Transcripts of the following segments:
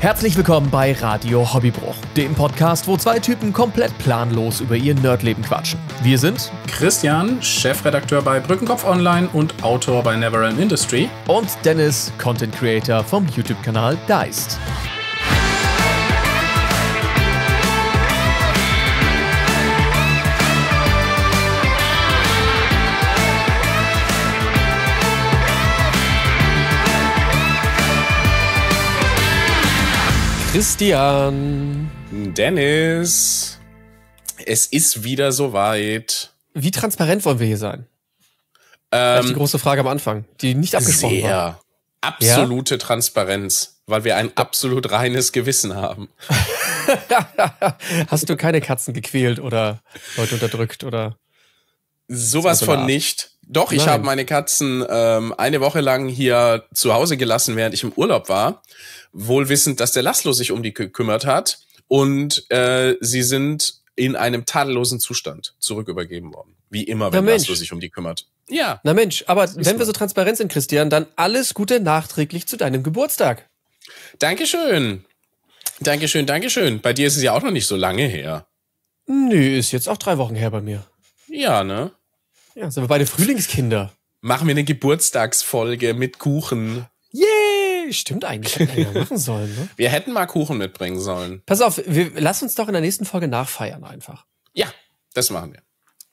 Herzlich willkommen bei Radio Hobbybruch, dem Podcast, wo zwei Typen komplett planlos über ihr Nerdleben quatschen. Wir sind Christian, Chefredakteur bei Brückenkopf Online und Autor bei Neverland Industry und Dennis, Content Creator vom YouTube-Kanal Deist. Christian. Dennis. Es ist wieder soweit. Wie transparent wollen wir hier sein? Ähm, die große Frage am Anfang, die nicht abgesprochen sehr. war. Absolute ja? Transparenz, weil wir ein absolut reines Gewissen haben. Hast du keine Katzen gequält oder Leute unterdrückt oder? Sowas von nicht. Doch, ich habe meine Katzen ähm, eine Woche lang hier zu Hause gelassen, während ich im Urlaub war, wohl wissend, dass der Laszlo sich um die gekümmert hat und äh, sie sind in einem tadellosen Zustand zurückübergeben worden. Wie immer, wenn Na Laszlo sich um die kümmert. Ja. Na Mensch, aber wenn wir mal. so transparent sind, Christian, dann alles Gute nachträglich zu deinem Geburtstag. Dankeschön. Dankeschön, Dankeschön. Bei dir ist es ja auch noch nicht so lange her. Nö, ist jetzt auch drei Wochen her bei mir. Ja, ne? Ja, sind wir beide Frühlingskinder. Machen wir eine Geburtstagsfolge mit Kuchen. Yay! Stimmt eigentlich, hätten wir ja machen sollen. Ne? Wir hätten mal Kuchen mitbringen sollen. Pass auf, wir, lass uns doch in der nächsten Folge nachfeiern einfach. Ja, das machen wir.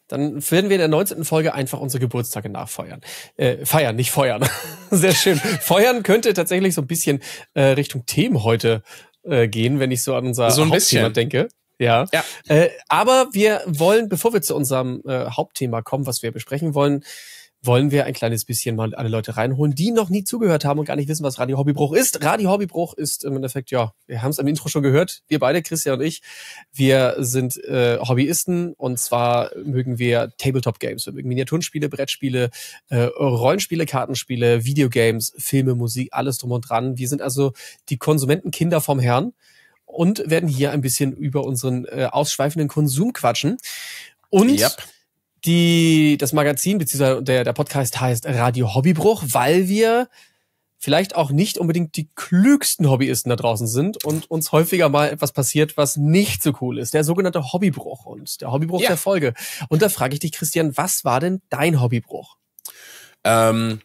Dann werden wir in der 19. Folge einfach unsere Geburtstage nachfeiern. Äh, feiern, nicht feuern. Sehr schön. feuern könnte tatsächlich so ein bisschen äh, Richtung Themen heute äh, gehen, wenn ich so an unser so ein Hauptthema bisschen. denke. Ja. ja. Äh, aber wir wollen, bevor wir zu unserem äh, Hauptthema kommen, was wir besprechen wollen, wollen wir ein kleines bisschen mal alle Leute reinholen, die noch nie zugehört haben und gar nicht wissen, was Radio Hobbybruch ist. Radio Hobbybruch ist im Endeffekt, ja, wir haben es im Intro schon gehört, wir beide, Christian und ich, wir sind äh, Hobbyisten und zwar mögen wir Tabletop-Games, wir mögen Miniaturenspiele, Brettspiele, äh, Rollenspiele, Kartenspiele, Videogames, Filme, Musik, alles drum und dran. Wir sind also die Konsumentenkinder vom Herrn und werden hier ein bisschen über unseren äh, ausschweifenden Konsum quatschen. Und yep. die, das Magazin bzw. Der, der Podcast heißt Radio Hobbybruch, weil wir vielleicht auch nicht unbedingt die klügsten Hobbyisten da draußen sind und uns häufiger mal etwas passiert, was nicht so cool ist. Der sogenannte Hobbybruch und der Hobbybruch ja. der Folge. Und da frage ich dich, Christian, was war denn dein Hobbybruch? Ähm,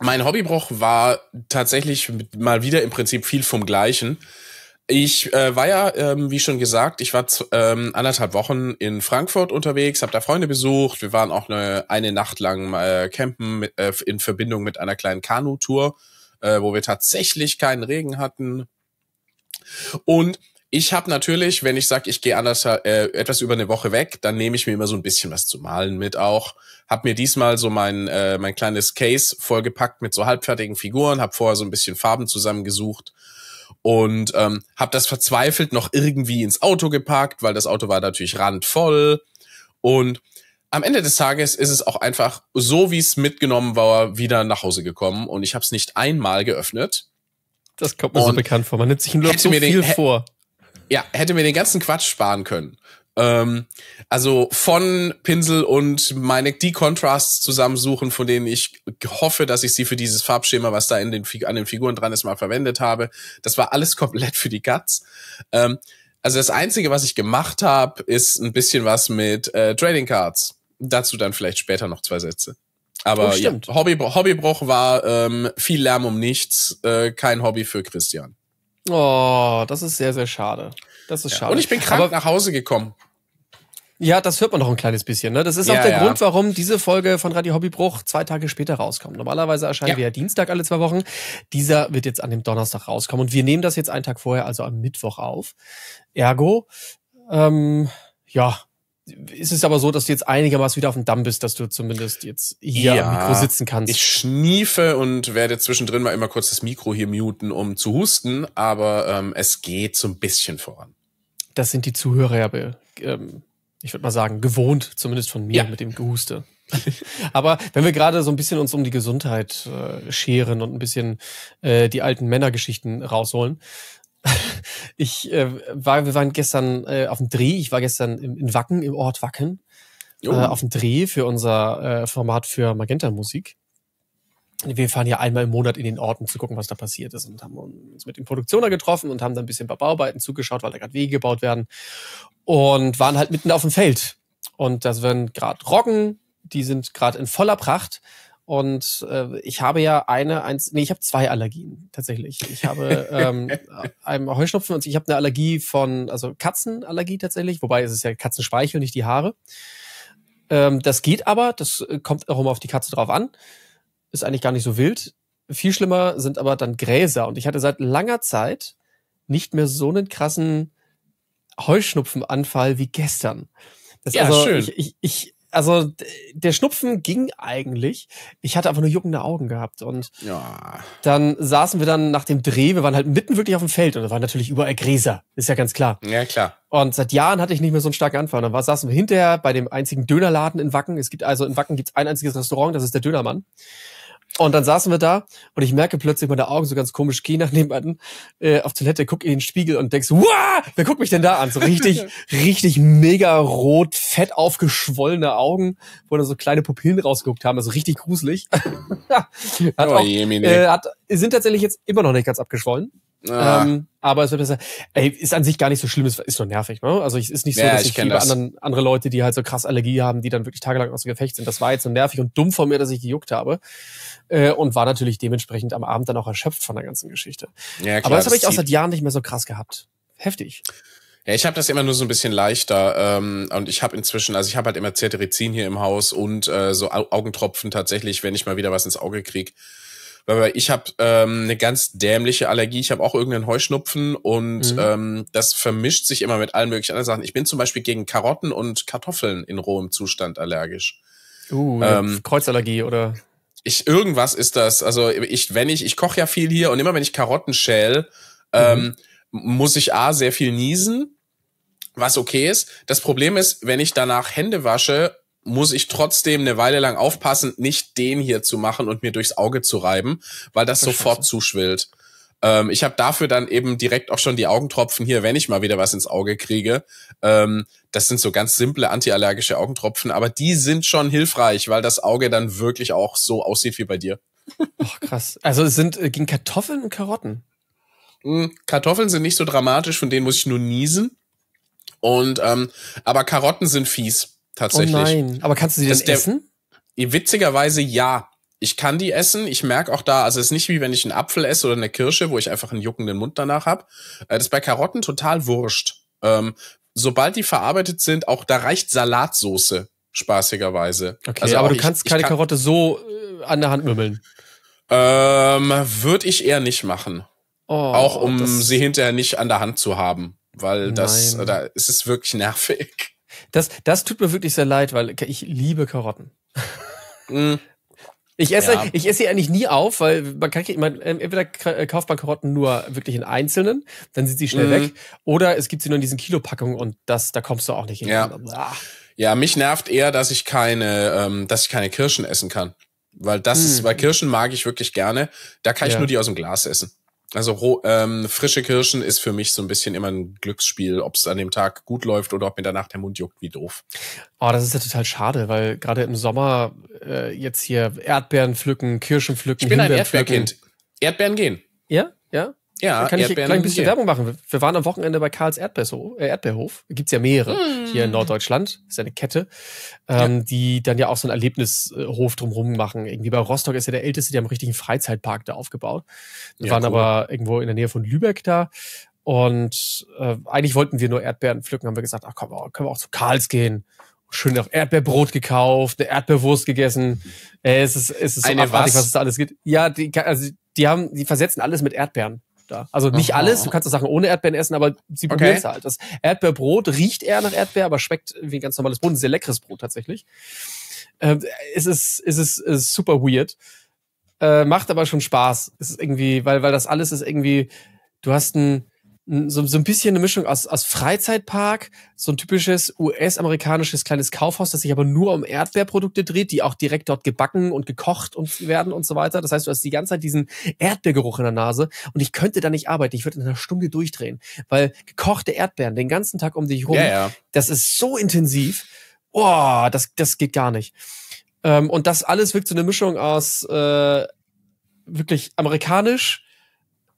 mein Hobbybruch war tatsächlich mal wieder im Prinzip viel vom Gleichen. Ich äh, war ja, ähm, wie schon gesagt, ich war ähm, anderthalb Wochen in Frankfurt unterwegs, habe da Freunde besucht. Wir waren auch eine, eine Nacht lang äh, campen mit, äh, in Verbindung mit einer kleinen Kanutour, äh, wo wir tatsächlich keinen Regen hatten. Und ich habe natürlich, wenn ich sage, ich gehe anders äh, etwas über eine Woche weg, dann nehme ich mir immer so ein bisschen was zu malen mit auch. Hab mir diesmal so mein äh, mein kleines Case vollgepackt mit so halbfertigen Figuren, habe vorher so ein bisschen Farben zusammengesucht und ähm, habe das verzweifelt noch irgendwie ins Auto gepackt, weil das Auto war natürlich randvoll und am Ende des Tages ist es auch einfach so, wie es mitgenommen war, wieder nach Hause gekommen und ich habe es nicht einmal geöffnet. Das kommt mir und so bekannt vor. Man nimmt sich ein Loch so viel den, vor. Ja, hätte mir den ganzen Quatsch sparen können. Ähm, also von Pinsel und meine die Contrasts zusammensuchen, von denen ich hoffe, dass ich sie für dieses Farbschema, was da in den, an den Figuren dran ist, mal verwendet habe. Das war alles komplett für die Guts. Ähm, also das Einzige, was ich gemacht habe, ist ein bisschen was mit äh, Trading Cards. Dazu dann vielleicht später noch zwei Sätze. Aber oh, ja, Hobby, Hobbybruch war ähm, viel Lärm um nichts, äh, kein Hobby für Christian. Oh, das ist sehr, sehr schade. Das ist ja. schade. Und ich bin krank Aber nach Hause gekommen. Ja, das hört man noch ein kleines bisschen. Ne? Das ist ja, auch der ja. Grund, warum diese Folge von Radio Hobbybruch zwei Tage später rauskommt. Normalerweise erscheinen ja. wir ja Dienstag alle zwei Wochen. Dieser wird jetzt an dem Donnerstag rauskommen. Und wir nehmen das jetzt einen Tag vorher, also am Mittwoch auf. Ergo, ähm, ja, ist es aber so, dass du jetzt einigermaßen wieder auf dem Damm bist, dass du zumindest jetzt hier ja, am Mikro sitzen kannst. Ich schniefe und werde zwischendrin mal immer kurz das Mikro hier muten, um zu husten, aber ähm, es geht so ein bisschen voran. Das sind die Zuhörer ja ähm, ich würde mal sagen, gewohnt, zumindest von mir ja. mit dem Gehuste. Aber wenn wir gerade so ein bisschen uns um die Gesundheit äh, scheren und ein bisschen äh, die alten Männergeschichten rausholen. ich äh, war, wir waren gestern äh, auf dem Dreh, ich war gestern im, in Wacken, im Ort Wacken, oh. äh, auf dem Dreh für unser äh, Format für Magenta Musik wir fahren ja einmal im Monat in den Orten zu gucken, was da passiert ist. Und haben uns mit dem Produktioner getroffen und haben dann ein bisschen bei Bauarbeiten zugeschaut, weil da gerade Wege gebaut werden. Und waren halt mitten auf dem Feld. Und das werden gerade Roggen, die sind gerade in voller Pracht. Und äh, ich habe ja eine, eins, nee, ich habe zwei Allergien tatsächlich. Ich habe ähm, einen Heuschnupfen und ich habe eine Allergie von, also Katzenallergie tatsächlich, wobei es ist ja Katzenspeichel, nicht die Haare. Ähm, das geht aber, das äh, kommt auch immer auf die Katze drauf an ist eigentlich gar nicht so wild. Viel schlimmer sind aber dann Gräser. Und ich hatte seit langer Zeit nicht mehr so einen krassen Heuschnupfenanfall wie gestern. Das ja, also, schön. Ich, ich, ich, also der Schnupfen ging eigentlich. Ich hatte einfach nur juckende Augen gehabt. Und ja. dann saßen wir dann nach dem Dreh, wir waren halt mitten wirklich auf dem Feld und da waren natürlich überall Gräser, ist ja ganz klar. Ja, klar. Und seit Jahren hatte ich nicht mehr so einen starken Anfall. Und dann saßen wir hinterher bei dem einzigen Dönerladen in Wacken. Es gibt also in Wacken gibt es ein einziges Restaurant, das ist der Dönermann. Und dann saßen wir da und ich merke plötzlich meine Augen so ganz komisch gehen nach nebenan äh, auf Toilette, guck in den Spiegel und denkst, Wah! wer guckt mich denn da an? So richtig, richtig mega rot, fett aufgeschwollene Augen, wo da so kleine Pupillen rausgeguckt haben, also richtig gruselig. hat auch, äh, hat, sind tatsächlich jetzt immer noch nicht ganz abgeschwollen. Ah. Ähm, aber es wird besser. Ey, ist an sich gar nicht so schlimm, ist, ist nur nervig, ne? Also es ist nicht so, ja, dass ich, ich liebe das. anderen, andere Leute, die halt so krass Allergie haben, die dann wirklich tagelang aus dem Gefecht sind. Das war jetzt so nervig und dumm von mir, dass ich gejuckt habe. Äh, und war natürlich dementsprechend am Abend dann auch erschöpft von der ganzen Geschichte. Ja, klar, aber das, das habe ich auch seit Jahren nicht mehr so krass gehabt. Heftig. Ja, ich habe das immer nur so ein bisschen leichter ähm, und ich habe inzwischen, also ich habe halt immer Cetirizin hier im Haus und äh, so Augentropfen tatsächlich, wenn ich mal wieder was ins Auge krieg weil ich habe ähm, eine ganz dämliche Allergie. Ich habe auch irgendeinen Heuschnupfen und mhm. ähm, das vermischt sich immer mit allen möglichen anderen Sachen. Ich bin zum Beispiel gegen Karotten und Kartoffeln in rohem Zustand allergisch. Uh, ähm, Kreuzallergie oder? Ich irgendwas ist das. Also ich, wenn ich, ich koche ja viel hier und immer wenn ich Karotten schäle, ähm, mhm. ähm, muss ich a sehr viel niesen, was okay ist. Das Problem ist, wenn ich danach Hände wasche muss ich trotzdem eine Weile lang aufpassen, nicht den hier zu machen und mir durchs Auge zu reiben, weil das, das sofort zuschwillt. Ähm, ich habe dafür dann eben direkt auch schon die Augentropfen hier, wenn ich mal wieder was ins Auge kriege. Ähm, das sind so ganz simple antiallergische Augentropfen, aber die sind schon hilfreich, weil das Auge dann wirklich auch so aussieht wie bei dir. Och, krass. Also es sind äh, gegen Kartoffeln und Karotten. Mhm, Kartoffeln sind nicht so dramatisch, von denen muss ich nur niesen. Und ähm, aber Karotten sind fies. Tatsächlich. Oh nein. Aber kannst du die denn essen? witzigerweise ja. Ich kann die essen. Ich merke auch da, also es ist nicht wie wenn ich einen Apfel esse oder eine Kirsche, wo ich einfach einen juckenden Mund danach habe. Äh, das ist bei Karotten total wurscht. Ähm, sobald die verarbeitet sind, auch da reicht Salatsoße spaßigerweise. Okay, also aber du ich, kannst keine kann, Karotte so äh, an der Hand mümmeln. Ähm, Würde ich eher nicht machen. Oh, auch um sie hinterher nicht an der Hand zu haben, weil das, da ist es wirklich nervig. Das, das tut mir wirklich sehr leid, weil ich liebe Karotten. Mm. Ich esse, ja. ich esse sie eigentlich nie auf, weil man kann, man, ähm, entweder äh, kauft man Karotten nur wirklich in einzelnen, dann sind sie schnell mm. weg, oder es gibt sie nur in diesen Kilopackungen und das, da kommst du auch nicht hin. Ja, ja mich nervt eher, dass ich keine, ähm, dass ich keine Kirschen essen kann. Weil das mm. ist, weil Kirschen mag ich wirklich gerne. Da kann ich ja. nur die aus dem Glas essen. Also ähm, frische Kirschen ist für mich so ein bisschen immer ein Glücksspiel, ob es an dem Tag gut läuft oder ob mir danach der Mund juckt, wie doof. Oh, das ist ja total schade, weil gerade im Sommer äh, jetzt hier Erdbeeren pflücken, Kirschen pflücken. Ich bin ein Erdbeerkind. Erdbeeren gehen. Ja, ja. Ja, da kann Erdbeeren ich ein bisschen Werbung machen. Wir waren am Wochenende bei Karls Erdbeerhof. Äh, Erdbeerhof. Gibt ja mehrere mm. hier in Norddeutschland. Ist ja eine Kette, ähm, ja. die dann ja auch so einen Erlebnishof drumherum machen. Irgendwie bei Rostock ist ja der älteste, die haben einen richtigen Freizeitpark da aufgebaut. Wir ja, waren cool. aber irgendwo in der Nähe von Lübeck da. Und äh, eigentlich wollten wir nur Erdbeeren pflücken, haben wir gesagt, ach komm, können wir auch zu Karls gehen schön auf Erdbeerbrot gekauft, eine Erdbeerwurst gegessen. Äh, es ist, es ist so eine abartig, was? was es da alles gibt. Ja, die, also die haben, die versetzen alles mit Erdbeeren da. Also nicht Aha. alles, du kannst auch Sachen ohne Erdbeeren essen, aber sie probieren es halt. Das Erdbeerbrot riecht eher nach Erdbeer, aber schmeckt wie ein ganz normales Brot, ein sehr leckeres Brot tatsächlich. Ähm, es, ist, es, ist, es ist super weird. Äh, macht aber schon Spaß. Es ist irgendwie, weil, weil das alles ist irgendwie, du hast ein, so, so ein bisschen eine Mischung aus, aus Freizeitpark, so ein typisches US-amerikanisches kleines Kaufhaus, das sich aber nur um Erdbeerprodukte dreht, die auch direkt dort gebacken und gekocht und werden und so weiter. Das heißt, du hast die ganze Zeit diesen Erdbeergeruch in der Nase und ich könnte da nicht arbeiten. Ich würde in einer Stunde durchdrehen, weil gekochte Erdbeeren den ganzen Tag um dich rum, ja, ja. das ist so intensiv. Oh, das, das geht gar nicht. Ähm, und das alles wirkt so eine Mischung aus äh, wirklich amerikanisch,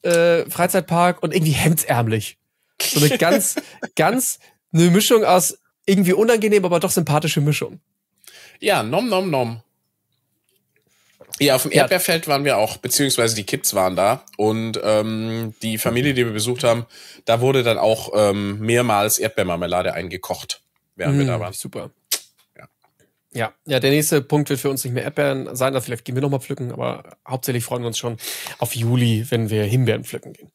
äh, Freizeitpark und irgendwie hemdsärmlich. So eine ganz, ganz eine Mischung aus irgendwie unangenehm, aber doch sympathische Mischung. Ja, nom nom nom. Ja, auf dem Erdbeerfeld waren wir auch, beziehungsweise die Kids waren da und ähm, die Familie, die wir besucht haben, da wurde dann auch ähm, mehrmals Erdbeermarmelade eingekocht, während mm, wir da hm, waren. Super. Ja, ja, der nächste Punkt wird für uns nicht mehr Erdbeeren sein, da also vielleicht gehen wir nochmal pflücken, aber hauptsächlich freuen wir uns schon auf Juli, wenn wir Himbeeren pflücken gehen.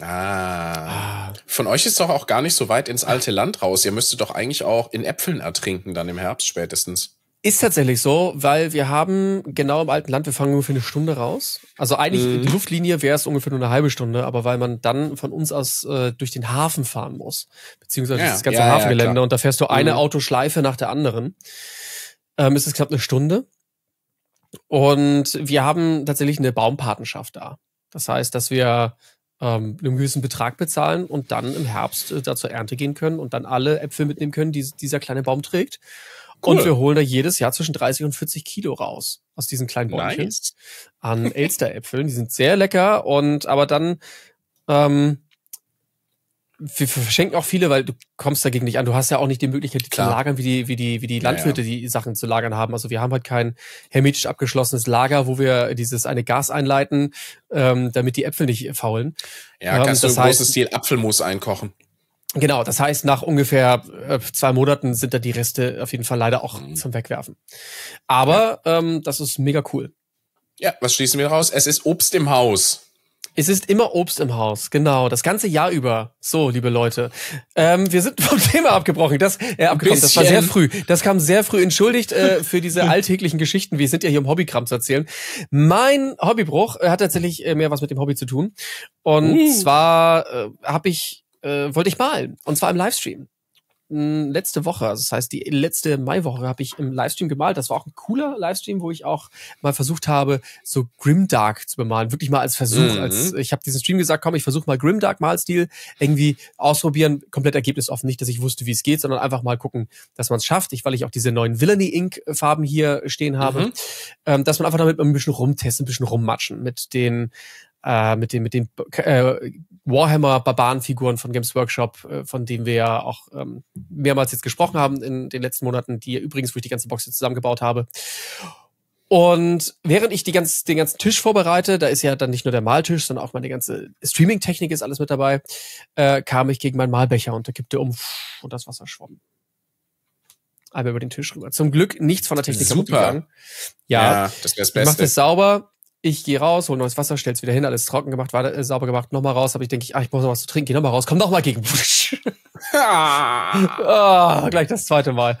Ah. ah. Von euch ist doch auch gar nicht so weit ins alte Land raus. Ihr müsstet doch eigentlich auch in Äpfeln ertrinken, dann im Herbst spätestens. Ist tatsächlich so, weil wir haben genau im alten Land, wir fangen ungefähr eine Stunde raus. Also eigentlich mhm. die Luftlinie wäre es ungefähr nur eine halbe Stunde, aber weil man dann von uns aus äh, durch den Hafen fahren muss, beziehungsweise ja, das ganze ja, Hafengelände ja, und da fährst du eine mhm. Autoschleife nach der anderen ähm, es knapp eine Stunde. Und wir haben tatsächlich eine Baumpatenschaft da. Das heißt, dass wir ähm, einen gewissen Betrag bezahlen und dann im Herbst äh, da zur Ernte gehen können und dann alle Äpfel mitnehmen können, die dieser kleine Baum trägt. Cool. Und wir holen da jedes Jahr zwischen 30 und 40 Kilo raus aus diesen kleinen Bäumchen nice. an Elsteräpfeln. Die sind sehr lecker und aber dann ähm, wir verschenken auch viele, weil du kommst dagegen nicht an. Du hast ja auch nicht die Möglichkeit, die Klar. zu lagern, wie die, wie die, wie die Landwirte ja, ja. die Sachen zu lagern haben. Also wir haben halt kein hermetisch abgeschlossenes Lager, wo wir dieses eine Gas einleiten, ähm, damit die Äpfel nicht faulen. Ja, ähm, kannst du im großen Stil Apfelmus einkochen. Genau, das heißt, nach ungefähr äh, zwei Monaten sind da die Reste auf jeden Fall leider auch mhm. zum Wegwerfen. Aber ja. ähm, das ist mega cool. Ja, was schließen wir raus? Es ist Obst im Haus. Es ist immer Obst im Haus, genau, das ganze Jahr über. So, liebe Leute, ähm, wir sind vom Thema abgebrochen. Das, äh, abgekommen. das war sehr früh. Das kam sehr früh. Entschuldigt äh, für diese alltäglichen Geschichten. Wir sind ja hier um Hobbykram zu erzählen. Mein Hobbybruch äh, hat tatsächlich äh, mehr was mit dem Hobby zu tun. Und mm. zwar äh, habe ich äh, wollte ich malen und zwar im Livestream letzte Woche, also das heißt die letzte Maiwoche, habe ich im Livestream gemalt. Das war auch ein cooler Livestream, wo ich auch mal versucht habe, so Grimdark zu bemalen. Wirklich mal als Versuch. Mhm. Als, ich habe diesen Stream gesagt, komm, ich versuche mal Grimdark-Malstil irgendwie ausprobieren. Komplett ergebnisoffen, nicht, dass ich wusste, wie es geht, sondern einfach mal gucken, dass man es schafft. Ich, weil ich auch diese neuen Villainy-Ink-Farben hier stehen habe, mhm. ähm, dass man einfach damit ein bisschen rumtesten, ein bisschen rummatschen mit den äh, mit den, mit den äh, warhammer figuren von Games Workshop, äh, von denen wir ja auch ähm, mehrmals jetzt gesprochen haben in den letzten Monaten, die übrigens, wo ich die ganze Box jetzt zusammengebaut habe. Und während ich die ganz, den ganzen Tisch vorbereite, da ist ja dann nicht nur der Maltisch, sondern auch meine ganze Streaming-Technik ist alles mit dabei, äh, kam ich gegen meinen Malbecher und da kippte um und das Wasser schwamm. Einmal über den Tisch rüber. Zum Glück nichts von der Technik Super. kaputt gegangen. Ja, ja das wäre das Beste. Ich mach das sauber, ich gehe raus, hole neues Wasser, stell's wieder hin, alles trocken gemacht, war äh, sauber gemacht, nochmal raus, habe ich denke ich, ah, ich brauche noch was zu trinken, geh nochmal raus, komm nochmal gegen. ah, gleich das zweite Mal.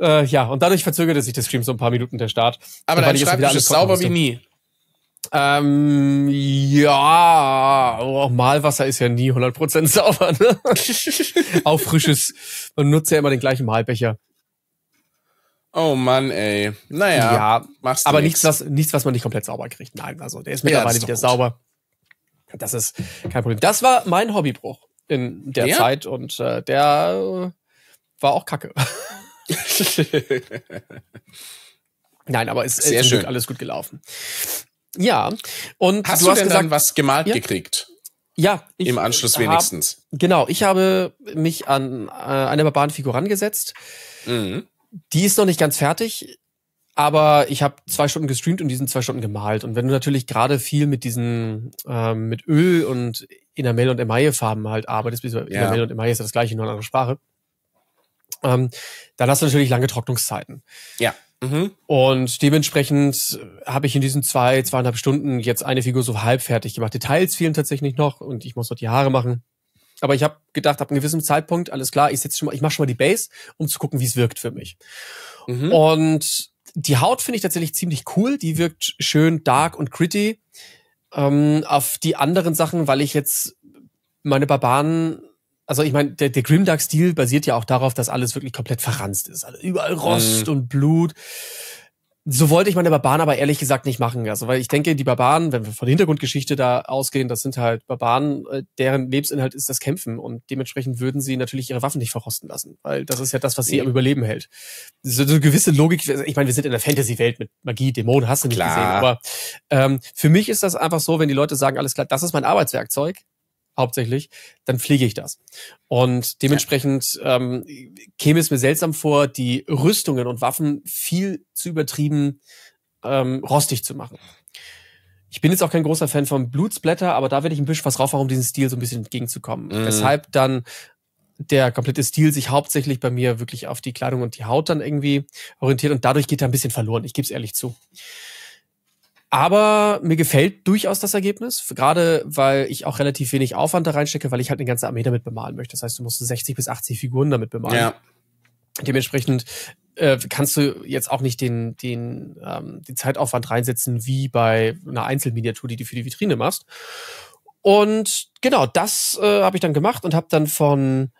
Äh, ja, und dadurch verzögerte sich der Stream so ein paar Minuten der Start. Aber dein Schreibtisch ist sauber wie nie. Ähm, ja, oh, Malwasser ist ja nie 100% sauber. Ne? Auch frisches, man nutzt ja immer den gleichen Malbecher. Oh Mann, ey. Naja. Ja, machst du aber nichts. was, nichts, was man nicht komplett sauber kriegt. Nein, also der ist mittlerweile ja, wieder gut. sauber. Das ist kein Problem. Das war mein Hobbybruch in der ja? Zeit und äh, der äh, war auch kacke. Nein, aber ist, ist schön. alles gut gelaufen. Ja, und hast du, du hast denn gesagt, dann was gemalt ja? gekriegt? Ja, ich im Anschluss hab, wenigstens. Genau, ich habe mich an äh, eine Barbarenfigur rangesetzt. Mhm die ist noch nicht ganz fertig, aber ich habe zwei Stunden gestreamt und diesen zwei Stunden gemalt. Und wenn du natürlich gerade viel mit diesen, ähm, mit Öl und Enamel und Emaille-Farben halt arbeitest, ja. Enamel und Emaille ist ja das gleiche, nur eine andere Sprache, ähm, dann hast du natürlich lange Trocknungszeiten. Ja. Mhm. Und dementsprechend habe ich in diesen zwei, zweieinhalb Stunden jetzt eine Figur so halb fertig gemacht. Details fehlen tatsächlich noch und ich muss noch die Haare machen. Aber ich habe gedacht, ab einem gewissen Zeitpunkt, alles klar, ich setze schon mal, ich mache schon mal die Base, um zu gucken, wie es wirkt für mich. Mhm. Und die Haut finde ich tatsächlich ziemlich cool. Die wirkt schön dark und gritty. Ähm, auf die anderen Sachen, weil ich jetzt meine Barbaren, also ich meine, der, der Grimdark-Stil basiert ja auch darauf, dass alles wirklich komplett verranzt ist. Also überall Rost mhm. und Blut. So wollte ich meine Barbaren aber ehrlich gesagt nicht machen. Also, weil ich denke, die Barbaren, wenn wir von Hintergrundgeschichte da ausgehen, das sind halt Barbaren, äh, deren Lebensinhalt ist das Kämpfen und dementsprechend würden sie natürlich ihre Waffen nicht verrosten lassen, weil das ist ja das, was sie nee. am Überleben hält. So eine gewisse Logik, ich meine, wir sind in der Fantasy-Welt mit Magie, Dämonen, hast du nicht klar. gesehen, aber ähm, für mich ist das einfach so, wenn die Leute sagen, alles klar, das ist mein Arbeitswerkzeug, hauptsächlich, dann pflege ich das. Und dementsprechend ähm, käme es mir seltsam vor, die Rüstungen und Waffen viel zu übertrieben ähm, rostig zu machen. Ich bin jetzt auch kein großer Fan von Blutsblätter, aber da werde ich ein bisschen was raufhauen, um diesem Stil so ein bisschen entgegenzukommen. Mhm. Weshalb dann der komplette Stil sich hauptsächlich bei mir wirklich auf die Kleidung und die Haut dann irgendwie orientiert und dadurch geht er ein bisschen verloren. Ich gebe es ehrlich zu. Aber mir gefällt durchaus das Ergebnis, gerade weil ich auch relativ wenig Aufwand da reinstecke, weil ich halt eine ganze Armee damit bemalen möchte. Das heißt, du musst 60 bis 80 Figuren damit bemalen. Ja. Dementsprechend äh, kannst du jetzt auch nicht den, den, ähm, den Zeitaufwand reinsetzen wie bei einer Einzelminiatur, die du für die Vitrine machst. Und genau, das äh, habe ich dann gemacht und habe dann von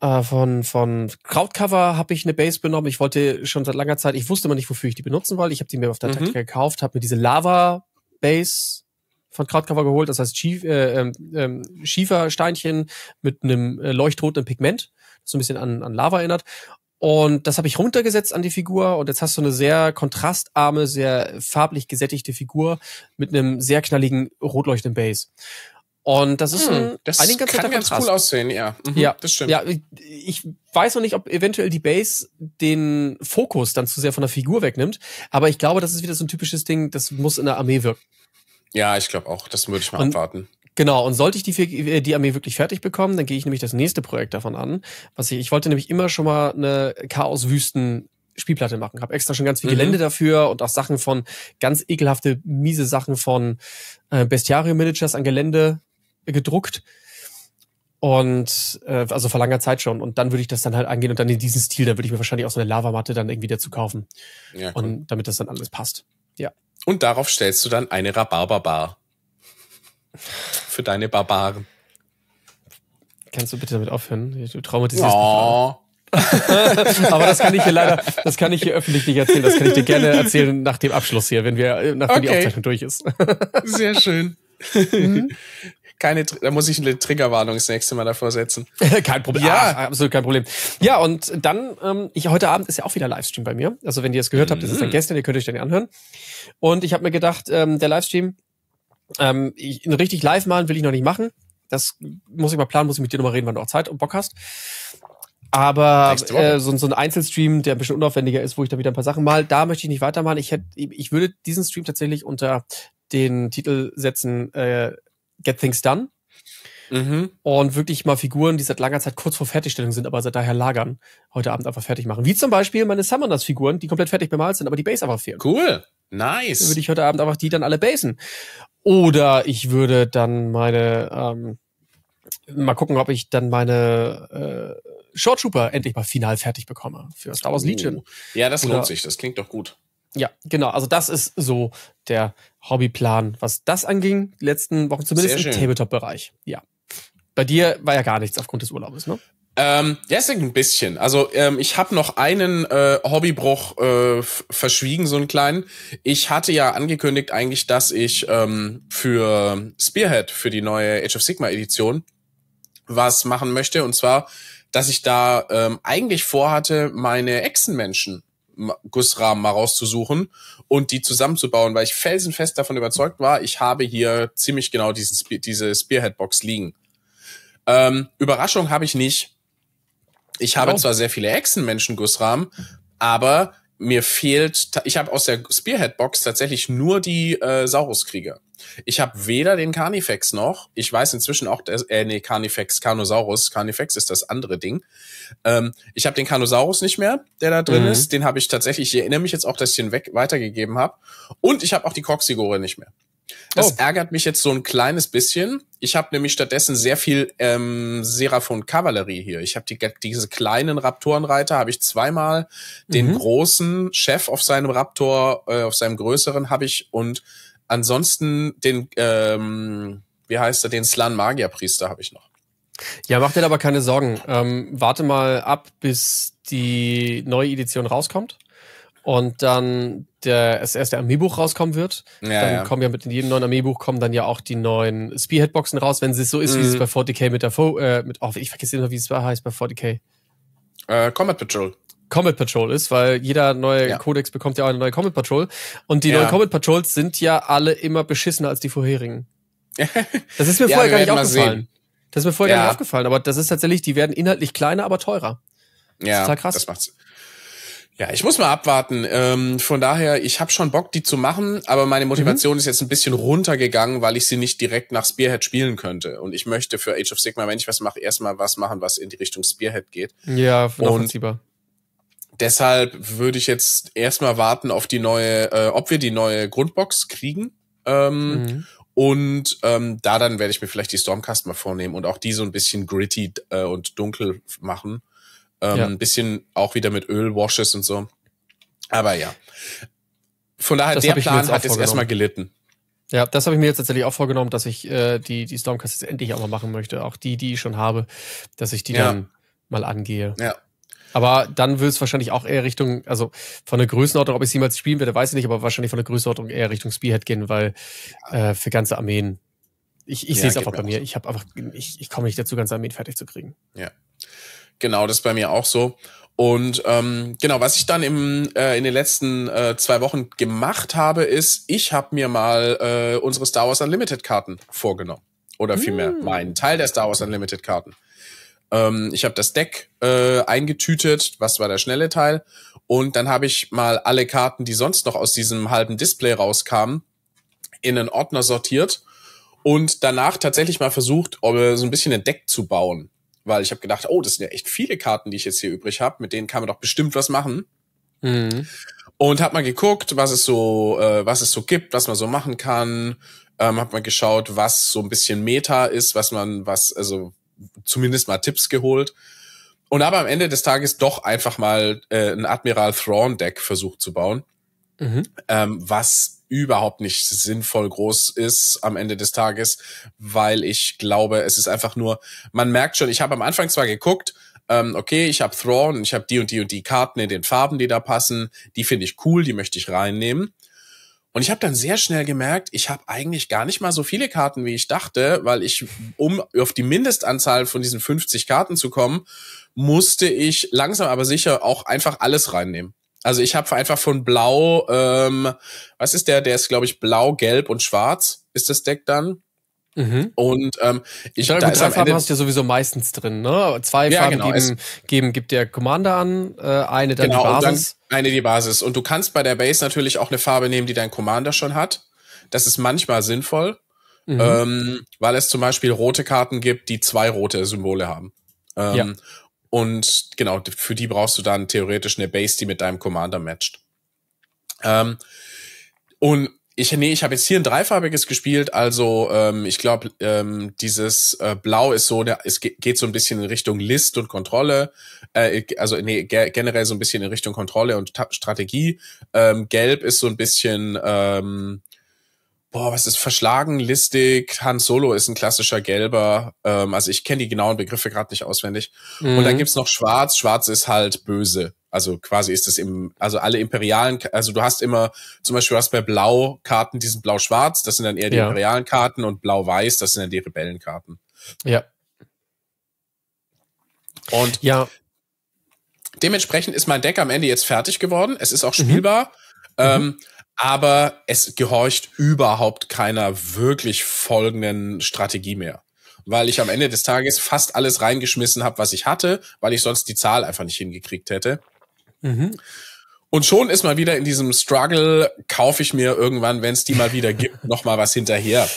äh, von, von Krautcover habe ich eine Base benommen. Ich wollte schon seit langer Zeit, ich wusste immer nicht, wofür ich die benutzen wollte. Ich habe die mir auf der mhm. Taktik gekauft, habe mir diese Lava-Base von Krautcover geholt, das heißt Schie äh, äh, Schiefersteinchen mit einem äh, leuchtroten Pigment, das so ein bisschen an, an Lava erinnert. Und das habe ich runtergesetzt an die Figur und jetzt hast du eine sehr kontrastarme, sehr farblich gesättigte Figur mit einem sehr knalligen, rotleuchtenden Base. Und das ist hm, ein, das eigentlich ganz kann ganz cool aussehen, ja. Mhm, ja, das stimmt. Ja, ich weiß noch nicht, ob eventuell die Base den Fokus dann zu sehr von der Figur wegnimmt, aber ich glaube, das ist wieder so ein typisches Ding, das muss in der Armee wirken. Ja, ich glaube auch, das würde ich mal und, abwarten. Genau, und sollte ich die, äh, die Armee wirklich fertig bekommen, dann gehe ich nämlich das nächste Projekt davon an. Was ich, ich wollte nämlich immer schon mal eine Chaos-Wüsten Spielplatte machen. Habe extra schon ganz viel mhm. Gelände dafür und auch Sachen von ganz ekelhafte, miese Sachen von äh, Bestiarium Miniatures an Gelände gedruckt. Und äh, also vor langer Zeit schon. Und dann würde ich das dann halt angehen und dann in diesen Stil, da würde ich mir wahrscheinlich auch so eine Lavamatte dann irgendwie dazu kaufen. Ja, cool. Und damit das dann alles passt. Ja. Und darauf stellst du dann eine Rhabarberbar. Für deine Barbaren. Kannst du bitte damit aufhören? Du traumatisierst oh. Aber das kann ich hier leider, das kann ich hier öffentlich nicht erzählen. Das kann ich dir gerne erzählen nach dem Abschluss hier, wenn wir, nachdem okay. die Aufzeichnung durch ist. Sehr schön. Mhm keine, da muss ich eine Triggerwarnung das nächste Mal davor setzen. kein Problem. Ja, ah, absolut kein Problem. Ja, und dann, ähm, ich, heute Abend ist ja auch wieder Livestream bei mir. Also wenn ihr es gehört habt, das ist dann mhm. gestern, ihr könnt euch den anhören. Und ich habe mir gedacht, ähm, der Livestream, ähm, ich, richtig live malen will ich noch nicht machen. Das muss ich mal planen, muss ich mit dir nochmal reden, wann du auch Zeit und Bock hast. Aber äh, so, so ein Einzelstream, der ein bisschen unaufwendiger ist, wo ich da wieder ein paar Sachen mal, da möchte ich nicht weitermachen. Ich hätte, ich würde diesen Stream tatsächlich unter den Titel setzen, äh, Get Things Done. Mhm. Und wirklich mal Figuren, die seit langer Zeit kurz vor Fertigstellung sind, aber seit daher lagern, heute Abend einfach fertig machen. Wie zum Beispiel meine Summoners-Figuren, die komplett fertig bemalt sind, aber die Base einfach fehlen. Cool. Nice. Dann würde ich heute Abend einfach die dann alle basen. Oder ich würde dann meine, ähm, mal gucken, ob ich dann meine äh, Short Trooper endlich mal final fertig bekomme für Star Wars oh. Legion. Ja, das Oder, lohnt sich. Das klingt doch gut. Ja, genau. Also das ist so der Hobbyplan, was das anging, die letzten Wochen zumindest im Tabletop-Bereich. Ja. Bei dir war ja gar nichts aufgrund des Urlaubes, ne? Ähm, deswegen ein bisschen. Also ähm, ich habe noch einen äh, Hobbybruch äh, verschwiegen, so einen kleinen. Ich hatte ja angekündigt eigentlich, dass ich ähm, für Spearhead, für die neue Age of Sigma Edition, was machen möchte. Und zwar, dass ich da ähm, eigentlich vorhatte, meine Echsenmenschen Gussrahmen mal rauszusuchen und die zusammenzubauen, weil ich felsenfest davon überzeugt war, ich habe hier ziemlich genau diesen Spe diese Spearhead-Box liegen. Ähm, Überraschung habe ich nicht. Ich habe oh. zwar sehr viele Echsenmenschen-Gussrahmen, aber mir fehlt, ich habe aus der Spearhead-Box tatsächlich nur die äh, Saurus-Krieger. Ich habe weder den Carnifex noch, ich weiß inzwischen auch, der, äh, nee, Carnifex, Carnosaurus, Carnifex ist das andere Ding. Ähm, ich habe den Carnosaurus nicht mehr, der da drin mhm. ist, den habe ich tatsächlich, ich erinnere mich jetzt auch, dass ich den weg weitergegeben habe. Und ich habe auch die Coxigore nicht mehr. Das oh. ärgert mich jetzt so ein kleines bisschen. Ich habe nämlich stattdessen sehr viel ähm, Seraphon Kavallerie hier. Ich habe die, diese kleinen Raptorenreiter habe ich zweimal, mhm. den großen Chef auf seinem Raptor, äh, auf seinem größeren habe ich und ansonsten den, ähm, wie heißt er, den Slan Magierpriester habe ich noch. Ja, mach dir aber keine Sorgen. Ähm, warte mal ab, bis die neue Edition rauskommt und dann der, das erste Armeebuch rauskommen wird. Ja, dann ja. kommen ja mit jedem neuen Armeebuch kommen dann ja auch die neuen Spearhead-Boxen raus, wenn es so ist, mhm. wie es bei 40k mit der, Fo äh, mit, oh, ich vergesse immer, wie es heißt bei 40k. Äh, Combat Patrol. Comet Patrol ist, weil jeder neue ja. Codex bekommt ja auch eine neue Comet Patrol. Und die ja. neuen Comet Patrols sind ja alle immer beschissener als die vorherigen. Das ist mir ja, vorher gar nicht aufgefallen. Das ist mir vorher gar nicht aufgefallen, aber das ist tatsächlich, die werden inhaltlich kleiner, aber teurer. Ja, Das ist total krass. Das macht's, ja, ich muss mal abwarten. Ähm, von daher, ich habe schon Bock, die zu machen, aber meine mhm. Motivation mhm. ist jetzt ein bisschen runtergegangen, weil ich sie nicht direkt nach Spearhead spielen könnte. Und ich möchte für Age of Sigma, wenn ich was mache, erstmal was machen, was in die Richtung Spearhead geht. Ja, nachvollziehbar. Und deshalb würde ich jetzt erstmal warten auf die neue, äh, ob wir die neue Grundbox kriegen. Ähm, mhm. Und ähm, da dann werde ich mir vielleicht die Stormcast mal vornehmen und auch die so ein bisschen gritty äh, und dunkel machen ähm, ja. Ein bisschen auch wieder mit Ölwashes und so. Aber ja. Von daher, das der Plan hat jetzt erstmal gelitten. Ja, das habe ich mir jetzt tatsächlich auch vorgenommen, dass ich äh, die, die Stormcast jetzt endlich auch mal machen möchte. Auch die, die ich schon habe, dass ich die ja. dann mal angehe. Ja. Aber dann will es wahrscheinlich auch eher Richtung, also von der Größenordnung, ob ich sie mal spielen werde, weiß ich nicht, aber wahrscheinlich von der Größenordnung eher Richtung Spearhead gehen, weil äh, für ganze Armeen, ich, ich ja, sehe es einfach bei mir, so. ich habe einfach, ich, ich komme nicht dazu, ganze Armeen fertig zu kriegen. Ja. Genau, das ist bei mir auch so. Und ähm, genau, was ich dann im, äh, in den letzten äh, zwei Wochen gemacht habe, ist, ich habe mir mal äh, unsere Star Wars Unlimited Karten vorgenommen. Oder vielmehr mm. meinen Teil der Star Wars Unlimited Karten. Ähm, ich habe das Deck äh, eingetütet, was war der schnelle Teil. Und dann habe ich mal alle Karten, die sonst noch aus diesem halben Display rauskamen, in einen Ordner sortiert und danach tatsächlich mal versucht, äh, so ein bisschen ein Deck zu bauen weil ich habe gedacht, oh, das sind ja echt viele Karten, die ich jetzt hier übrig habe. Mit denen kann man doch bestimmt was machen. Mhm. Und habe mal geguckt, was es so, äh, was es so gibt, was man so machen kann. Ähm, habe mal geschaut, was so ein bisschen Meta ist, was man, was also zumindest mal Tipps geholt. Und habe am Ende des Tages doch einfach mal äh, ein Admiral Thrawn Deck versucht zu bauen, mhm. ähm, was überhaupt nicht sinnvoll groß ist am Ende des Tages, weil ich glaube, es ist einfach nur, man merkt schon, ich habe am Anfang zwar geguckt, ähm, okay, ich habe Thrawn, ich habe die und die und die Karten in den Farben, die da passen, die finde ich cool, die möchte ich reinnehmen. Und ich habe dann sehr schnell gemerkt, ich habe eigentlich gar nicht mal so viele Karten, wie ich dachte, weil ich, um auf die Mindestanzahl von diesen 50 Karten zu kommen, musste ich langsam aber sicher auch einfach alles reinnehmen. Also ich habe einfach von Blau, ähm, was ist der? Der ist, glaube ich, Blau, Gelb und Schwarz ist das Deck dann. Mhm. Und ähm, ich ja, da gut, ist zwei Farben hast du ja sowieso meistens drin, ne? Zwei ja, Farben genau, geben, geben gibt der Commander an, äh, eine dann genau, die Basis. Dann eine die Basis. Und du kannst bei der Base natürlich auch eine Farbe nehmen, die dein Commander schon hat. Das ist manchmal sinnvoll, mhm. ähm, weil es zum Beispiel rote Karten gibt, die zwei rote Symbole haben. Ähm, ja. Und genau, für die brauchst du dann theoretisch eine Base, die mit deinem Commander matcht. Ähm, und ich, nee, ich habe jetzt hier ein dreifarbiges gespielt, also ähm, ich glaube, ähm, dieses äh, Blau ist so, der, es geht so ein bisschen in Richtung List und Kontrolle, äh, also nee, ge generell so ein bisschen in Richtung Kontrolle und Ta Strategie. Ähm, Gelb ist so ein bisschen ähm, boah, was ist verschlagen, listig, Han Solo ist ein klassischer Gelber. Ähm, also ich kenne die genauen Begriffe gerade nicht auswendig. Mhm. Und dann mhm. gibt's noch Schwarz. Schwarz ist halt böse. Also quasi ist es im, also alle imperialen, also du hast immer, zum Beispiel hast bei Blau Karten, die sind blau-schwarz, das sind dann eher die ja. imperialen Karten und blau-weiß, das sind dann die Rebellenkarten. Ja. Und ja. dementsprechend ist mein Deck am Ende jetzt fertig geworden. Es ist auch mhm. spielbar. Mhm. Ähm, mhm aber es gehorcht überhaupt keiner wirklich folgenden Strategie mehr. Weil ich am Ende des Tages fast alles reingeschmissen habe, was ich hatte, weil ich sonst die Zahl einfach nicht hingekriegt hätte. Mhm. Und schon ist man wieder in diesem Struggle, kaufe ich mir irgendwann, wenn es die mal wieder gibt, nochmal was hinterher.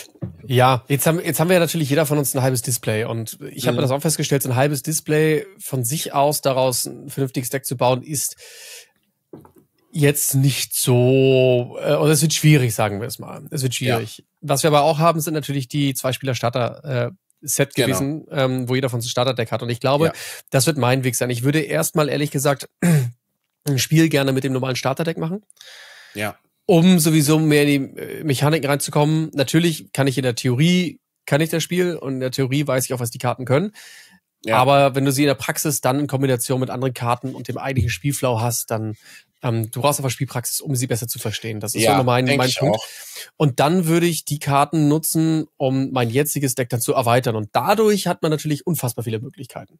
Ja, jetzt haben, jetzt haben wir ja natürlich jeder von uns ein halbes Display. Und ich habe mhm. das auch festgestellt, so ein halbes Display von sich aus daraus ein vernünftiges Deck zu bauen, ist jetzt nicht so, äh, oder es wird schwierig, sagen wir es mal. Es wird schwierig. Ja. Was wir aber auch haben, sind natürlich die Zwei-Spieler-Starter. Äh, Set genau. gewesen, ähm, wo jeder von uns ein Starterdeck hat. Und ich glaube, ja. das wird mein Weg sein. Ich würde erstmal ehrlich gesagt ein Spiel gerne mit dem normalen Starterdeck machen. Ja. Um sowieso mehr in die äh, Mechaniken reinzukommen. Natürlich kann ich in der Theorie, kann ich das Spiel und in der Theorie weiß ich auch, was die Karten können. Ja. Aber wenn du sie in der Praxis dann in Kombination mit anderen Karten und dem eigentlichen Spielflow hast, dann ähm, du brauchst aber Spielpraxis, um sie besser zu verstehen. Das ist ja, so mein, mein Punkt. Auch. Und dann würde ich die Karten nutzen, um mein jetziges Deck dann zu erweitern. Und dadurch hat man natürlich unfassbar viele Möglichkeiten.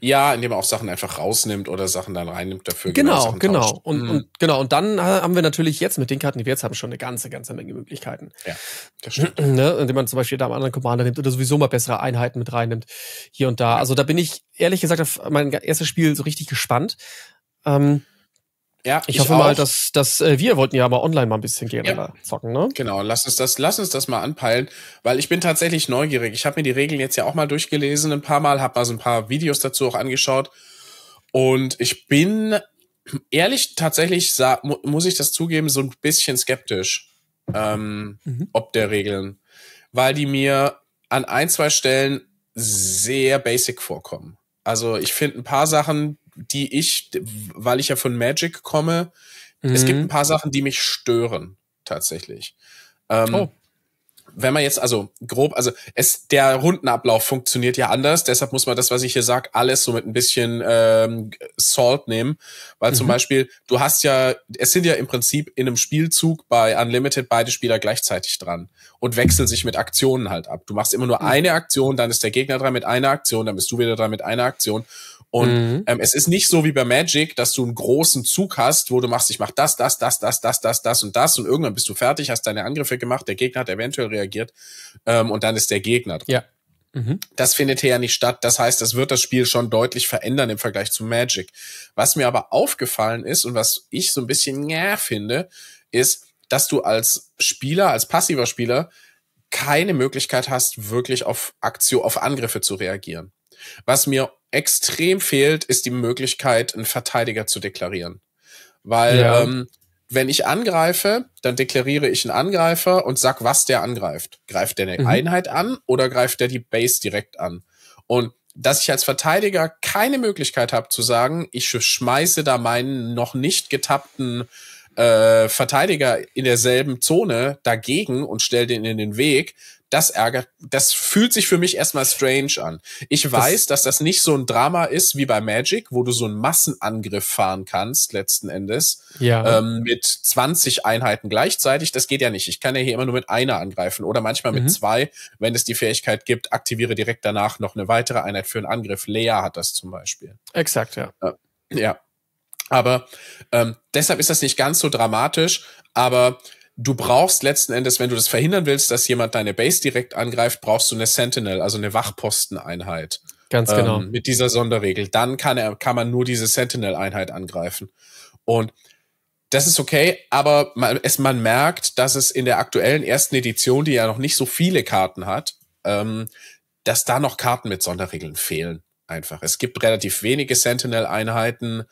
Ja, indem man auch Sachen einfach rausnimmt oder Sachen dann reinnimmt dafür. Genau, genau. genau. Und, mhm. und, genau. Und dann haben wir natürlich jetzt mit den Karten, die wir jetzt haben, schon eine ganze, ganze Menge Möglichkeiten. Ja, das stimmt. Ne? Indem man zum Beispiel da einen anderen Commander nimmt oder sowieso mal bessere Einheiten mit reinnimmt, hier und da. Also da bin ich ehrlich gesagt auf mein erstes Spiel so richtig gespannt. Ähm, ja, ich, ich hoffe auch. mal, dass, dass äh, wir wollten ja aber online mal ein bisschen gerne ja. zocken, ne? Genau, lass uns das, lass uns das mal anpeilen, weil ich bin tatsächlich neugierig. Ich habe mir die Regeln jetzt ja auch mal durchgelesen, ein paar Mal, habe mal so ein paar Videos dazu auch angeschaut und ich bin ehrlich tatsächlich muss ich das zugeben so ein bisschen skeptisch, ähm, mhm. ob der Regeln, weil die mir an ein zwei Stellen sehr basic vorkommen. Also ich finde ein paar Sachen, die ich, weil ich ja von Magic komme, mhm. es gibt mhm. ein paar Sachen, die mich stören, tatsächlich. Ähm, oh. Wenn man jetzt also grob, also es, der Rundenablauf funktioniert ja anders, deshalb muss man das, was ich hier sage, alles so mit ein bisschen ähm, Salt nehmen. Weil mhm. zum Beispiel, du hast ja, es sind ja im Prinzip in einem Spielzug bei Unlimited beide Spieler gleichzeitig dran und wechseln sich mit Aktionen halt ab. Du machst immer nur mhm. eine Aktion, dann ist der Gegner dran mit einer Aktion, dann bist du wieder dran mit einer Aktion. Und mhm. ähm, es ist nicht so wie bei Magic, dass du einen großen Zug hast, wo du machst, ich mach das, das, das, das, das, das, das und das und irgendwann bist du fertig, hast deine Angriffe gemacht, der Gegner hat eventuell reagiert ähm, und dann ist der Gegner dran. Ja. Mhm. Das findet hier ja nicht statt. Das heißt, das wird das Spiel schon deutlich verändern im Vergleich zu Magic. Was mir aber aufgefallen ist und was ich so ein bisschen näher finde, ist, dass du als Spieler, als passiver Spieler, keine Möglichkeit hast, wirklich auf Aktion, auf Angriffe zu reagieren. Was mir extrem fehlt, ist die Möglichkeit, einen Verteidiger zu deklarieren. Weil ja. ähm, wenn ich angreife, dann deklariere ich einen Angreifer und sag, was der angreift. Greift der eine mhm. Einheit an oder greift der die Base direkt an? Und dass ich als Verteidiger keine Möglichkeit habe zu sagen, ich schmeiße da meinen noch nicht getappten äh, Verteidiger in derselben Zone dagegen und stell den in den Weg, das ärgert, das fühlt sich für mich erstmal strange an. Ich weiß, das, dass das nicht so ein Drama ist wie bei Magic, wo du so einen Massenangriff fahren kannst, letzten Endes. Ja. Ähm, mit 20 Einheiten gleichzeitig. Das geht ja nicht. Ich kann ja hier immer nur mit einer angreifen oder manchmal mit mhm. zwei, wenn es die Fähigkeit gibt, aktiviere direkt danach noch eine weitere Einheit für einen Angriff. Lea hat das zum Beispiel. Exakt, ja. Ja. Aber ähm, deshalb ist das nicht ganz so dramatisch, aber du brauchst letzten Endes, wenn du das verhindern willst, dass jemand deine Base direkt angreift, brauchst du eine Sentinel, also eine Wachposteneinheit. Ganz ähm, genau. Ähm, mit dieser Sonderregel. Dann kann, er, kann man nur diese Sentinel-Einheit angreifen. Und das ist okay, aber man, es, man merkt, dass es in der aktuellen ersten Edition, die ja noch nicht so viele Karten hat, ähm, dass da noch Karten mit Sonderregeln fehlen einfach. Es gibt relativ wenige Sentinel-Einheiten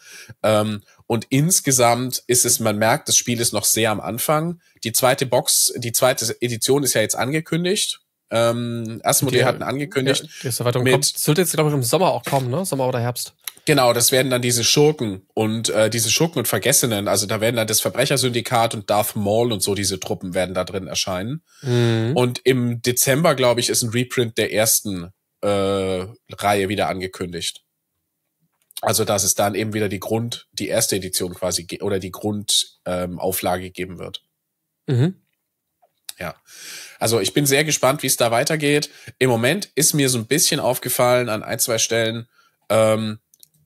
ähm, und insgesamt ist es, man merkt, das Spiel ist noch sehr am Anfang. Die zweite Box, die zweite Edition ist ja jetzt angekündigt. Ähm, Asmodee hatten angekündigt. Ja, die mit, kommt, sollte jetzt, glaube ich, im Sommer auch kommen, ne? Sommer oder Herbst. Genau, das werden dann diese Schurken und äh, diese Schurken und Vergessenen, also da werden dann das Verbrechersyndikat und Darth Maul und so diese Truppen werden da drin erscheinen. Mhm. Und im Dezember, glaube ich, ist ein Reprint der ersten äh, Reihe wieder angekündigt. Also, dass es dann eben wieder die Grund, die erste Edition quasi oder die Grundauflage ähm, geben wird. Mhm. Ja. Also ich bin sehr gespannt, wie es da weitergeht. Im Moment ist mir so ein bisschen aufgefallen an ein, zwei Stellen, ähm,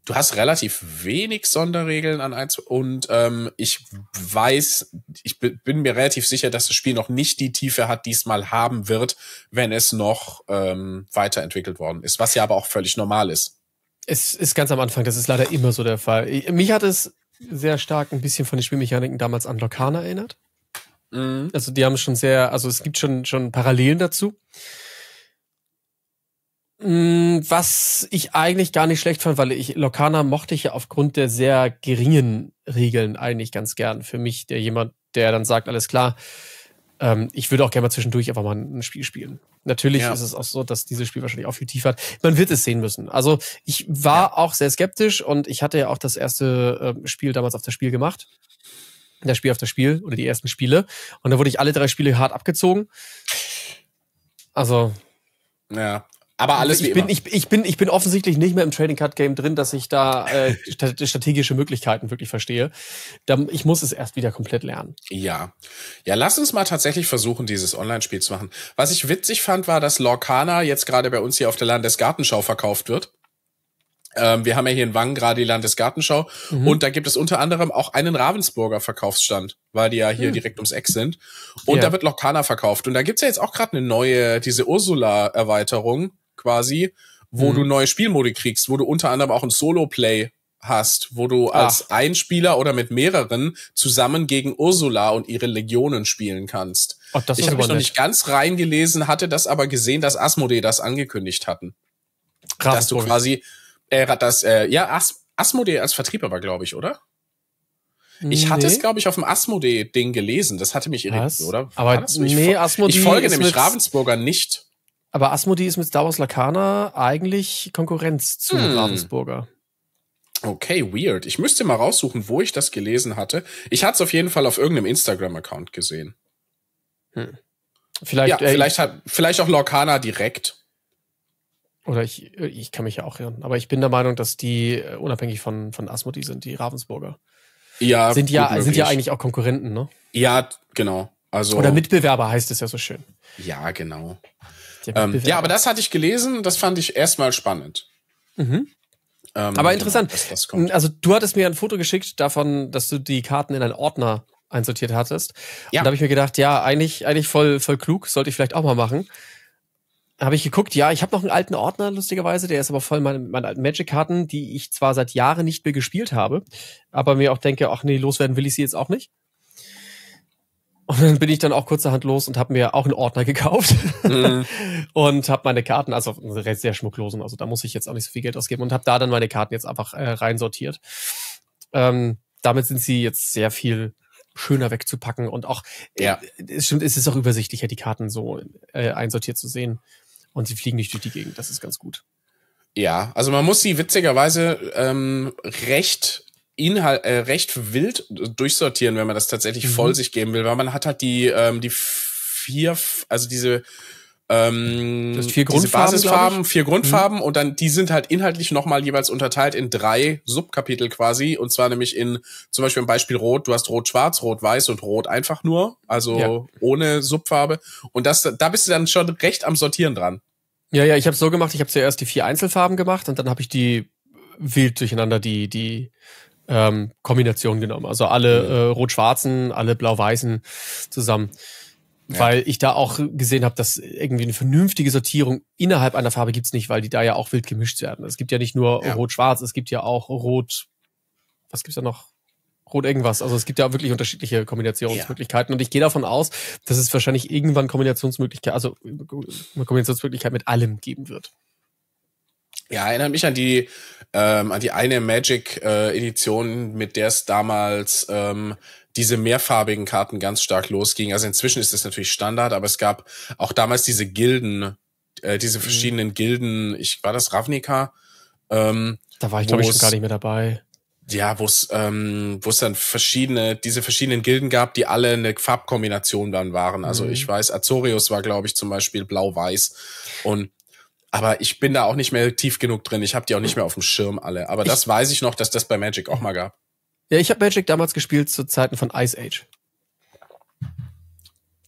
du hast relativ wenig Sonderregeln an eins und ähm, ich weiß, ich bin mir relativ sicher, dass das Spiel noch nicht die Tiefe hat, diesmal haben wird, wenn es noch ähm, weiterentwickelt worden ist, was ja aber auch völlig normal ist. Es ist ganz am Anfang, das ist leider immer so der Fall. Mich hat es sehr stark ein bisschen von den Spielmechaniken damals an Lokana erinnert. Mhm. Also die haben schon sehr, also es gibt schon, schon Parallelen dazu. Mm, was ich eigentlich gar nicht schlecht fand, weil ich Lokana mochte ich ja aufgrund der sehr geringen Regeln eigentlich ganz gern. Für mich, der jemand, der dann sagt, alles klar, ähm, ich würde auch gerne mal zwischendurch einfach mal ein Spiel spielen. Natürlich ja. ist es auch so, dass dieses Spiel wahrscheinlich auch viel tiefer hat. Man wird es sehen müssen. Also ich war ja. auch sehr skeptisch und ich hatte ja auch das erste äh, Spiel damals auf das Spiel gemacht. Das Spiel auf das Spiel oder die ersten Spiele. Und da wurde ich alle drei Spiele hart abgezogen. Also. Ja. Aber also alles ich, wie bin, immer. Ich, ich, bin, ich bin offensichtlich nicht mehr im Trading Card Game drin, dass ich da äh, strategische Möglichkeiten wirklich verstehe. Ich muss es erst wieder komplett lernen. Ja. Ja, lass uns mal tatsächlich versuchen, dieses Online-Spiel zu machen. Was ich witzig fand, war, dass Lorcana jetzt gerade bei uns hier auf der Landesgartenschau verkauft wird. Ähm, wir haben ja hier in Wangen gerade die Landesgartenschau mhm. und da gibt es unter anderem auch einen Ravensburger Verkaufsstand, weil die ja hier mhm. direkt ums Eck sind. Und ja. da wird Lokana verkauft. Und da gibt's ja jetzt auch gerade eine neue, diese Ursula-Erweiterung, quasi, wo mhm. du neue Spielmodi kriegst, wo du unter anderem auch ein Solo-Play hast, wo du Ach. als Einspieler oder mit mehreren zusammen gegen Ursula und ihre Legionen spielen kannst. Oh, das ich habe mich noch nicht ganz reingelesen, hatte das aber gesehen, dass Asmodee das angekündigt hatten. Krass, dass du Profi. quasi, äh, das, äh, ja, As Asmodee als Vertrieb aber, glaube ich, oder? Ich nee. hatte es, glaube ich, auf dem Asmodee-Ding gelesen. Das hatte mich irritiert, oder? Aber nee, Asmodee. Ich folge nämlich Ravensburger nicht. Aber Asmodee ist mit Star Wars Lakana eigentlich Konkurrenz zu hm. Ravensburger. Okay, weird. Ich müsste mal raussuchen, wo ich das gelesen hatte. Ich hatte es auf jeden Fall auf irgendeinem Instagram-Account gesehen. Hm. Vielleicht, ja, äh, vielleicht, hat, vielleicht auch Lorcana direkt. Oder ich, äh, ich kann mich ja auch hören. Aber ich bin der Meinung, dass die äh, unabhängig von, von Asmodee sind, die Ravensburger. Ja, sind ja, möglich. sind ja eigentlich auch Konkurrenten, ne? Ja, genau. Also, Oder Mitbewerber heißt es ja so schön. Ja, genau. Ähm, ja, aber das hatte ich gelesen, das fand ich erstmal spannend. Mhm. Ähm, aber interessant. Genau, dass das also du hattest mir ein Foto geschickt davon, dass du die Karten in einen Ordner einsortiert hattest. Ja. Und da habe ich mir gedacht, ja, eigentlich, eigentlich voll, voll klug, sollte ich vielleicht auch mal machen. Habe ich geguckt, ja, ich habe noch einen alten Ordner, lustigerweise, der ist aber voll mit meinen alten Magic-Karten, die ich zwar seit Jahren nicht mehr gespielt habe, aber mir auch denke, ach nee, loswerden will ich sie jetzt auch nicht. Und dann bin ich dann auch kurzerhand los und habe mir auch einen Ordner gekauft mhm. und habe meine Karten, also sehr schmucklosen, also da muss ich jetzt auch nicht so viel Geld ausgeben und habe da dann meine Karten jetzt einfach äh, reinsortiert. Ähm, damit sind sie jetzt sehr viel schöner wegzupacken und auch, äh, ja. äh, es stimmt, es ist auch übersichtlicher, die Karten so äh, einsortiert zu sehen und sie fliegen nicht durch die Gegend, das ist ganz gut. Ja, also man muss sie witzigerweise ähm, recht Inhalt, äh, recht wild durchsortieren, wenn man das tatsächlich mhm. voll sich geben will, weil man hat halt die, ähm, die vier, also diese ähm, vier Grundfarben, diese Basisfarben, vier mhm. Grundfarben mhm. und dann die sind halt inhaltlich nochmal jeweils unterteilt in drei Subkapitel quasi und zwar nämlich in zum Beispiel im Beispiel Rot, du hast Rot-Schwarz, Rot-Weiß und Rot einfach nur, also ja. ohne Subfarbe und das, da bist du dann schon recht am Sortieren dran. Ja, ja, ich habe so gemacht, ich habe zuerst die vier Einzelfarben gemacht und dann habe ich die wild durcheinander die die ähm, Kombination genommen. Also alle mhm. äh, rot-schwarzen, alle blau-weißen zusammen. Ja. Weil ich da auch gesehen habe, dass irgendwie eine vernünftige Sortierung innerhalb einer Farbe gibt's nicht, weil die da ja auch wild gemischt werden. Es gibt ja nicht nur ja. rot-schwarz, es gibt ja auch rot, was gibt's da noch? Rot irgendwas. Also es gibt ja wirklich unterschiedliche Kombinationsmöglichkeiten. Ja. Und ich gehe davon aus, dass es wahrscheinlich irgendwann Kombinationsmöglichkeit, also eine äh, Kombinationsmöglichkeit mit allem geben wird. Ja, erinnert mich an die ähm, an die eine Magic äh, Edition, mit der es damals ähm, diese mehrfarbigen Karten ganz stark losging. Also inzwischen ist das natürlich Standard, aber es gab auch damals diese Gilden, äh, diese mhm. verschiedenen mhm. Gilden. Ich war das Ravnica. Ähm, da war ich glaube ich schon gar nicht mehr dabei. Ja, wo es ähm, wo es dann verschiedene diese verschiedenen Gilden gab, die alle eine Farbkombination dann waren. Also mhm. ich weiß, Azorius war glaube ich zum Beispiel blau-weiß und aber ich bin da auch nicht mehr tief genug drin. Ich habe die auch nicht mehr auf dem Schirm alle. Aber das ich, weiß ich noch, dass das bei Magic auch mal gab. Ja, ich habe Magic damals gespielt zu Zeiten von Ice Age.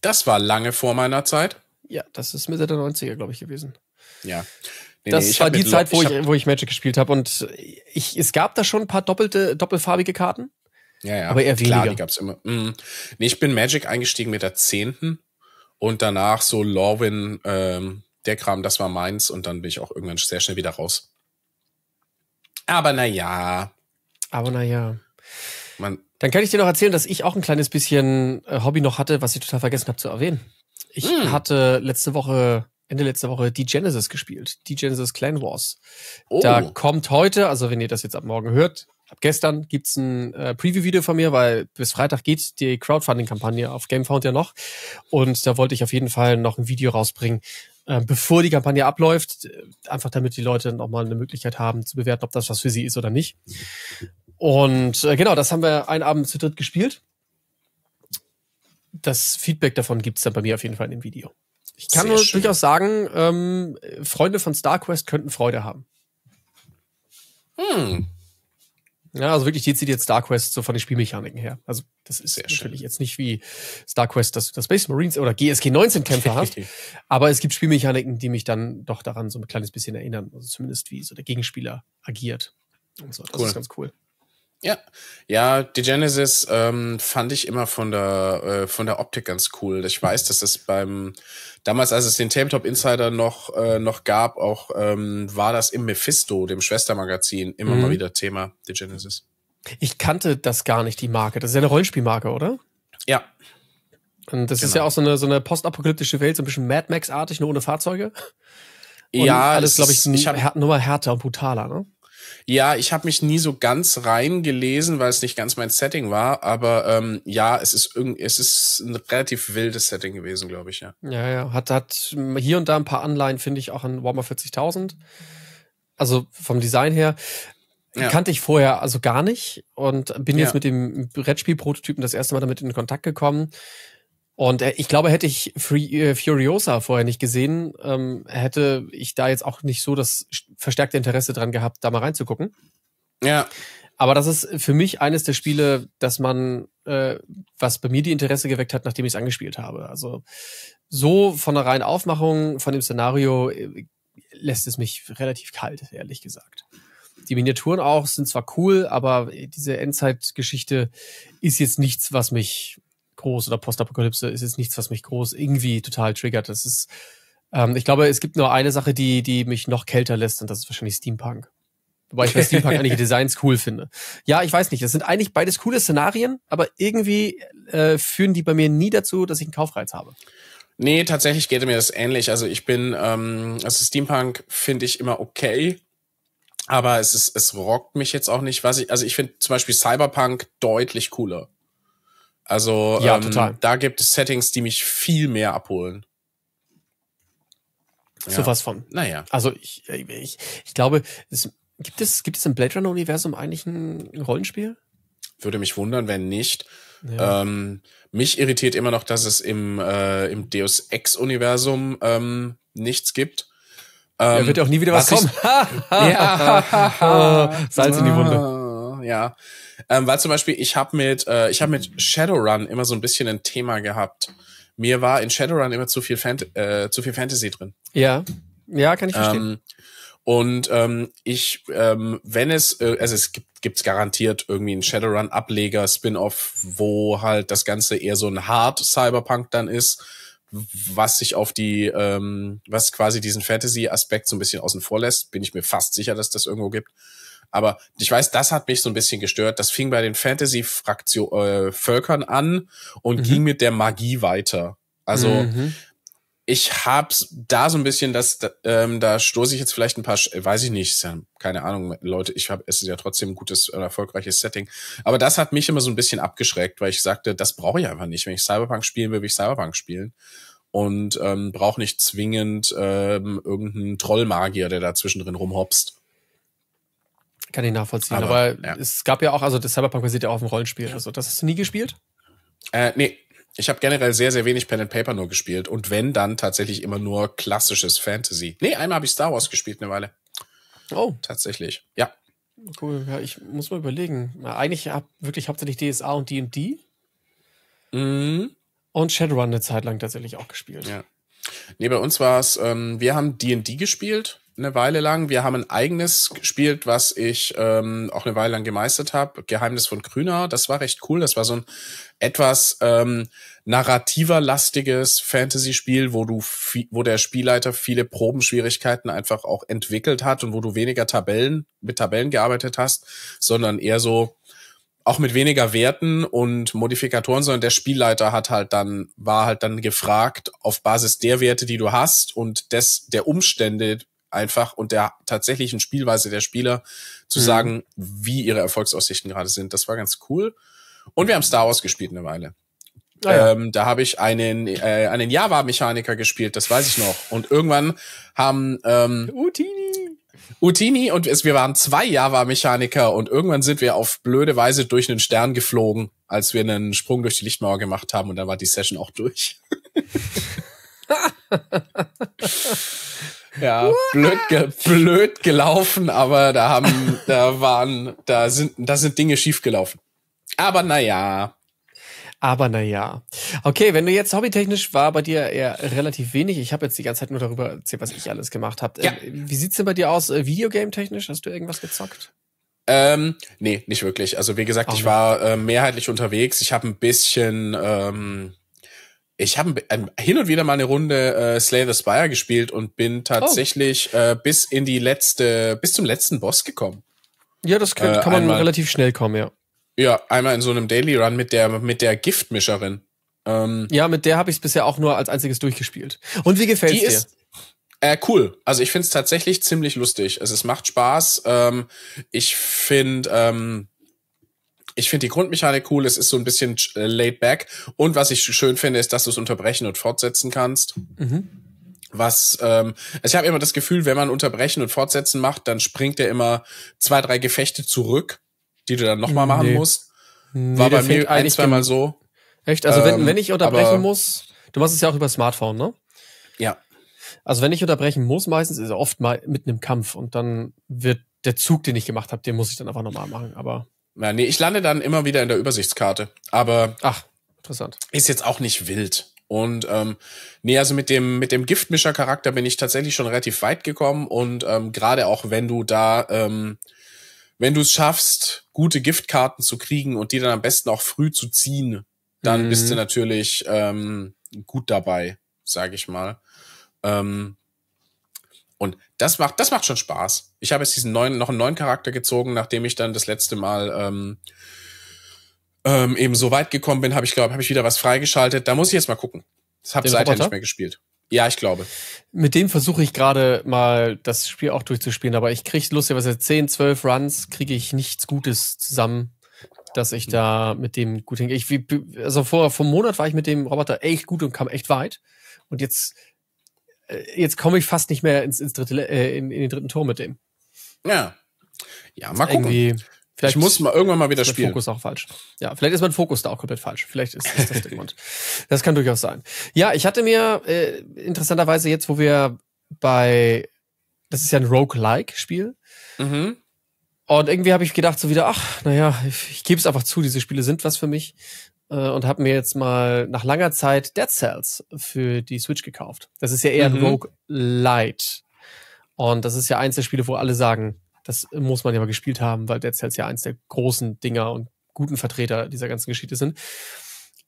Das war lange vor meiner Zeit. Ja, das ist Mitte der 90er, glaube ich, gewesen. Ja. Nee, das nee, war die Zeit, wo ich, ich wo ich Magic gespielt habe. Und ich, es gab da schon ein paar doppelte, doppelfarbige Karten. Ja, ja. Aber eher weniger. Klar, die gab's immer. Mm. Nee, ich bin Magic eingestiegen mit der zehnten und danach so Lorwin, ähm, der Kram, das war meins und dann bin ich auch irgendwann sehr schnell wieder raus. Aber naja. Aber naja. Man, dann kann ich dir noch erzählen, dass ich auch ein kleines bisschen äh, Hobby noch hatte, was ich total vergessen habe zu erwähnen. Ich mm. hatte letzte Woche, Ende letzter Woche, die Genesis gespielt. Die Genesis Clan Wars. Oh. Da kommt heute, also wenn ihr das jetzt ab morgen hört, ab gestern gibt es ein äh, Preview-Video von mir, weil bis Freitag geht die Crowdfunding-Kampagne auf GameFound ja noch. Und da wollte ich auf jeden Fall noch ein Video rausbringen, ähm, bevor die Kampagne abläuft, äh, einfach damit die Leute nochmal eine Möglichkeit haben zu bewerten, ob das was für sie ist oder nicht. Und äh, genau, das haben wir einen Abend zu dritt gespielt. Das Feedback davon gibt's dann bei mir auf jeden Fall in dem Video. Ich kann Sehr nur schön. durchaus sagen, ähm, Freunde von StarQuest könnten Freude haben. Hm, ja, also wirklich dezidiert StarQuest so von den Spielmechaniken her. Also das ist Sehr natürlich schön. jetzt nicht wie StarQuest, dass du das Space Marines oder GSG 19 Kämpfer hast, aber es gibt Spielmechaniken, die mich dann doch daran so ein kleines bisschen erinnern, also zumindest wie so der Gegenspieler agiert und so. Das cool. ist ganz cool. Ja, ja, die Genesis ähm, fand ich immer von der äh, von der Optik ganz cool. Ich weiß, dass es beim damals, als es den Tabletop Insider noch äh, noch gab, auch ähm, war das im Mephisto, dem Schwestermagazin, immer mhm. mal wieder Thema. Die Genesis. Ich kannte das gar nicht, die Marke. Das ist ja eine Rollenspielmarke, oder? Ja. Und das genau. ist ja auch so eine so eine postapokalyptische Welt, so ein bisschen Mad Max-artig, nur ohne Fahrzeuge. Und ja, alles, glaube ich, ich nur mal härter und brutaler, ne? Ja, ich habe mich nie so ganz reingelesen, weil es nicht ganz mein Setting war, aber ähm, ja, es ist irgendwie, es ist ein relativ wildes Setting gewesen, glaube ich, ja. Ja, ja, hat, hat hier und da ein paar Anleihen, finde ich, auch an Warhammer 40.000. Also vom Design her. Ja. Kannte ich vorher also gar nicht und bin ja. jetzt mit dem Brettspiel-Prototypen das erste Mal damit in Kontakt gekommen. Und äh, ich glaube, hätte ich äh, Furiosa vorher nicht gesehen, ähm, hätte ich da jetzt auch nicht so das verstärkte Interesse dran gehabt, da mal reinzugucken. Ja. Aber das ist für mich eines der Spiele, dass man, äh, was bei mir die Interesse geweckt hat, nachdem ich es angespielt habe. Also so von der reinen Aufmachung, von dem Szenario äh, lässt es mich relativ kalt, ehrlich gesagt. Die Miniaturen auch sind zwar cool, aber diese Endzeit-Geschichte ist jetzt nichts, was mich groß oder Postapokalypse ist jetzt nichts, was mich groß irgendwie total triggert. Das ist, ähm, ich glaube, es gibt nur eine Sache, die, die mich noch kälter lässt und das ist wahrscheinlich Steampunk. Wobei ich bei Steampunk eigentlich Designs cool finde. Ja, ich weiß nicht. Das sind eigentlich beides coole Szenarien, aber irgendwie äh, führen die bei mir nie dazu, dass ich einen Kaufreiz habe. Nee, tatsächlich geht mir das ähnlich. Also ich bin, ähm, also Steampunk finde ich immer okay, aber es ist, es rockt mich jetzt auch nicht. Was ich, also ich finde zum Beispiel Cyberpunk deutlich cooler. Also ja, ähm, da gibt es Settings, die mich viel mehr abholen. Ja. So was von. Naja. Also ich, äh, ich, ich glaube, es, gibt, es, gibt es im Blade Runner-Universum eigentlich ein Rollenspiel? Würde mich wundern, wenn nicht. Ja. Ähm, mich irritiert immer noch, dass es im, äh, im Deus Ex-Universum ähm, nichts gibt. Ähm, ja, wird auch nie wieder was, was kommen. ja. Salz in die Wunde. ja. Ähm, weil zum Beispiel, ich habe mit, äh, ich hab mit Shadowrun immer so ein bisschen ein Thema gehabt. Mir war in Shadowrun immer zu viel, Fan äh, zu viel Fantasy drin. Ja, ja, kann ich verstehen. Ähm, und ähm, ich, ähm, wenn es, äh, also es gibt gibt's garantiert irgendwie einen Shadowrun-Ableger, Spin-off, wo halt das Ganze eher so ein Hard Cyberpunk dann ist, was sich auf die, ähm, was quasi diesen Fantasy-Aspekt so ein bisschen außen vor lässt. Bin ich mir fast sicher, dass das irgendwo gibt. Aber ich weiß, das hat mich so ein bisschen gestört. Das fing bei den Fantasy-Völkern äh, an und mhm. ging mit der Magie weiter. Also mhm. ich hab's da so ein bisschen, dass ähm, da stoße ich jetzt vielleicht ein paar, weiß ich nicht, ja, keine Ahnung, Leute, ich habe es ist ja trotzdem ein gutes oder erfolgreiches Setting. Aber das hat mich immer so ein bisschen abgeschreckt, weil ich sagte, das brauche ich einfach nicht. Wenn ich Cyberpunk spielen will, will ich Cyberpunk spielen und ähm, brauche nicht zwingend ähm, irgendeinen Trollmagier, der da zwischendrin rumhopst. Kann ich nachvollziehen. Aber, aber ja. es gab ja auch, also das Cyberpunk basiert ja auch auf dem Rollenspiel. Also das hast du nie gespielt? Äh, nee. Ich habe generell sehr, sehr wenig Pen and Paper nur gespielt. Und wenn, dann tatsächlich immer nur klassisches Fantasy. Nee, einmal habe ich Star Wars gespielt eine Weile. Oh. Tatsächlich, ja. Cool, ja, ich muss mal überlegen. Eigentlich hab, wirklich hauptsächlich DSA und D&D. Mhm. Und Shadowrun eine Zeit lang tatsächlich auch gespielt. Ja. Nee, bei uns war es, ähm, wir haben D&D gespielt eine Weile lang. Wir haben ein eigenes gespielt, was ich ähm, auch eine Weile lang gemeistert habe. Geheimnis von Grüner. Das war recht cool. Das war so ein etwas ähm, narrativer lastiges Fantasy-Spiel, wo du, wo der Spielleiter viele Probenschwierigkeiten einfach auch entwickelt hat und wo du weniger Tabellen mit Tabellen gearbeitet hast, sondern eher so auch mit weniger Werten und Modifikatoren, sondern der Spielleiter hat halt dann, war halt dann gefragt, auf Basis der Werte, die du hast und des, der Umstände, einfach und der tatsächlichen Spielweise der Spieler zu mhm. sagen, wie ihre Erfolgsaussichten gerade sind. Das war ganz cool. Und wir haben Star Wars gespielt eine Weile. Ah, ja. ähm, da habe ich einen, äh, einen Java-Mechaniker gespielt, das weiß ich noch. Und irgendwann haben ähm, Utini. Utini und es, wir waren zwei Java-Mechaniker und irgendwann sind wir auf blöde Weise durch einen Stern geflogen, als wir einen Sprung durch die Lichtmauer gemacht haben und dann war die Session auch durch. Ja, blöd, ge blöd gelaufen, aber da haben, da waren, da sind, da sind Dinge schief gelaufen. Aber naja. Aber naja. Okay, wenn du jetzt hobbytechnisch war bei dir eher relativ wenig. Ich habe jetzt die ganze Zeit nur darüber erzählt, was ich alles gemacht habe. Ja. Ähm, wie sieht's denn bei dir aus, äh, Videogame-technisch? Hast du irgendwas gezockt? Ähm, nee, nicht wirklich. Also wie gesagt, okay. ich war äh, mehrheitlich unterwegs. Ich habe ein bisschen ähm, ich habe hin und wieder mal eine Runde äh, Slay the Spire gespielt und bin oh. tatsächlich oh. äh, bis in die letzte, bis zum letzten Boss gekommen. Ja, das kann, äh, kann man einmal, relativ schnell kommen, ja. Ja, einmal in so einem Daily Run mit der mit der Giftmischerin. Ähm, ja, mit der habe ich es bisher auch nur als einziges durchgespielt. Und wie gefällt dir? Ist, äh, cool. Also ich finde es tatsächlich ziemlich lustig. Also, es macht Spaß. Ähm, ich finde ähm, ich finde die Grundmechanik cool, es ist so ein bisschen äh, laid back. Und was ich schön finde, ist, dass du es unterbrechen und fortsetzen kannst. Mhm. Was, ähm, also ich habe immer das Gefühl, wenn man unterbrechen und fortsetzen macht, dann springt er immer zwei, drei Gefechte zurück, die du dann nochmal machen musst. Nee, War bei mir ein, zweimal so. Echt? Also ähm, wenn, wenn ich unterbrechen muss, du machst es ja auch über Smartphone, ne? Ja. Also wenn ich unterbrechen muss, meistens ist er oft mal mitten im Kampf und dann wird der Zug, den ich gemacht habe, den muss ich dann einfach nochmal machen. Aber ja, nee, ich lande dann immer wieder in der Übersichtskarte. Aber ach, interessant. Ist jetzt auch nicht wild. Und ähm, nee, also mit dem mit dem Giftmischer-Charakter bin ich tatsächlich schon relativ weit gekommen und ähm, gerade auch wenn du da ähm, wenn du es schaffst, gute Giftkarten zu kriegen und die dann am besten auch früh zu ziehen, dann mhm. bist du natürlich ähm, gut dabei, sage ich mal. Ähm, und das macht das macht schon Spaß ich habe jetzt diesen neuen, noch einen neuen Charakter gezogen, nachdem ich dann das letzte Mal ähm, ähm, eben so weit gekommen bin, habe ich glaube, habe ich wieder was freigeschaltet. Da muss ich jetzt mal gucken. Das habe seither nicht mehr gespielt. Ja, ich glaube. Mit dem versuche ich gerade mal das Spiel auch durchzuspielen, aber ich kriege lustigerweise 10, 12 Runs, kriege ich nichts Gutes zusammen, dass ich hm. da mit dem gut hingehe. Ich, also vor, vor einem Monat war ich mit dem Roboter echt gut und kam echt weit. Und jetzt, äh, jetzt komme ich fast nicht mehr ins, ins dritte, äh, in, in den dritten Tor mit dem. Ja. Ja, mal gucken. Vielleicht ich muss mal irgendwann mal wieder ist spielen. Fokus auch falsch. Ja, vielleicht ist mein Fokus da auch komplett falsch. Vielleicht ist, ist das der Grund. Das kann durchaus sein. Ja, ich hatte mir äh, interessanterweise jetzt, wo wir bei, das ist ja ein rogue like spiel Mhm. Und irgendwie habe ich gedacht so wieder, ach, naja, ich, ich gebe es einfach zu, diese Spiele sind was für mich. Äh, und habe mir jetzt mal nach langer Zeit Dead Cells für die Switch gekauft. Das ist ja eher mhm. ein Roguelite. Und das ist ja eins der Spiele, wo alle sagen, das muss man ja mal gespielt haben, weil Dead Cells ja eins der großen Dinger und guten Vertreter dieser ganzen Geschichte sind.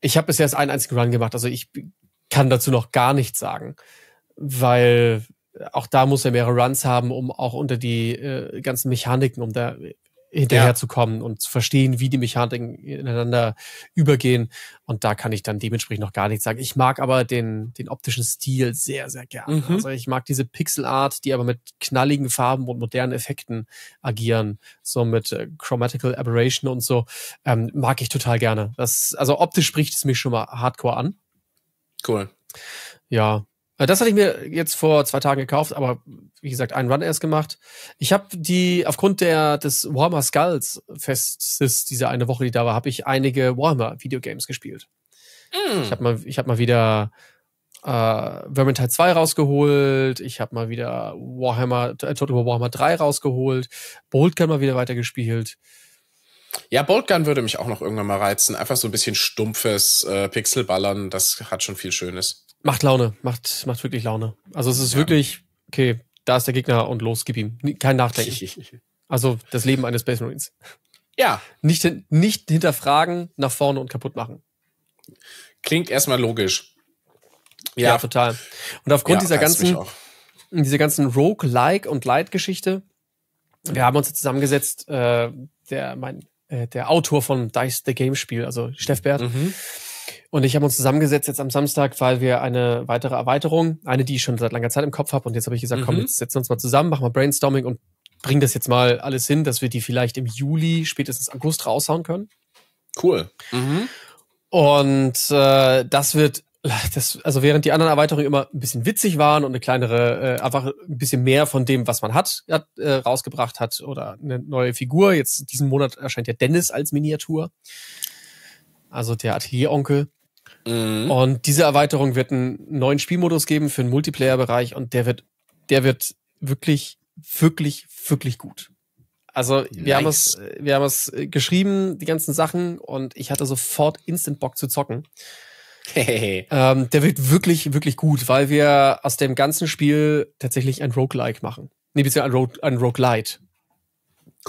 Ich habe bisher erst einen einzigen Run gemacht, also ich kann dazu noch gar nichts sagen, weil auch da muss er mehrere Runs haben, um auch unter die äh, ganzen Mechaniken, um da hinterherzukommen ja. und zu verstehen, wie die Mechaniken ineinander übergehen. Und da kann ich dann dementsprechend noch gar nichts sagen. Ich mag aber den, den optischen Stil sehr, sehr gerne. Mhm. Also ich mag diese Pixelart, die aber mit knalligen Farben und modernen Effekten agieren, so mit äh, Chromatical Aberration und so, ähm, mag ich total gerne. Das, also optisch spricht es mich schon mal hardcore an. Cool. Ja, äh, das hatte ich mir jetzt vor zwei Tagen gekauft, aber wie gesagt, einen Run erst gemacht. Ich habe die, aufgrund der des Warhammer Skulls Festes, diese eine Woche, die da war, habe ich einige Warhammer Videogames gespielt. Mm. Ich habe mal, ich hab mal wieder äh, Vermintide 2 rausgeholt, ich habe mal wieder Warhammer, äh, Total War Warhammer 3 rausgeholt, Boltgun mal wieder weitergespielt. Ja, Boltgun würde mich auch noch irgendwann mal reizen. Einfach so ein bisschen stumpfes äh, Pixelballern, das hat schon viel Schönes. Macht Laune, macht, macht wirklich Laune. Also es ist ja. wirklich, okay, da ist der Gegner und los, gib ihm. Kein Nachdenken. Also das Leben eines Space Marines. Ja. Nicht, nicht hinterfragen, nach vorne und kaputt machen. Klingt erstmal logisch. Ja. ja, total. Und aufgrund ja, dieser ganzen, dieser ganzen Rogue-like und Light-Geschichte, wir haben uns zusammengesetzt, äh, der, mein, äh, der Autor von Dice the Game Spiel, also Steff Bert, mhm. Und ich habe uns zusammengesetzt jetzt am Samstag, weil wir eine weitere Erweiterung, eine, die ich schon seit langer Zeit im Kopf habe. Und jetzt habe ich gesagt, mhm. komm, jetzt setzen wir uns mal zusammen, machen mal Brainstorming und bringen das jetzt mal alles hin, dass wir die vielleicht im Juli, spätestens August raushauen können. Cool. Mhm. Und äh, das wird, das, also während die anderen Erweiterungen immer ein bisschen witzig waren und eine kleinere, äh, einfach ein bisschen mehr von dem, was man hat, hat äh, rausgebracht hat oder eine neue Figur. Jetzt diesen Monat erscheint ja Dennis als Miniatur also der Atelieronkel. Mhm. Und diese Erweiterung wird einen neuen Spielmodus geben für den Multiplayer-Bereich und der wird, der wird wirklich, wirklich, wirklich gut. Also nice. wir haben es, wir haben es geschrieben, die ganzen Sachen und ich hatte sofort Instant Bock zu zocken. Ähm, der wird wirklich, wirklich gut, weil wir aus dem ganzen Spiel tatsächlich ein Roguelike machen. Nee, beziehungsweise ein, Rogue, ein Roguelite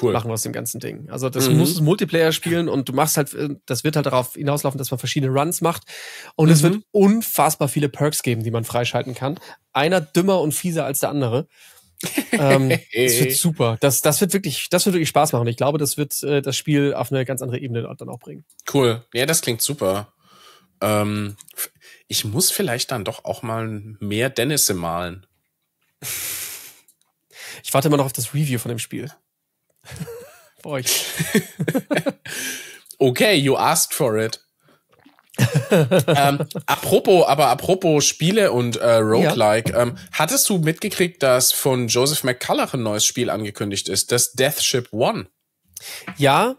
cool. machen wir aus dem ganzen Ding. Also das mhm. muss Multiplayer spielen und du machst halt, äh, das wird halt darauf hinauslaufen, dass man verschiedene Runs macht und mhm. es wird mhm. unfassbar viele Perks geben, die man freischalten kann. Einer dümmer und fieser als der andere. ähm, das wird super. Das, das wird wirklich, das wird wirklich Spaß machen. Ich glaube, das wird äh, das Spiel auf eine ganz andere Ebene dann auch bringen. Cool. Ja, das klingt super. Ähm, ich muss vielleicht dann doch auch mal mehr Dennis malen. Ich warte immer noch auf das Review von dem Spiel. euch. okay, you asked for it. ähm, apropos, aber apropos Spiele und äh, Roguelike, ja. ähm, hattest du mitgekriegt, dass von Joseph McCullough ein neues Spiel angekündigt ist, das Death Ship One? Ja,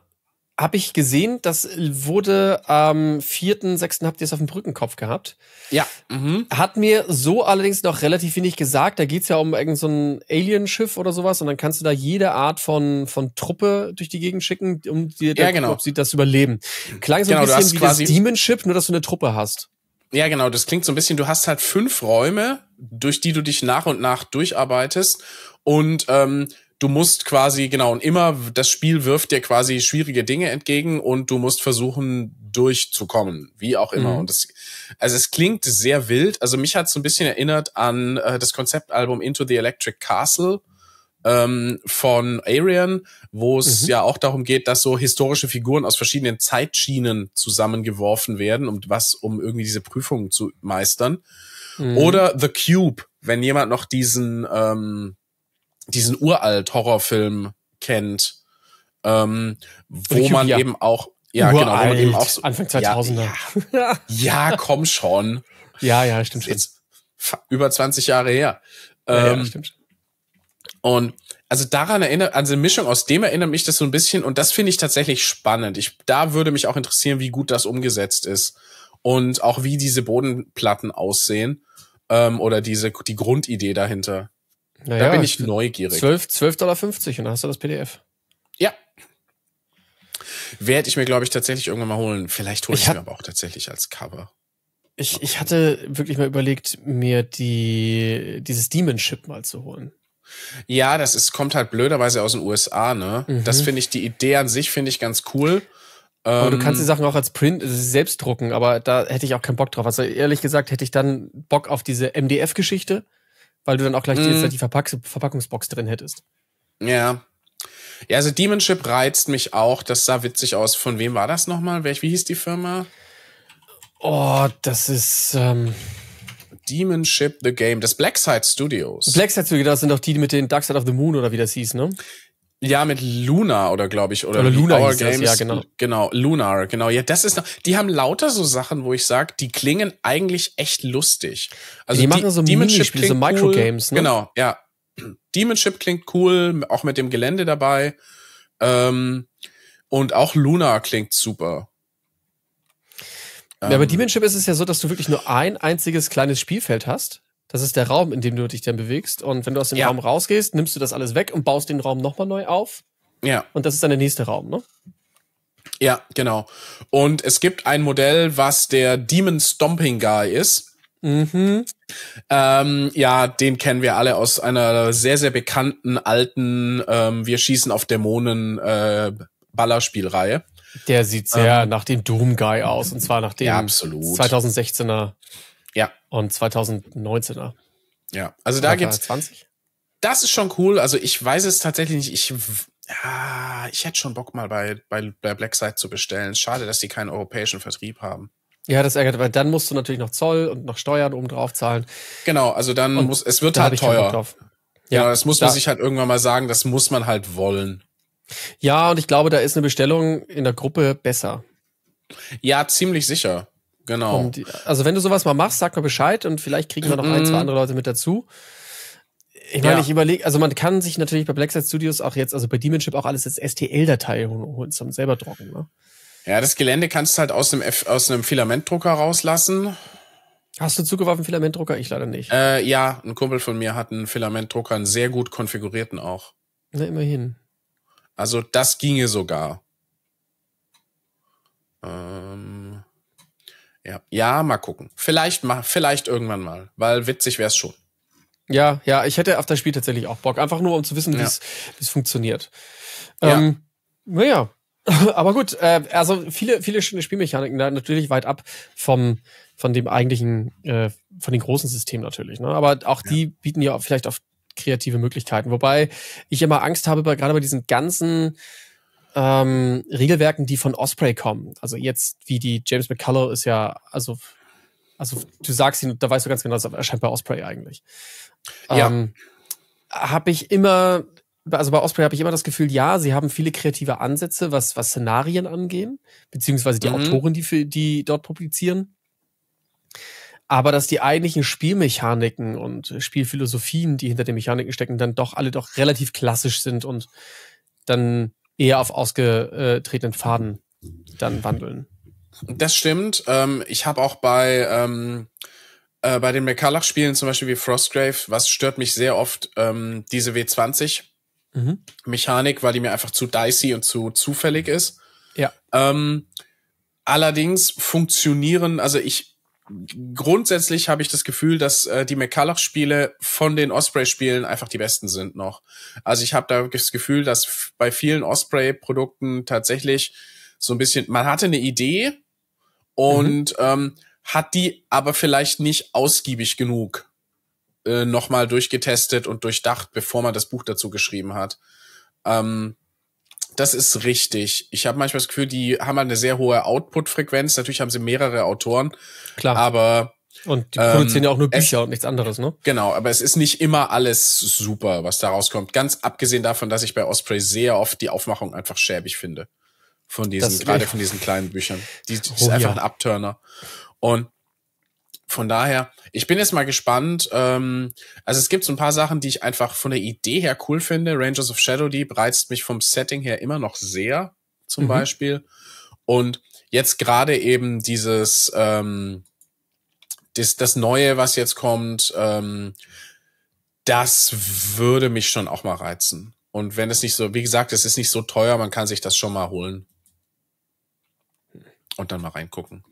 habe ich gesehen, das wurde am vierten, sechsten habt ihr es auf dem Brückenkopf gehabt. Ja. Mhm. Hat mir so allerdings noch relativ wenig gesagt. Da geht's ja um irgendein so Alien-Schiff oder sowas und dann kannst du da jede Art von, von Truppe durch die Gegend schicken, um dir ja, genau. ob sie das überleben. Klang so genau, ein bisschen wie das Demon Ship, nur dass du eine Truppe hast. Ja, genau, das klingt so ein bisschen, du hast halt fünf Räume, durch die du dich nach und nach durcharbeitest und ähm, du musst quasi, genau, und immer das Spiel wirft dir quasi schwierige Dinge entgegen und du musst versuchen, durchzukommen, wie auch immer. Mhm. Und das, also es klingt sehr wild. Also mich hat es ein bisschen erinnert an äh, das Konzeptalbum Into the Electric Castle ähm, von Arian, wo es mhm. ja auch darum geht, dass so historische Figuren aus verschiedenen Zeitschienen zusammengeworfen werden, um was, um irgendwie diese Prüfungen zu meistern. Mhm. Oder The Cube, wenn jemand noch diesen ähm, diesen uralt Horrorfilm kennt, ähm, wo Ricky man eben auch, ja, uralt. genau, wo man eben auch so, Anfang 2000er. Ja, ja, ja, komm schon. Ja, ja, stimmt schon. Jetzt über 20 Jahre her. Ja, ähm, ja, stimmt. Und also daran erinnert, also eine Mischung aus dem erinnert mich das so ein bisschen und das finde ich tatsächlich spannend. Ich, da würde mich auch interessieren, wie gut das umgesetzt ist und auch wie diese Bodenplatten aussehen ähm, oder diese die Grundidee dahinter. Naja, da bin ich neugierig. 12,50 12 Dollar und dann hast du das PDF. Ja. Werde ich mir, glaube ich, tatsächlich irgendwann mal holen. Vielleicht hole ich, ich mir aber auch tatsächlich als Cover. Ich, ich hatte wirklich mal überlegt, mir die, dieses Demon Ship mal zu holen. Ja, das ist, kommt halt blöderweise aus den USA, ne? Mhm. Das finde ich, die Idee an sich finde ich ganz cool. Aber du ähm, kannst die Sachen auch als Print äh, selbst drucken, aber da hätte ich auch keinen Bock drauf. Also ehrlich gesagt hätte ich dann Bock auf diese MDF-Geschichte weil du dann auch gleich mm. die, mhm. Verpack Verpackungsbox drin hättest. Ja. Ja, also Demonship reizt mich auch. Das sah witzig aus. Von wem war das nochmal? Welch, wie hieß die Firma? Oh, das ist. Ähm Demonship the Game, das Blackside Studios. Blackside Studios, das sind doch die mit den Dark Side of the Moon oder wie das hieß, ne? Ja, mit Luna oder glaube ich oder, oder Luna Our Games. Das, ja, genau. Genau, Lunar, genau. Ja, das ist noch, die haben lauter so Sachen, wo ich sag, die klingen eigentlich echt lustig. Also die, die machen so Minispiele, so Microgames, cool. ne? Genau, ja. Demonship klingt cool, auch mit dem Gelände dabei. Ähm, und auch Luna klingt super. Ja, ähm, bei Demonship ist es ja so, dass du wirklich nur ein einziges kleines Spielfeld hast. Das ist der Raum, in dem du dich dann bewegst. Und wenn du aus dem ja. Raum rausgehst, nimmst du das alles weg und baust den Raum nochmal neu auf. Ja. Und das ist dann der nächste Raum, ne? Ja, genau. Und es gibt ein Modell, was der Demon Stomping Guy ist. Mhm. Ähm, ja, den kennen wir alle aus einer sehr, sehr bekannten alten ähm, Wir schießen auf Dämonen äh, Ballerspielreihe. Der sieht sehr ähm, nach dem Doom Guy aus und zwar nach dem ja, 2016er und 2019er. Ja, also da gibt's. 20? Das ist schon cool. Also ich weiß es tatsächlich nicht. Ich, ah, ich hätte schon Bock mal bei, bei, bei Blackside zu bestellen. Schade, dass die keinen europäischen Vertrieb haben. Ja, das ärgert, weil dann musst du natürlich noch Zoll und noch Steuern oben drauf zahlen. Genau, also dann und muss, es wird halt teuer. Ja, genau, das muss da, man sich halt irgendwann mal sagen, das muss man halt wollen. Ja, und ich glaube, da ist eine Bestellung in der Gruppe besser. Ja, ziemlich sicher. Genau. Und, also wenn du sowas mal machst, sag mal Bescheid und vielleicht kriegen wir noch ein, zwei mhm. andere Leute mit dazu. Ich meine, ja. ich überlege, also man kann sich natürlich bei Blackside Studios auch jetzt, also bei Demonship auch alles als STL-Datei holen zum selber drucken. Ne? Ja, das Gelände kannst du halt aus einem, F aus einem Filamentdrucker rauslassen. Hast du Zugriff auf einen Filamentdrucker? Ich leider nicht. Äh, ja, ein Kumpel von mir hat einen Filamentdrucker, einen sehr gut konfigurierten auch. Na, immerhin. Also das ginge sogar. Ähm ja, ja mal gucken. Vielleicht, mal, vielleicht irgendwann mal, weil witzig wäre es schon. Ja, ja, ich hätte auf das Spiel tatsächlich auch Bock. Einfach nur, um zu wissen, wie es funktioniert. Ähm, naja, aber gut, äh, also viele, viele schöne Spielmechaniken, natürlich weit ab vom, von dem eigentlichen, äh, von den großen Systemen natürlich. Ne? Aber auch ja. die bieten ja vielleicht auf kreative Möglichkeiten. Wobei ich immer Angst habe, gerade bei diesen ganzen ähm, Regelwerken, die von Osprey kommen. Also jetzt wie die James McCullough ist ja, also, also du sagst ihn, da weißt du ganz genau, das erscheint bei Osprey eigentlich. Ja. Ähm, habe ich immer, also bei Osprey habe ich immer das Gefühl, ja, sie haben viele kreative Ansätze, was, was Szenarien angehen, beziehungsweise die mhm. Autoren, die, für, die dort publizieren. Aber dass die eigentlichen Spielmechaniken und Spielphilosophien, die hinter den Mechaniken stecken, dann doch alle doch relativ klassisch sind und dann eher auf ausgetretenen Faden dann wandeln. Das stimmt. Ähm, ich habe auch bei, ähm, äh, bei den McCulloch-Spielen, zum Beispiel wie Frostgrave, was stört mich sehr oft, ähm, diese W20-Mechanik, mhm. weil die mir einfach zu dicey und zu zufällig ist. Ja. Ähm, allerdings funktionieren, also ich, grundsätzlich habe ich das Gefühl, dass äh, die McCulloch-Spiele von den Osprey-Spielen einfach die besten sind noch. Also ich habe da das Gefühl, dass bei vielen Osprey-Produkten tatsächlich so ein bisschen, man hatte eine Idee und mhm. ähm, hat die aber vielleicht nicht ausgiebig genug äh, nochmal durchgetestet und durchdacht, bevor man das Buch dazu geschrieben hat. Ähm, das ist richtig. Ich habe manchmal das Gefühl, die haben halt eine sehr hohe Output-Frequenz. Natürlich haben sie mehrere Autoren. Klar. Aber. Und die ähm, produzieren ja auch nur ähm, Bücher es, und nichts anderes, ne? Genau, aber es ist nicht immer alles super, was da rauskommt. Ganz abgesehen davon, dass ich bei Osprey sehr oft die Aufmachung einfach schäbig finde. Von diesen, gerade von diesen kleinen Büchern. Die, die oh, ist einfach ja. ein Abturner. Und von daher, ich bin jetzt mal gespannt. Ähm, also es gibt so ein paar Sachen, die ich einfach von der Idee her cool finde. Rangers of Shadow Deep reizt mich vom Setting her immer noch sehr, zum mhm. Beispiel. Und jetzt gerade eben dieses, ähm, das, das Neue, was jetzt kommt, ähm, das würde mich schon auch mal reizen. Und wenn es nicht so, wie gesagt, es ist nicht so teuer, man kann sich das schon mal holen. Und dann mal reingucken.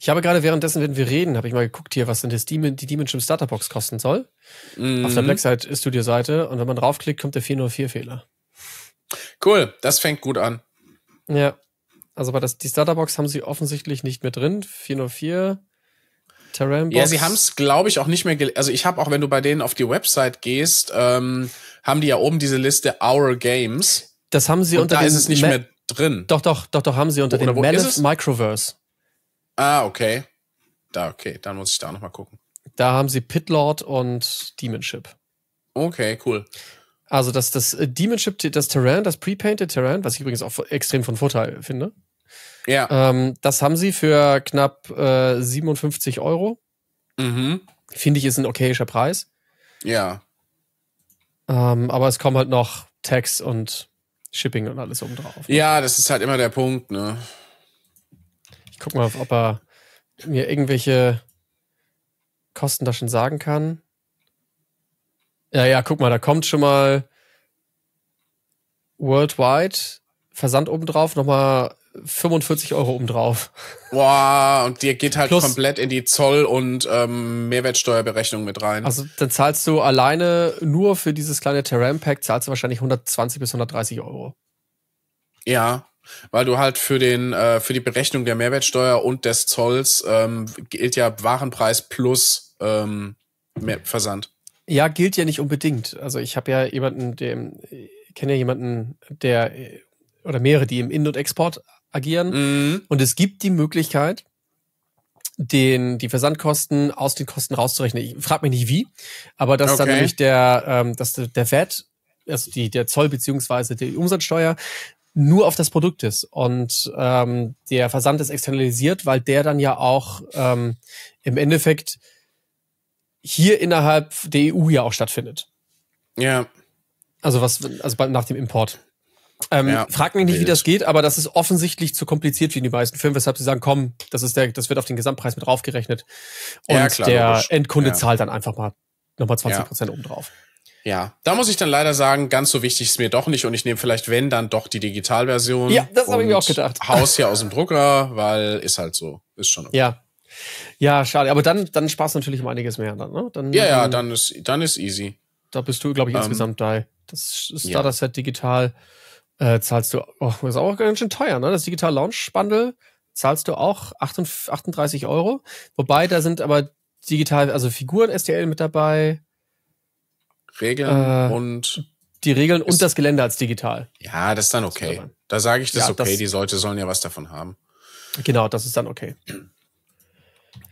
Ich habe gerade währenddessen, wenn wir reden, habe ich mal geguckt hier, was denn das Demon, die Demon Gym Starterbox kosten soll. Mhm. Auf der mhm. Blackside ist du dir Seite und wenn man draufklickt, kommt der 404-Fehler. Cool, das fängt gut an. Ja. Also bei das, die Starterbox haben sie offensichtlich nicht mehr drin. 404. Terrambox. Ja, sie haben es, glaube ich, auch nicht mehr. Also ich habe auch, wenn du bei denen auf die Website gehst, ähm, haben die ja oben diese Liste Our Games. Das haben sie und unter da ist es nicht Ma mehr drin. Doch, doch, doch, doch haben sie unter Oder dem Malif Microverse. Ah, okay. Da, okay, dann muss ich da nochmal gucken. Da haben sie Pitlord und Demonship. Okay, cool. Also das, das äh, Demonship, das Terrain, das Prepainted Terrain, was ich übrigens auch extrem von Vorteil finde. Ja. Ähm, das haben sie für knapp äh, 57 Euro. Mhm. Finde ich, ist ein okayischer Preis. Ja. Ähm, aber es kommen halt noch Tax und Shipping und alles obendrauf. Ja, das ist halt immer der Punkt, ne? Ich guck mal, ob er mir irgendwelche Kosten da schon sagen kann. Ja, ja, guck mal, da kommt schon mal worldwide Versand obendrauf, nochmal 45 Euro obendrauf. wow, und dir geht halt Plus, komplett in die Zoll- und ähm, Mehrwertsteuerberechnung mit rein. Also dann zahlst du alleine nur für dieses kleine Terrain-Pack, zahlst du wahrscheinlich 120 bis 130 Euro. Ja, weil du halt für den äh, für die Berechnung der Mehrwertsteuer und des Zolls ähm, gilt ja Warenpreis plus ähm, mehr Versand. Ja, gilt ja nicht unbedingt. Also ich habe ja jemanden, dem kenne ja jemanden, der äh, oder mehrere, die im In- und Export agieren. Mhm. Und es gibt die Möglichkeit, den, die Versandkosten aus den Kosten rauszurechnen. Ich frage mich nicht wie, aber dass okay. dann nämlich der, ähm, dass der, der VAT, also die, der Zoll beziehungsweise die Umsatzsteuer, nur auf das Produkt ist. Und ähm, der Versand ist externalisiert, weil der dann ja auch ähm, im Endeffekt hier innerhalb der EU ja auch stattfindet. Ja. Also was, also nach dem Import. Ähm, ja, frag mich nicht, wie das geht, aber das ist offensichtlich zu kompliziert wie in den meisten Firmen, weshalb sie sagen, komm, das ist der, das wird auf den Gesamtpreis mit draufgerechnet. Und ja, klar, der Endkunde ja. zahlt dann einfach mal nochmal 20 Prozent obendrauf. Ja, da muss ich dann leider sagen, ganz so wichtig ist mir doch nicht und ich nehme vielleicht, wenn, dann doch die Digitalversion. Ja, das habe ich mir auch gedacht. Haus hier aus dem Drucker, weil ist halt so. Ist schon okay. Ja. Ja, schade. Aber dann, dann sparst du natürlich um einiges mehr. Dann, ne? dann, ja, ja, ähm, dann ist, dann ist easy. Da bist du, glaube ich, ähm, insgesamt ähm, da. Das Starter-Set ja. digital äh, zahlst du, oh, ist auch ganz schön teuer, ne? Das Digital Launch Bundle zahlst du auch 38 Euro. Wobei, da sind aber digital, also Figuren STL mit dabei, Regeln äh, und. Die Regeln und das Gelände als digital. Ja, das ist dann okay. Da sage ich das ja, okay, das, die Leute sollen ja was davon haben. Genau, das ist dann okay.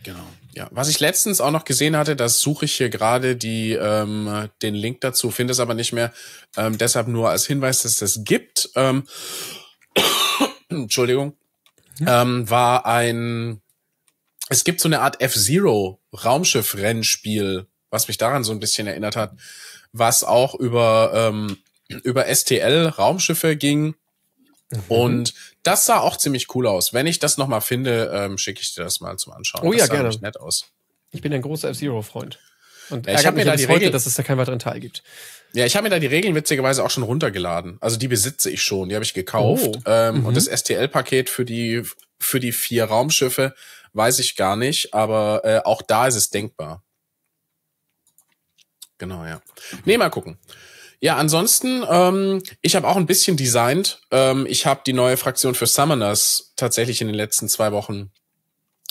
Genau. Ja, was ich letztens auch noch gesehen hatte, das suche ich hier gerade die ähm, den Link dazu, finde es aber nicht mehr. Ähm, deshalb nur als Hinweis, dass es das gibt. Ähm, Entschuldigung, hm? ähm, war ein. Es gibt so eine Art F Zero Raumschiff Rennspiel, was mich daran so ein bisschen erinnert hat was auch über, ähm, über STL-Raumschiffe ging. Mhm. Und das sah auch ziemlich cool aus. Wenn ich das nochmal finde, ähm, schicke ich dir das mal zum Anschauen. Oh ja, das sah gerne. nett aus. Ich bin ein großer F-Zero-Freund. Und ja, ich habe mir da die Regel, dass es da keinen weiteren Teil gibt. Ja, ich habe mir da die Regeln witzigerweise auch schon runtergeladen. Also die besitze ich schon, die habe ich gekauft. Oh. Ähm, mhm. Und das STL-Paket für die für die vier Raumschiffe weiß ich gar nicht, aber äh, auch da ist es denkbar. Genau, ja. Nee, mal gucken. Ja, ansonsten, ähm, ich habe auch ein bisschen designt. Ähm, ich habe die neue Fraktion für Summoners tatsächlich in den letzten zwei Wochen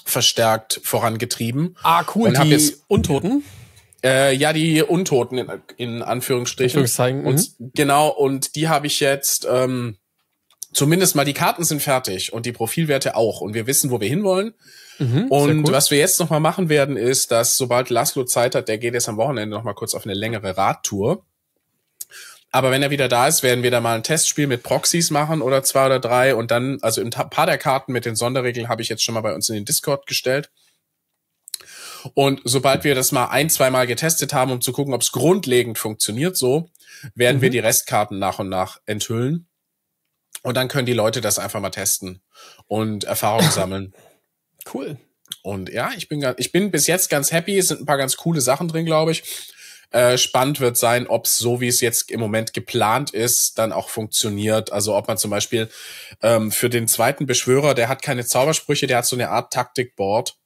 verstärkt vorangetrieben. Ah, cool. Und die jetzt, Untoten? Äh, ja, die Untoten in, in Anführungsstrichen. Anführungszeichen. Und, mhm. Genau, und die habe ich jetzt. Ähm, zumindest mal die Karten sind fertig und die Profilwerte auch. Und wir wissen, wo wir hinwollen. Mhm, und was wir jetzt nochmal machen werden, ist, dass sobald Laszlo Zeit hat, der geht jetzt am Wochenende nochmal kurz auf eine längere Radtour. Aber wenn er wieder da ist, werden wir da mal ein Testspiel mit Proxys machen oder zwei oder drei. Und dann, also ein paar der Karten mit den Sonderregeln habe ich jetzt schon mal bei uns in den Discord gestellt. Und sobald wir das mal ein, zwei Mal getestet haben, um zu gucken, ob es grundlegend funktioniert so, werden mhm. wir die Restkarten nach und nach enthüllen. Und dann können die Leute das einfach mal testen und Erfahrung sammeln. Cool. Und ja, ich bin, ich bin bis jetzt ganz happy. Es sind ein paar ganz coole Sachen drin, glaube ich. Äh, spannend wird sein, ob es so, wie es jetzt im Moment geplant ist, dann auch funktioniert. Also ob man zum Beispiel ähm, für den zweiten Beschwörer, der hat keine Zaubersprüche, der hat so eine Art Taktikboard.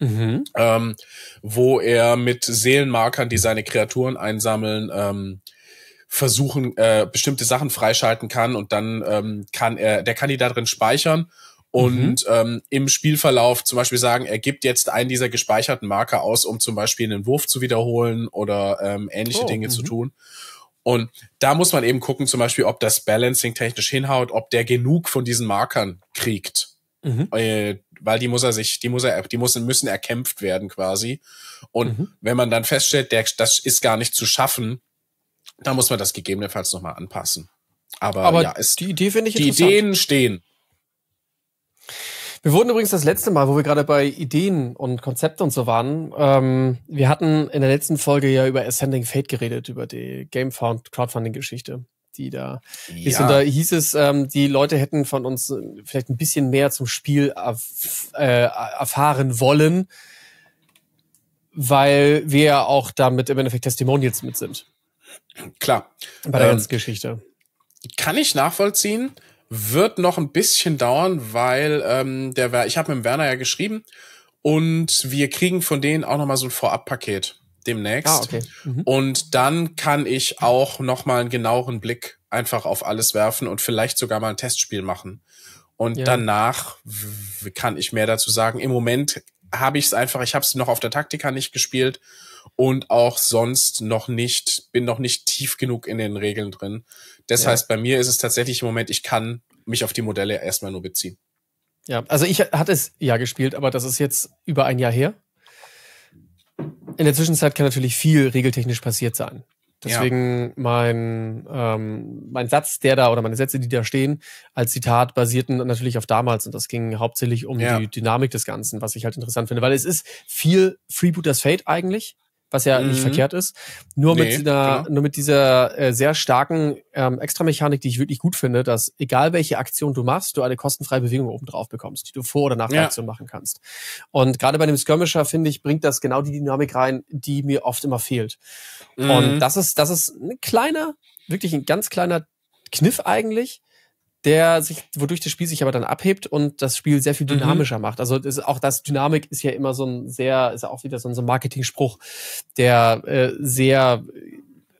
Mhm. Ähm, wo er mit Seelenmarkern, die seine Kreaturen einsammeln, ähm, versuchen, äh, bestimmte Sachen freischalten kann und dann ähm, kann er, der kann die da drin speichern Mhm. und mhm. ähm, im Spielverlauf zum Beispiel sagen, er gibt jetzt einen dieser gespeicherten Marker aus, um zum Beispiel einen Wurf zu wiederholen oder ähm, ähnliche oh, Dinge m zu mhm. tun. Und da muss man eben gucken, zum Beispiel, ob das Balancing technisch hinhaut, ob der genug von diesen Markern kriegt. Mhm. Äh, weil die muss er sich, die muss er, die müssen, müssen erkämpft werden quasi. Und mhm. wenn man dann feststellt, der, das ist gar nicht zu schaffen, dann muss man das gegebenenfalls nochmal anpassen. Aber, Aber ja, ist, die Idee finde ich Die Ideen stehen. Wir wurden übrigens das letzte Mal, wo wir gerade bei Ideen und Konzepte und so waren, ähm, wir hatten in der letzten Folge ja über Ascending Fate geredet, über die Gamefound Crowdfunding-Geschichte, die da ja. ist. Und da hieß es, ähm, die Leute hätten von uns äh, vielleicht ein bisschen mehr zum Spiel erf äh, erfahren wollen, weil wir ja auch damit im Endeffekt Testimonials mit sind. Klar. Bei der ähm, ganzen Geschichte. Kann ich nachvollziehen. Wird noch ein bisschen dauern, weil ähm, der ich habe mit dem Werner ja geschrieben und wir kriegen von denen auch noch mal so ein Vorabpaket demnächst. Ah, okay. Mhm. Und dann kann ich auch noch mal einen genaueren Blick einfach auf alles werfen und vielleicht sogar mal ein Testspiel machen. Und ja. danach kann ich mehr dazu sagen. Im Moment habe ich es einfach, ich habe es noch auf der Taktika nicht gespielt und auch sonst noch nicht, bin noch nicht tief genug in den Regeln drin. Das ja. heißt, bei mir ist es tatsächlich im Moment, ich kann mich auf die Modelle erstmal nur beziehen. Ja, also ich hatte es ja gespielt, aber das ist jetzt über ein Jahr her. In der Zwischenzeit kann natürlich viel regeltechnisch passiert sein. Deswegen ja. mein, ähm, mein Satz, der da oder meine Sätze, die da stehen, als Zitat basierten natürlich auf damals und das ging hauptsächlich um ja. die Dynamik des Ganzen, was ich halt interessant finde, weil es ist viel Freebooters Fate eigentlich was ja mhm. nicht verkehrt ist. Nur nee, mit einer, genau. nur mit dieser äh, sehr starken ähm, Extramechanik, die ich wirklich gut finde, dass egal welche Aktion du machst, du eine kostenfreie Bewegung oben drauf bekommst, die du vor oder nach der Aktion machen kannst. Und gerade bei dem Skirmisher finde ich bringt das genau die Dynamik rein, die mir oft immer fehlt. Mhm. Und das ist das ist ein kleiner, wirklich ein ganz kleiner Kniff eigentlich, der sich, wodurch das Spiel sich aber dann abhebt und das Spiel sehr viel mhm. dynamischer mhm. macht. Also ist, auch das Dynamik ist ja immer so ein sehr, ist ja auch wieder so ein, so Marketing-Spruch, der äh, sehr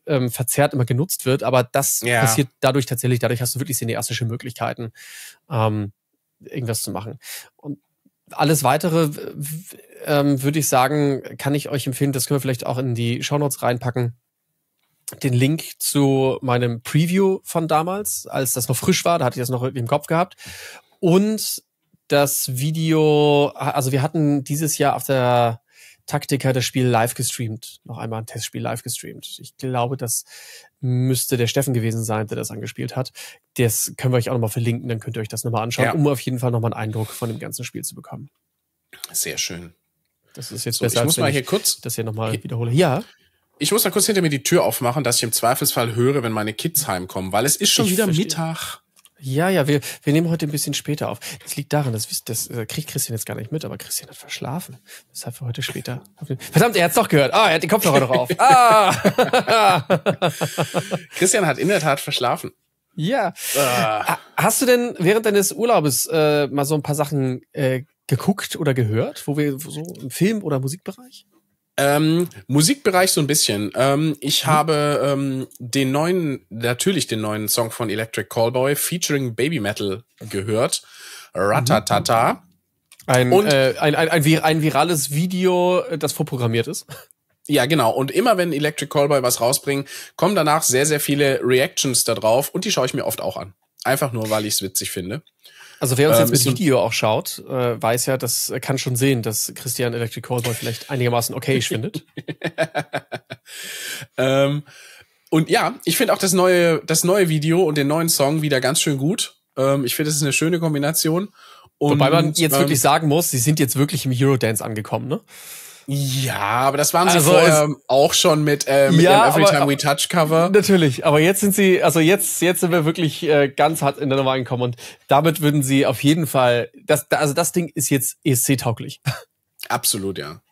ähm, verzerrt immer genutzt wird, aber das ja. passiert dadurch tatsächlich, dadurch hast du wirklich cineastische Möglichkeiten, ähm, irgendwas zu machen. Und alles weitere ähm, würde ich sagen, kann ich euch empfehlen, das können wir vielleicht auch in die Shownotes reinpacken den Link zu meinem Preview von damals, als das noch frisch war, da hatte ich das noch im Kopf gehabt. Und das Video, also wir hatten dieses Jahr auf der Taktika das Spiel live gestreamt, noch einmal ein Testspiel live gestreamt. Ich glaube, das müsste der Steffen gewesen sein, der das angespielt hat. Das können wir euch auch nochmal verlinken, dann könnt ihr euch das nochmal anschauen, ja. um auf jeden Fall nochmal einen Eindruck von dem ganzen Spiel zu bekommen. Sehr schön. Das ist jetzt so, besser, ich muss mal hier ich kurz das hier nochmal wiederhole. Ja. Ich muss mal kurz hinter mir die Tür aufmachen, dass ich im Zweifelsfall höre, wenn meine Kids heimkommen, weil es ist schon ich wieder verstehe. Mittag. Ja, ja, wir, wir nehmen heute ein bisschen später auf. Das liegt daran, das, das äh, kriegt Christian jetzt gar nicht mit, aber Christian hat verschlafen. Deshalb für heute später. Verdammt, er hat's doch gehört. Ah, er hat die Kopfhörer noch auf. Ah! Christian hat in der Tat verschlafen. Ja. Ah. Hast du denn während deines Urlaubes äh, mal so ein paar Sachen äh, geguckt oder gehört, wo wir so im Film- oder Musikbereich? Ähm, Musikbereich so ein bisschen. Ähm, ich mhm. habe ähm, den neuen, natürlich den neuen Song von Electric Callboy featuring Baby Metal gehört. Ratatata. Mhm. Ein, Und, äh, ein, ein, ein, ein virales Video, äh, das vorprogrammiert ist. Ja, genau. Und immer wenn Electric Callboy was rausbringt, kommen danach sehr, sehr viele Reactions da drauf und die schaue ich mir oft auch an. Einfach nur, weil ich es witzig finde. Also wer uns äh, jetzt ähm, mit Video auch schaut, äh, weiß ja, das äh, kann schon sehen, dass Christian Electric Callboy vielleicht einigermaßen okay findet. ähm, und ja, ich finde auch das neue, das neue Video und den neuen Song wieder ganz schön gut. Ähm, ich finde, es ist eine schöne Kombination. Und, Wobei man jetzt ähm, wirklich sagen muss, sie sind jetzt wirklich im Eurodance angekommen, ne? Ja, aber das waren sie also vorher auch schon mit, äh, mit ja, dem Everytime We Touch Cover. Natürlich, aber jetzt sind sie, also jetzt, jetzt sind wir wirklich äh, ganz hart in der Nummer gekommen und damit würden sie auf jeden Fall, das, also das Ding ist jetzt ESC-tauglich. Absolut, ja.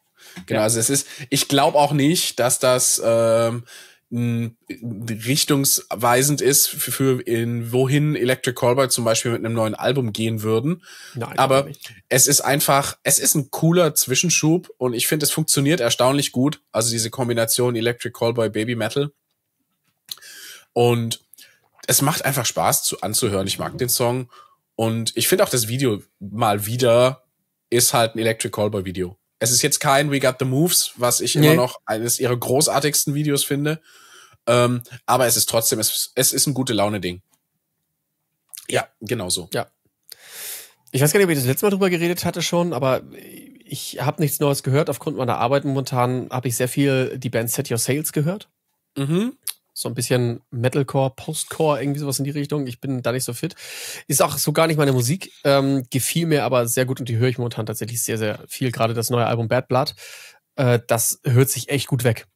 Genau, ja. also es ist, ich glaube auch nicht, dass das ähm, richtungsweisend ist für in wohin Electric Callboy zum Beispiel mit einem neuen Album gehen würden. Nein, aber es ist einfach, es ist ein cooler Zwischenschub und ich finde, es funktioniert erstaunlich gut. Also diese Kombination Electric Callboy Baby Metal und es macht einfach Spaß zu anzuhören. Ich mag den Song und ich finde auch das Video mal wieder ist halt ein Electric Callboy Video. Es ist jetzt kein We Got the Moves, was ich nee. immer noch eines ihrer großartigsten Videos finde. Ähm, aber es ist trotzdem, es, es ist ein gute Laune-Ding. Ja, genau so. Ja. Ich weiß gar nicht, ob ich das letzte Mal drüber geredet hatte schon, aber ich habe nichts Neues gehört. Aufgrund meiner Arbeit momentan habe ich sehr viel die Band Set Your Sales gehört. Mhm so ein bisschen Metalcore, Postcore, irgendwie sowas in die Richtung. Ich bin da nicht so fit. Ist auch so gar nicht meine Musik. Ähm, gefiel mir aber sehr gut und die höre ich momentan tatsächlich sehr, sehr viel. Gerade das neue Album Bad Blood. Äh, das hört sich echt gut weg.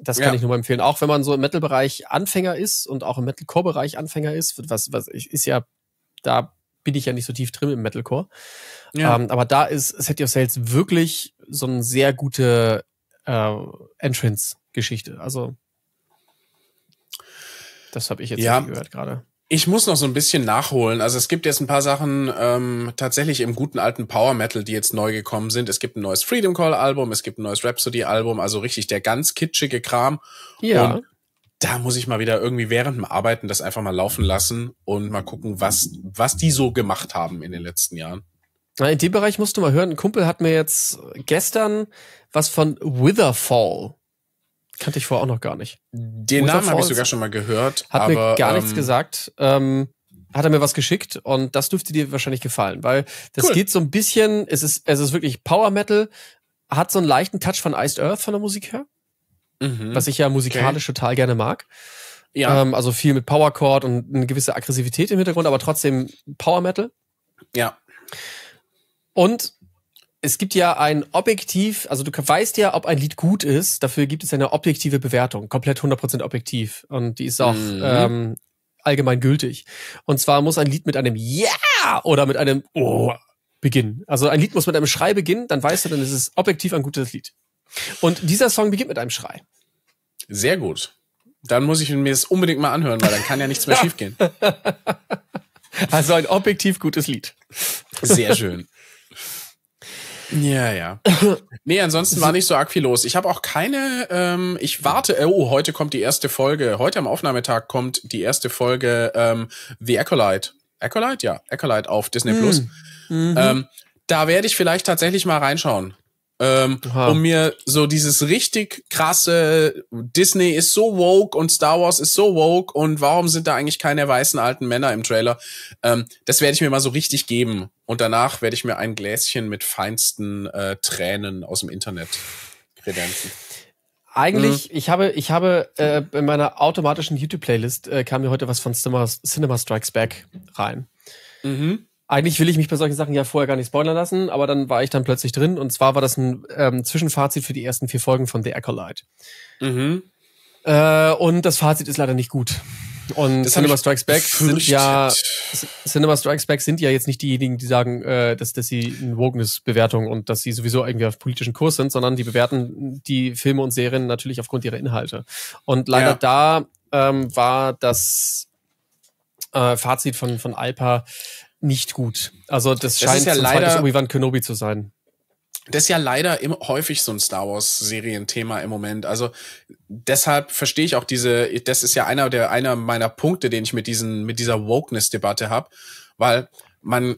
Das kann ja. ich nur empfehlen. Auch wenn man so im Metal-Bereich Anfänger ist und auch im Metalcore-Bereich Anfänger ist, was, was ist ja, da bin ich ja nicht so tief drin im Metalcore. Ja. Ähm, aber da ist Set Your Sales wirklich so eine sehr gute äh, Entrance-Geschichte. Also das habe ich jetzt ja. gehört gerade. Ich muss noch so ein bisschen nachholen. Also es gibt jetzt ein paar Sachen ähm, tatsächlich im guten alten Power Metal, die jetzt neu gekommen sind. Es gibt ein neues Freedom Call Album, es gibt ein neues Rhapsody Album, also richtig der ganz kitschige Kram. Ja. Und da muss ich mal wieder irgendwie während dem Arbeiten das einfach mal laufen lassen und mal gucken, was, was die so gemacht haben in den letzten Jahren. in dem Bereich musst du mal hören. Ein Kumpel hat mir jetzt gestern was von Witherfall Kannte ich vorher auch noch gar nicht. Den Namen habe ich sogar schon mal gehört. Hat aber, mir gar ähm, nichts gesagt. Ähm, hat er mir was geschickt und das dürfte dir wahrscheinlich gefallen, weil das cool. geht so ein bisschen, es ist, es ist wirklich Power Metal, hat so einen leichten Touch von Iced Earth von der Musik her. Mhm. Was ich ja musikalisch okay. total gerne mag. Ja. Ähm, also viel mit Power Chord und eine gewisse Aggressivität im Hintergrund, aber trotzdem Power Metal. Ja. Und es gibt ja ein objektiv, also du weißt ja, ob ein Lied gut ist, dafür gibt es eine objektive Bewertung, komplett 100% objektiv und die ist auch mhm. ähm, allgemein gültig. Und zwar muss ein Lied mit einem Ja yeah! oder mit einem Oh beginnen. Also ein Lied muss mit einem Schrei beginnen, dann weißt du, dann ist es objektiv ein gutes Lied. Und dieser Song beginnt mit einem Schrei. Sehr gut. Dann muss ich mir das unbedingt mal anhören, weil dann kann ja nichts mehr schiefgehen. Also ein objektiv gutes Lied. Sehr schön. Ja, ja. Nee, ansonsten war nicht so arg viel los. Ich habe auch keine, ähm, ich warte, oh, heute kommt die erste Folge, heute am Aufnahmetag kommt die erste Folge ähm, The Acolyte. Acolyte? Ja, Acolyte auf Disney Plus. Hm. Mhm. Ähm, da werde ich vielleicht tatsächlich mal reinschauen ähm, um mir so dieses richtig krasse Disney ist so woke und Star Wars ist so woke und warum sind da eigentlich keine weißen alten Männer im Trailer? Ähm, das werde ich mir mal so richtig geben und danach werde ich mir ein Gläschen mit feinsten äh, Tränen aus dem Internet kredenzen. Eigentlich, mhm. ich habe, ich habe äh, in meiner automatischen YouTube-Playlist äh, kam mir heute was von Cinema, Cinema Strikes Back rein. Mhm eigentlich will ich mich bei solchen Sachen ja vorher gar nicht spoilern lassen, aber dann war ich dann plötzlich drin und zwar war das ein ähm, Zwischenfazit für die ersten vier Folgen von The Acolyte. Mhm. Äh, und das Fazit ist leider nicht gut. Und das Cinema Strikes Back sind ja Cinema Strikes Back sind ja jetzt nicht diejenigen, die sagen, äh, dass, dass sie eine Wokeness-Bewertung und dass sie sowieso irgendwie auf politischen Kurs sind, sondern die bewerten die Filme und Serien natürlich aufgrund ihrer Inhalte. Und leider ja. da ähm, war das äh, Fazit von, von Alpa nicht gut. Also das, das scheint ja leider Obi-Wan Kenobi zu sein. Das ist ja leider im, häufig so ein Star Wars Serienthema im Moment. Also deshalb verstehe ich auch diese. Das ist ja einer der einer meiner Punkte, den ich mit diesen mit dieser Wokeness Debatte habe, weil man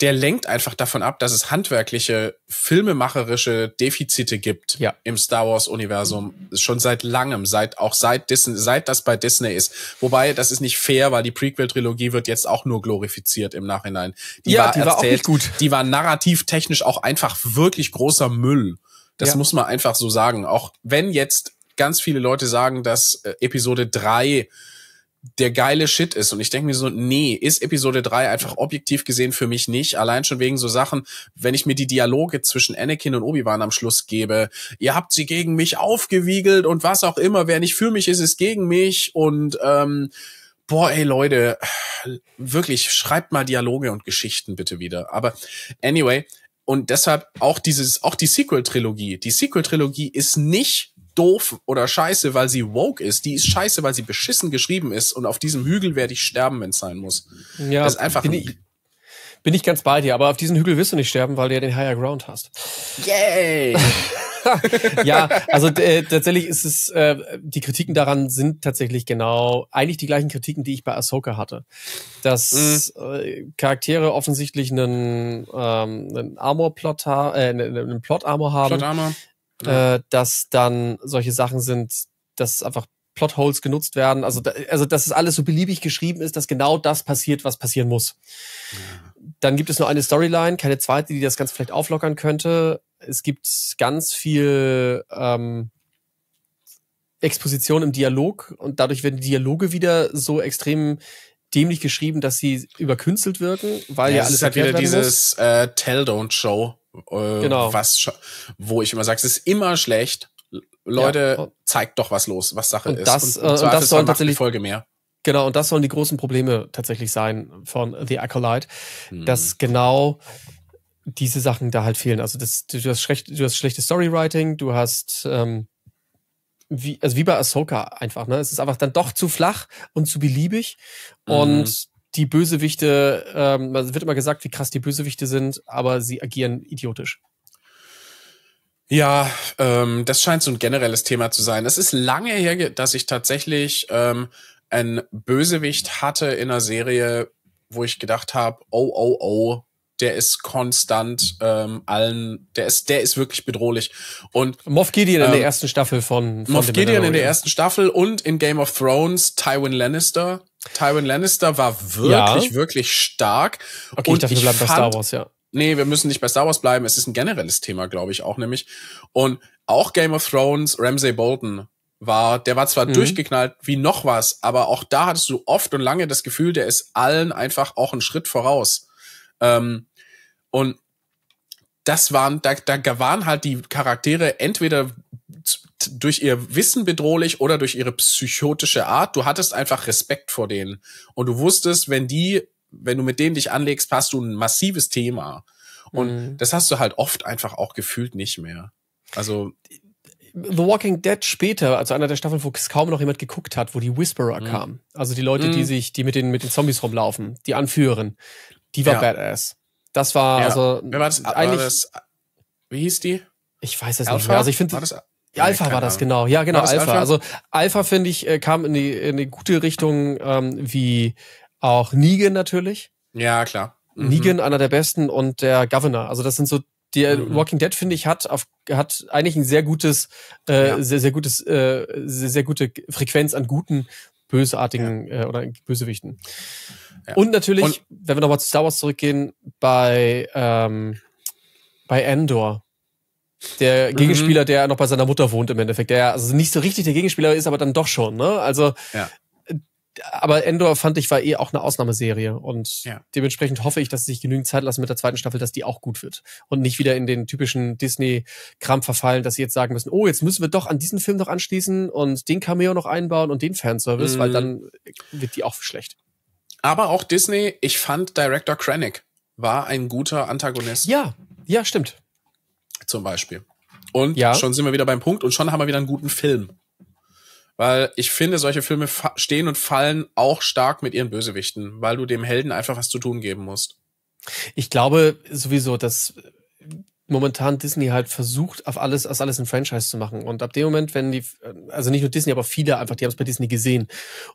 der lenkt einfach davon ab, dass es handwerkliche, filmemacherische Defizite gibt ja. im Star Wars Universum schon seit langem, seit auch seit Disney, seit das bei Disney ist. Wobei das ist nicht fair, weil die Prequel Trilogie wird jetzt auch nur glorifiziert im Nachhinein. Die ja, war die erzählt, war auch nicht gut. Die war narrativ technisch auch einfach wirklich großer Müll. Das ja. muss man einfach so sagen. Auch wenn jetzt ganz viele Leute sagen, dass äh, Episode drei der geile Shit ist. Und ich denke mir so, nee, ist Episode 3 einfach objektiv gesehen für mich nicht. Allein schon wegen so Sachen, wenn ich mir die Dialoge zwischen Anakin und Obi-Wan am Schluss gebe. Ihr habt sie gegen mich aufgewiegelt und was auch immer. Wer nicht für mich ist, ist gegen mich. Und ähm, boah, ey Leute, wirklich, schreibt mal Dialoge und Geschichten bitte wieder. Aber anyway, und deshalb auch dieses, auch die Sequel-Trilogie. Die Sequel-Trilogie ist nicht doof oder scheiße, weil sie woke ist. Die ist scheiße, weil sie beschissen geschrieben ist. Und auf diesem Hügel werde ich sterben, wenn es sein muss. Ja, das ist einfach. Bin ich, bin ich ganz bei dir, aber auf diesem Hügel wirst du nicht sterben, weil du ja den Higher Ground hast. Yay! ja, also äh, tatsächlich ist es, äh, die Kritiken daran sind tatsächlich genau eigentlich die gleichen Kritiken, die ich bei Ahsoka hatte. Dass mhm. äh, Charaktere offensichtlich einen, ähm, einen Armor-Plot äh, einen, ne, einen Plot-Armor haben. Plot-Armor ja. äh, dass dann solche Sachen sind, dass einfach Plotholes genutzt werden. Also, da, also, dass es alles so beliebig geschrieben ist, dass genau das passiert, was passieren muss. Ja. Dann gibt es nur eine Storyline, keine zweite, die das Ganze vielleicht auflockern könnte. Es gibt ganz viel ähm, Exposition im Dialog und dadurch werden Dialoge wieder so extrem dämlich geschrieben, dass sie überkünstelt wirken, weil ja, ja alles ist halt wieder dieses äh, Tell Don't Show, äh, genau. was wo ich immer sage, es ist immer schlecht. Leute, ja. zeigt doch was los, was Sache und ist. Das, und, äh, und, das soll tatsächlich Folge mehr. Genau, und das sollen die großen Probleme tatsächlich sein von The Acolyte, hm. dass genau diese Sachen da halt fehlen. Also das, du hast, schlecht, du hast schlechtes Storywriting, du hast ähm, wie, also wie bei Ahsoka einfach, ne? Es ist einfach dann doch zu flach und zu beliebig. Mhm. Und die Bösewichte, ähm, es wird immer gesagt, wie krass die Bösewichte sind, aber sie agieren idiotisch. Ja, ähm, das scheint so ein generelles Thema zu sein. Es ist lange her, dass ich tatsächlich ähm, ein Bösewicht hatte in einer Serie, wo ich gedacht habe, oh, oh, oh, der ist konstant ähm, allen, der ist, der ist wirklich bedrohlich. Und Moff Gideon ähm, in der ähm, ersten Staffel von, von Moff Gideon in der ersten Staffel und in Game of Thrones Tywin Lannister. Tywin Lannister war wirklich, ja. wirklich stark. Okay, und ich dachte, wir bleiben bei Star Wars, ja. Nee, wir müssen nicht bei Star Wars bleiben. Es ist ein generelles Thema, glaube ich, auch nämlich. Und auch Game of Thrones, Ramsay Bolton war, der war zwar mhm. durchgeknallt wie noch was, aber auch da hattest du oft und lange das Gefühl, der ist allen einfach auch einen Schritt voraus. Ähm, und das waren, da, da waren halt die Charaktere entweder durch ihr Wissen bedrohlich oder durch ihre psychotische Art. Du hattest einfach Respekt vor denen. Und du wusstest, wenn die, wenn du mit denen dich anlegst, hast du ein massives Thema. Und mhm. das hast du halt oft einfach auch gefühlt nicht mehr. Also. The Walking Dead später, also einer der Staffeln, wo es kaum noch jemand geguckt hat, wo die Whisperer mhm. kamen. Also die Leute, mhm. die sich, die mit den, mit den Zombies rumlaufen, die Anführerin. Die war ja. badass. Das war ja. also. Wer war das? Eigentlich, war das, wie hieß die? Ich weiß es nicht mehr. Also ich finde. Ja, Alpha war das, genau. Ja, genau, Alpha. Alpha. Also Alpha, finde ich, äh, kam in die in die gute Richtung, ähm, wie auch Negan natürlich. Ja, klar. Mhm. Negan, einer der besten, und der Governor. Also das sind so die mhm. Walking Dead finde ich hat auf, hat eigentlich ein sehr gutes äh, ja. sehr sehr gutes äh, sehr sehr gute Frequenz an guten bösartigen ja. äh, oder Bösewichten. Ja. Und natürlich, Und, wenn wir nochmal zu Star Wars zurückgehen, bei, ähm, bei Endor. Der mhm. Gegenspieler, mhm. der noch bei seiner Mutter wohnt im Endeffekt, der also nicht so richtig der Gegenspieler ist, aber dann doch schon, ne? Also, ja. Äh, aber Endor fand ich war eh auch eine Ausnahmeserie und ja. dementsprechend hoffe ich, dass sie sich genügend Zeit lassen mit der zweiten Staffel, dass die auch gut wird und nicht wieder in den typischen Disney-Kram verfallen, dass sie jetzt sagen müssen, oh, jetzt müssen wir doch an diesen Film noch anschließen und den Cameo noch einbauen und den Fanservice, mhm. weil dann wird die auch schlecht. Aber auch Disney, ich fand Director Krennic war ein guter Antagonist. Ja, ja, stimmt. Zum Beispiel. Und ja. schon sind wir wieder beim Punkt und schon haben wir wieder einen guten Film. Weil ich finde, solche Filme stehen und fallen auch stark mit ihren Bösewichten, weil du dem Helden einfach was zu tun geben musst. Ich glaube sowieso, dass momentan Disney halt versucht, auf alles, aus alles ein Franchise zu machen. Und ab dem Moment, wenn die, also nicht nur Disney, aber viele einfach, die haben es bei Disney gesehen.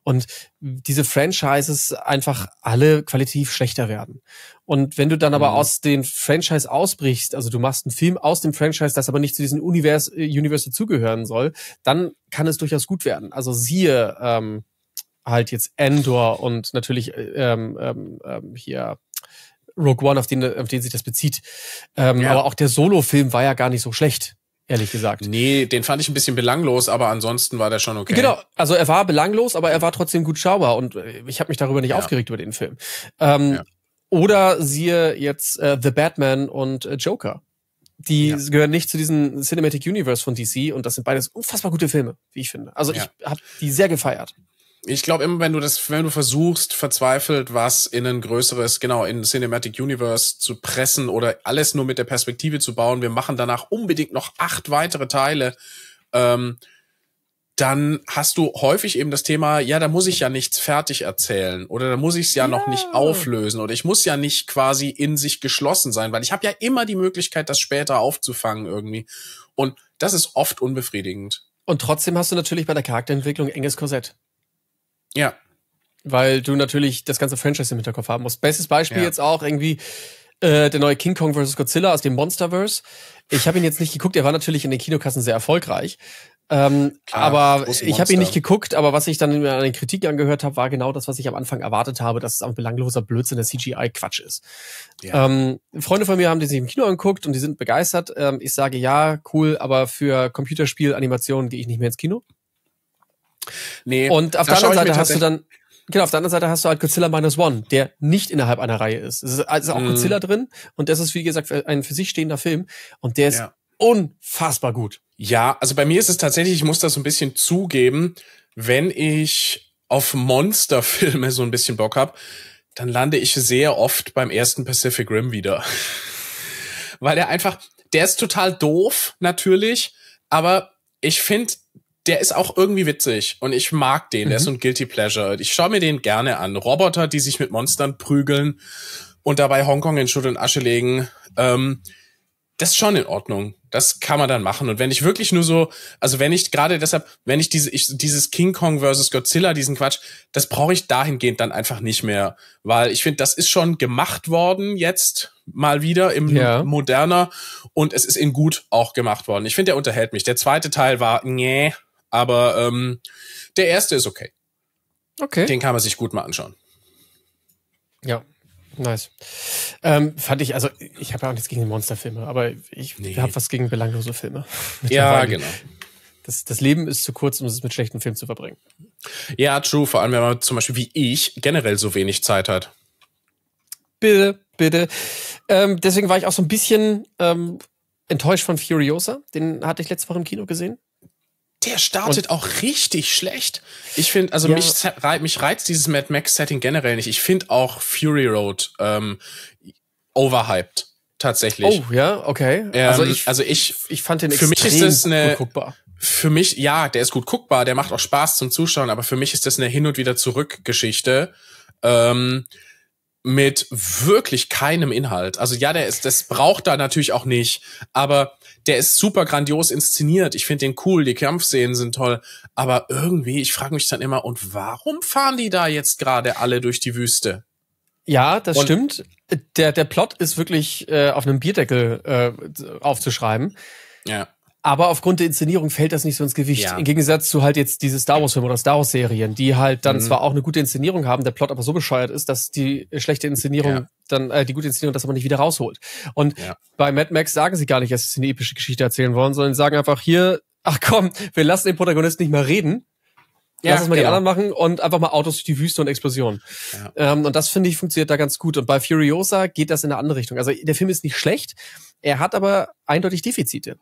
Und diese Franchises einfach alle qualitativ schlechter werden. Und wenn du dann aber mhm. aus den Franchise ausbrichst, also du machst einen Film aus dem Franchise, das aber nicht zu diesem Univers, äh, Universe dazugehören soll, dann kann es durchaus gut werden. Also siehe ähm, halt jetzt Endor und natürlich äh, ähm, ähm, ähm, hier Rogue One, auf den, auf den sich das bezieht. Ähm, ja. Aber auch der Solo-Film war ja gar nicht so schlecht ehrlich gesagt. Nee, den fand ich ein bisschen belanglos, aber ansonsten war der schon okay. Genau, also er war belanglos, aber er war trotzdem gut schaubar und äh, ich habe mich darüber nicht ja. aufgeregt über den Film. Ähm, ja. Oder siehe jetzt äh, The Batman und äh, Joker. Die ja. gehören nicht zu diesem Cinematic Universe von DC und das sind beides unfassbar gute Filme, wie ich finde. Also ich habe die sehr gefeiert ich glaube immer, wenn du das, wenn du versuchst, verzweifelt was in ein größeres, genau, in Cinematic Universe zu pressen oder alles nur mit der Perspektive zu bauen, wir machen danach unbedingt noch acht weitere Teile, ähm, dann hast du häufig eben das Thema, ja, da muss ich ja nichts fertig erzählen oder da muss ich es ja, ja, noch nicht auflösen oder ich muss ja nicht quasi in sich geschlossen sein, weil ich habe ja immer die Möglichkeit, das später aufzufangen irgendwie. Und das ist oft unbefriedigend. Und trotzdem hast du natürlich bei der Charakterentwicklung enges Korsett. Ja. Weil du natürlich das ganze Franchise im Hinterkopf haben musst. Bestes Beispiel ja. jetzt auch irgendwie äh, der neue King Kong vs. Godzilla aus dem Monsterverse. Ich habe ihn jetzt nicht geguckt, er war natürlich in den Kinokassen sehr erfolgreich. Ähm, Klar, aber ich habe ihn nicht geguckt, aber was ich dann an den Kritiken angehört habe, war genau das, was ich am Anfang erwartet habe, dass es ein belangloser Blödsinn der CGI-Quatsch ist. Ja. Ähm, Freunde von mir haben die sich im Kino angeguckt und die sind begeistert. Ähm, ich sage ja, cool, aber für Computerspiel-Animationen gehe ich nicht mehr ins Kino. Nee, und auf der anderen Seite hast du dann, genau, auf der anderen Seite hast du halt Godzilla Minus One, der nicht innerhalb einer Reihe ist. Es ist, also auch mm. Godzilla drin und das ist, wie gesagt, ein für sich stehender Film und der ist ja. unfassbar gut. Ja, also bei mir ist es tatsächlich, ich muss das so ein bisschen zugeben, wenn ich auf Monsterfilme so ein bisschen Bock hab, dann lande ich sehr oft beim ersten Pacific Rim wieder. Weil der einfach, der ist total doof, natürlich, aber ich finde, der ist auch irgendwie witzig und ich mag den. Mhm. Der ist mhm. so ein Guilty Pleasure. Ich schaue mir den gerne an. Roboter, die sich mit Monstern prügeln und dabei Hongkong in Schutt und Asche legen. Ähm, das ist schon in Ordnung. Das kann man dann machen. Und wenn ich wirklich nur so, also wenn ich gerade deshalb, wenn ich diese, ich, dieses King Kong versus Godzilla, diesen Quatsch, das brauche ich dahingehend dann einfach nicht mehr. Weil ich finde, das ist schon gemacht worden jetzt mal wieder im ja. moderner und es ist in gut auch gemacht worden. Ich finde, der unterhält mich. Der zweite Teil war, nee, aber ähm, der erste ist okay. Okay. Den kann man sich gut mal anschauen. Ja, nice. Ähm, fand ich, also ich habe ja auch nichts gegen Monsterfilme, aber ich nee. habe was gegen belanglose Filme. ja, genau. Das, das Leben ist zu kurz, um es mit schlechten Filmen zu verbringen. Ja, true. Vor allem, wenn man zum Beispiel wie ich generell so wenig Zeit hat. Bitte, bitte. Ähm, deswegen war ich auch so ein bisschen ähm, enttäuscht von Furiosa. Den hatte ich letzte Woche im Kino gesehen. Der startet und auch richtig schlecht. Ich finde, also ja. mich, mich reizt dieses Mad Max-Setting generell nicht. Ich finde auch Fury Road ähm, overhyped tatsächlich. Oh ja, okay. Ähm, also ich, also ich, ich fand den für mich ist das eine, Für mich, ja, der ist gut guckbar, der macht auch Spaß zum Zuschauen, aber für mich ist das eine Hin und wieder Zurück-Geschichte. Ähm, mit wirklich keinem Inhalt. Also ja, der ist, das braucht da natürlich auch nicht, aber der ist super grandios inszeniert. Ich finde den cool, die Kampfszenen sind toll. Aber irgendwie, ich frage mich dann immer, und warum fahren die da jetzt gerade alle durch die Wüste? Ja, das und stimmt. Der, der Plot ist wirklich äh, auf einem Bierdeckel äh, aufzuschreiben. Ja. Aber aufgrund der Inszenierung fällt das nicht so ins Gewicht. Ja. Im Gegensatz zu halt jetzt diese Star Wars-Filme oder Star Wars-Serien, die halt dann mhm. zwar auch eine gute Inszenierung haben, der Plot aber so bescheuert ist, dass die schlechte Inszenierung ja. dann, äh, die gute Inszenierung dass man nicht wieder rausholt. Und ja. bei Mad Max sagen sie gar nicht, dass sie eine epische Geschichte erzählen wollen, sondern sagen einfach hier, ach komm, wir lassen den Protagonisten nicht mehr reden. Ja, Lass uns mal genau. die anderen machen und einfach mal Autos durch die Wüste und Explosionen. Ähm, und das finde ich funktioniert da ganz gut. Und bei Furiosa geht das in eine andere Richtung. Also der Film ist nicht schlecht, er hat aber eindeutig Defizite.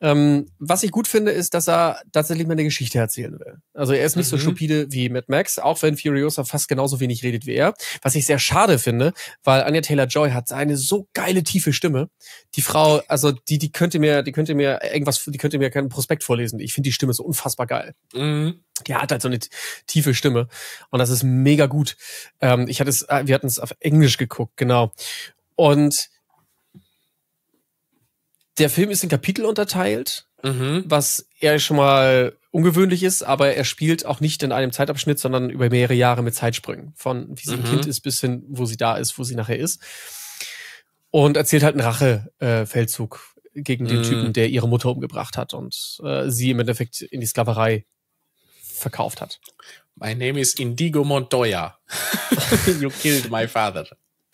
Ähm, was ich gut finde, ist, dass er tatsächlich mal eine Geschichte erzählen will. Also er ist nicht mhm. so stupide wie Mad Max, auch wenn Furiosa fast genauso wenig redet wie er. Was ich sehr schade finde, weil Anya Taylor-Joy hat eine so geile tiefe Stimme. Die Frau, also die, die könnte mir, die könnte mir irgendwas, die könnte mir keinen Prospekt vorlesen. Ich finde die Stimme so unfassbar geil. Mhm. Die hat halt so eine tiefe Stimme und das ist mega gut. Ähm, ich hatte es, äh, wir hatten es auf Englisch geguckt, genau. Und der Film ist in Kapitel unterteilt, mhm. was eher schon mal ungewöhnlich ist, aber er spielt auch nicht in einem Zeitabschnitt, sondern über mehrere Jahre mit Zeitsprüngen. Von wie sie mhm. ein Kind ist bis hin, wo sie da ist, wo sie nachher ist. Und erzählt halt einen Rachefeldzug äh, gegen den mhm. Typen, der ihre Mutter umgebracht hat und äh, sie im Endeffekt in die Sklaverei verkauft hat. My name is Indigo Montoya. you killed my father.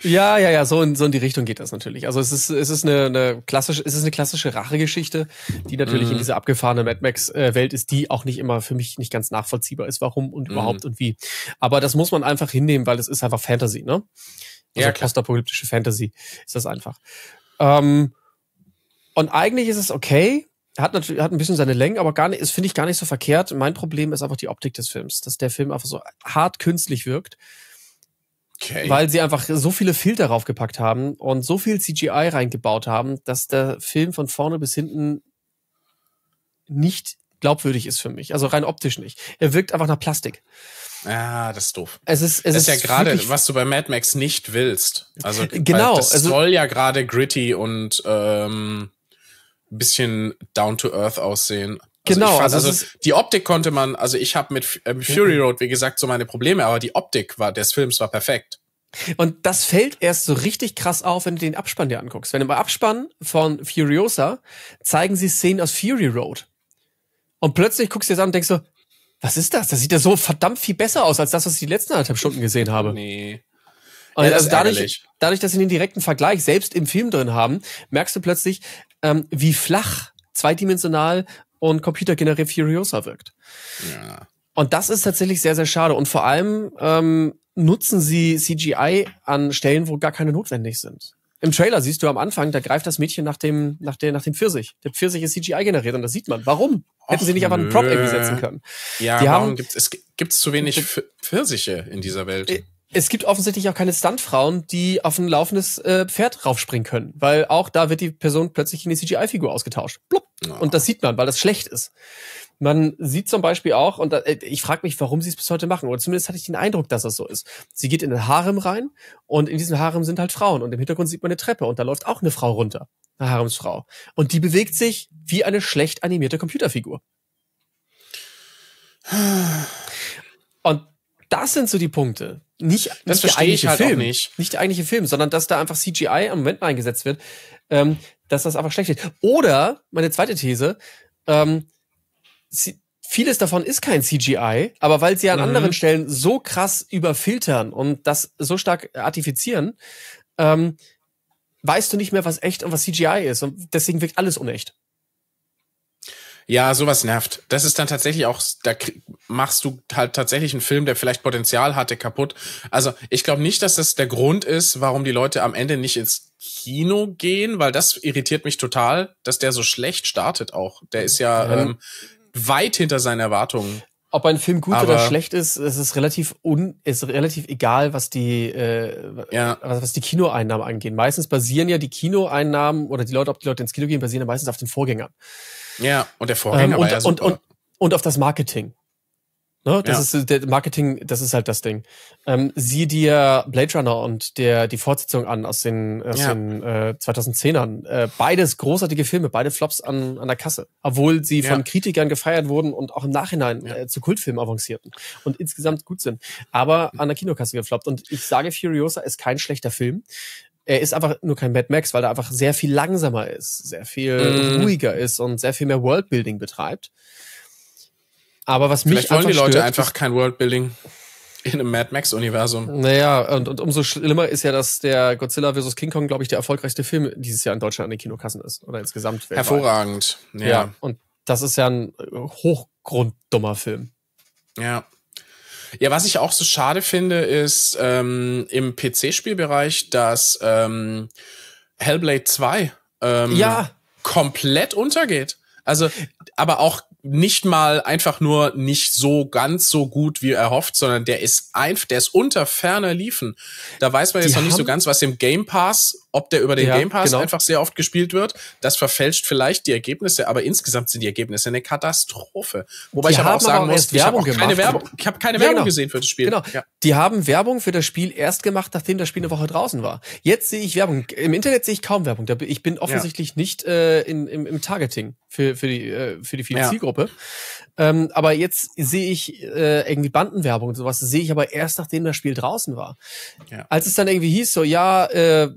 Ja, ja, ja, so in, so in die Richtung geht das natürlich. Also es ist, es ist eine, eine klassische, es ist eine klassische Rachegeschichte, die natürlich mm. in mhm. dieser abgefahrenen Mad Max-Welt äh, ist, die auch nicht immer für mich nicht ganz nachvollziehbar ist, warum und überhaupt mhm. und wie. Aber das muss man einfach hinnehmen, weil es ist einfach Fantasy, ne? Also ja, postapokalyptische Fantasy ist das einfach. Ähm, und eigentlich ist es okay. Hat natürlich, hat ein bisschen seine Länge, aber gar nicht, ist, finde ich gar nicht so verkehrt. Mein Problem ist einfach die Optik des Films, dass der Film einfach so hart künstlich wirkt Okay. Weil sie einfach so viele Filter draufgepackt haben und so viel CGI reingebaut haben, dass der Film von vorne bis hinten nicht glaubwürdig ist für mich. Also rein optisch nicht. Er wirkt einfach nach Plastik. Ja, ah, das ist doof. Es ist, es das ist, ist ja gerade, was du bei Mad Max nicht willst. Also genau, Es also, soll ja gerade gritty und ähm, bisschen down to earth aussehen. Also genau. Also, fand, also, also die Optik konnte man, also ich habe mit ähm, Fury mhm. Road, wie gesagt, so meine Probleme, aber die Optik war des Films war perfekt. Und das fällt erst so richtig krass auf, wenn du den Abspann dir anguckst. Wenn im Abspann von Furiosa zeigen sie Szenen aus Fury Road. Und plötzlich guckst du dir an und denkst so, was ist das? Das sieht ja so verdammt viel besser aus, als das, was ich die letzten anderthalb Stunden gesehen habe. Nee. Und ja, also dadurch, dadurch, dass sie den direkten Vergleich selbst im Film drin haben, merkst du plötzlich, ähm, wie flach, zweidimensional und computergeneriert Furiosa wirkt. Ja. Und das ist tatsächlich sehr, sehr schade. Und vor allem ähm, nutzen sie CGI an Stellen, wo gar keine notwendig sind. Im Trailer siehst du am Anfang, da greift das Mädchen nach dem, nach dem, nach dem Pfirsich. Der Pfirsich ist CGI generiert und das sieht man. Warum? Hätten Och, sie nicht einfach einen Prop irgendwie setzen können? Ja, die warum haben, gibt's, es gibt's zu wenig Pfirsiche in dieser Welt? Äh, es gibt offensichtlich auch keine Stuntfrauen, die auf ein laufendes äh, Pferd raufspringen können, weil auch da wird die Person plötzlich in die CGI-Figur ausgetauscht. Blub. Ja. Ah. Und das sieht man, weil das schlecht ist. Man sieht zum Beispiel auch, und da, äh, ich frage mich, warum sie es bis heute machen, oder zumindest hatte ich den Eindruck, dass das so ist. Sie geht in den Harem rein und in diesem Harem sind halt Frauen und im Hintergrund sieht man eine Treppe und da läuft auch eine Frau runter, eine Haremsfrau. Und die bewegt sich wie eine schlecht animierte Computerfigur. Das sind so die Punkte. Nicht, das nicht der eigentliche halt Film. Nicht. nicht. der eigentliche Film, sondern dass da einfach CGI am Moment eingesetzt wird, ähm, dass das einfach schlecht wird. Oder, meine zweite These, ähm, sie, vieles davon ist kein CGI, aber weil sie an mhm. anderen Stellen so krass überfiltern und das so stark artifizieren, ähm, weißt du nicht mehr, was echt und was CGI ist. Und deswegen wirkt alles unecht. Ja, sowas nervt. Das ist dann tatsächlich auch, da machst du halt tatsächlich einen Film, der vielleicht Potenzial hatte, kaputt. Also ich glaube nicht, dass das der Grund ist, warum die Leute am Ende nicht ins Kino gehen, weil das irritiert mich total, dass der so schlecht startet auch. Der ist ja, ja. Mhm. Ähm, weit hinter seinen Erwartungen. Ob ein Film gut aber oder schlecht ist, es ist relativ un, ist relativ egal, was die, äh, ja. was, was die Kinoeinnahmen angehen. Meistens basieren ja die Kinoeinnahmen oder die Leute, ob die Leute ins Kino gehen, basieren ja meistens auf den Vorgängern. Ja, und der Vorgänger ähm, und, war ja super. Und, und, und auf das Marketing. Ne? Das ja. ist äh, der Marketing, das ist halt das Ding. Ähm, sieh dir Blade Runner und der die Fortsetzung an aus den, aus ja. den äh, 2010ern. Äh, beides großartige Filme, beide Flops an, an der Kasse, obwohl sie ja. von Kritikern gefeiert wurden und auch im Nachhinein äh, zu Kultfilmen avancierten und insgesamt gut sind, aber an der Kinokasse gefloppt. Und ich sage, Furiosa ist kein schlechter Film er ist einfach nur kein Mad Max, weil er einfach sehr viel langsamer ist, sehr viel mm. ruhiger ist und sehr viel mehr Worldbuilding betreibt. Aber was Vielleicht mich wollen die Leute stört, einfach kein Worldbuilding in einem Mad Max Universum. Naja, und, und umso schlimmer ist ja, dass der Godzilla vs. King Kong, glaube ich, der erfolgreichste Film dieses Jahr in Deutschland an den Kinokassen ist oder insgesamt. Weltweit. Hervorragend. Ja. ja. Und das ist ja ein hochgrunddummer Film. Ja. Ja, was ich auch so schade finde, ist ähm, im PC-Spielbereich, dass ähm, Hellblade 2 ähm, ja. komplett untergeht. Also, aber auch nicht mal einfach nur nicht so ganz so gut wie erhofft, sondern der ist einfach, der ist unter ferner liefen. Da weiß man jetzt die noch nicht so ganz, was im Game Pass ob der über den ja, Game Pass genau. einfach sehr oft gespielt wird. Das verfälscht vielleicht die Ergebnisse, aber insgesamt sind die Ergebnisse eine Katastrophe. Wobei die ich aber auch sagen aber muss, ich habe keine Werbung, ich hab keine ja, Werbung genau. gesehen für das Spiel. Genau. Ja. Die haben Werbung für das Spiel erst gemacht, nachdem das Spiel eine Woche draußen war. Jetzt sehe ich Werbung. Im Internet sehe ich kaum Werbung. Ich bin offensichtlich nicht äh, in, im, im Targeting für, für die, äh, für die viele Zielgruppe. Ähm, aber jetzt sehe ich äh, irgendwie Bandenwerbung und sowas, sehe ich aber erst nachdem das Spiel draußen war. Ja. Als es dann irgendwie hieß, so ja, äh,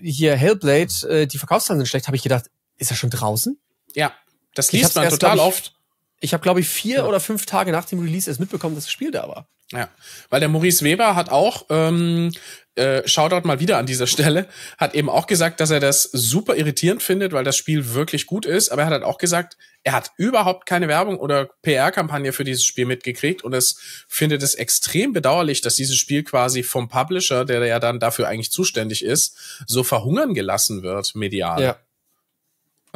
hier Hellblade, äh, die Verkaufszahlen sind schlecht, habe ich gedacht, ist er schon draußen? Ja, das liest man erst, total ich, oft. Ich habe, glaube ich, vier ja. oder fünf Tage nach dem Release erst mitbekommen, dass das Spiel da war. Ja, weil der Maurice Weber hat auch, ähm, äh, Shoutout mal wieder an dieser Stelle, hat eben auch gesagt, dass er das super irritierend findet, weil das Spiel wirklich gut ist, aber er hat halt auch gesagt, er hat überhaupt keine Werbung oder PR-Kampagne für dieses Spiel mitgekriegt und es findet es extrem bedauerlich, dass dieses Spiel quasi vom Publisher, der ja dann dafür eigentlich zuständig ist, so verhungern gelassen wird, medial. Ja.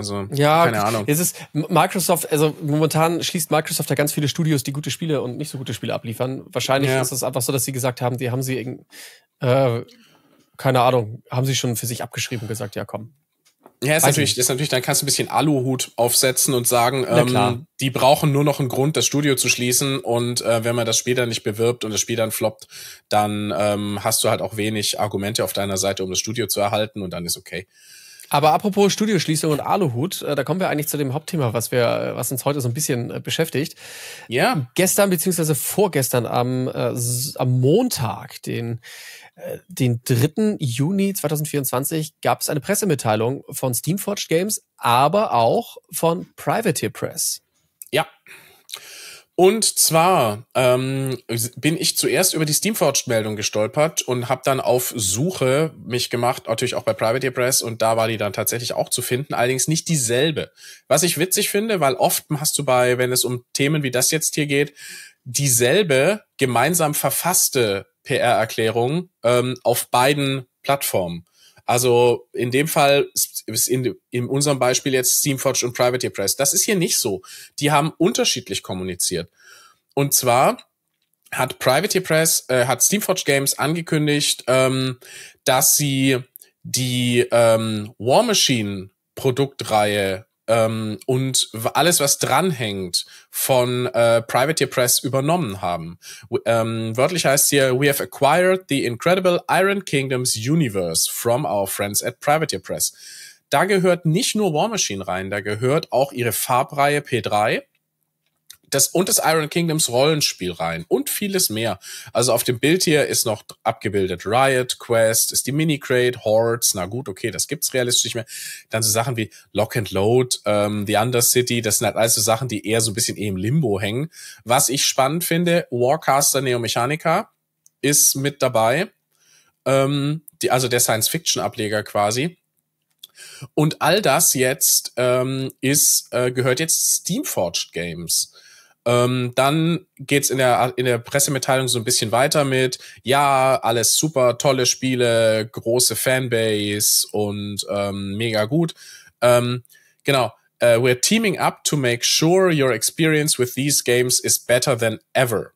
Also, ja, keine Ahnung. Es ist Microsoft, also momentan schließt Microsoft ja ganz viele Studios, die gute Spiele und nicht so gute Spiele abliefern. Wahrscheinlich ja. ist es einfach so, dass sie gesagt haben, die haben sie, äh, keine Ahnung, haben sie schon für sich abgeschrieben und gesagt, ja komm, ja, ist natürlich, ist natürlich, dann kannst du ein bisschen Aluhut aufsetzen und sagen, ähm, die brauchen nur noch einen Grund, das Studio zu schließen und äh, wenn man das Spiel dann nicht bewirbt und das Spiel dann floppt, dann ähm, hast du halt auch wenig Argumente auf deiner Seite, um das Studio zu erhalten und dann ist okay. Aber apropos Studioschließung und Aluhut, äh, da kommen wir eigentlich zu dem Hauptthema, was wir, äh, was uns heute so ein bisschen äh, beschäftigt. Ja. Gestern beziehungsweise vorgestern am, äh, am Montag, den, äh, den 3. Juni 2024, gab es eine Pressemitteilung von Steamforged Games, aber auch von Privateer Press. Und zwar ähm, bin ich zuerst über die Steamforged-Meldung gestolpert und habe dann auf Suche mich gemacht, natürlich auch bei Privateer Press und da war die dann tatsächlich auch zu finden, allerdings nicht dieselbe. Was ich witzig finde, weil oft hast du bei, wenn es um Themen wie das jetzt hier geht, dieselbe gemeinsam verfasste PR-Erklärung ähm, auf beiden Plattformen. Also in dem Fall in, in unserem Beispiel jetzt Steamforge und Privateer Press. Das ist hier nicht so. Die haben unterschiedlich kommuniziert. Und zwar hat Privateer Press, äh, hat Steamforge Games angekündigt, ähm, dass sie die ähm, War Machine Produktreihe ähm, und alles, was dranhängt, von äh, Privateer Press übernommen haben. W ähm, wörtlich heißt hier, we have acquired the incredible Iron Kingdoms universe from our friends at Privateer Press. Da gehört nicht nur War Machine rein, da gehört auch ihre Farbreihe P3 das und das Iron Kingdoms Rollenspiel rein und vieles mehr. Also auf dem Bild hier ist noch abgebildet Riot, Quest, ist die Mini Crate, Hordes, na gut, okay, das gibt's realistisch nicht mehr. Dann so Sachen wie Lock and Load, ähm, The Undercity, das sind halt alles so Sachen, die eher so ein bisschen eh im Limbo hängen. Was ich spannend finde, Warcaster Neomechanica ist mit dabei. Ähm, die, also der Science-Fiction-Ableger quasi. Und all das jetzt ähm, ist, äh, gehört jetzt Steamforged Games. Ähm, dann geht's in der, in der Pressemitteilung so ein bisschen weiter mit, ja, alles super, tolle Spiele, große Fanbase und ähm, mega gut. Ähm, genau. Uh, we're teaming up to make sure your experience with these games is better than ever.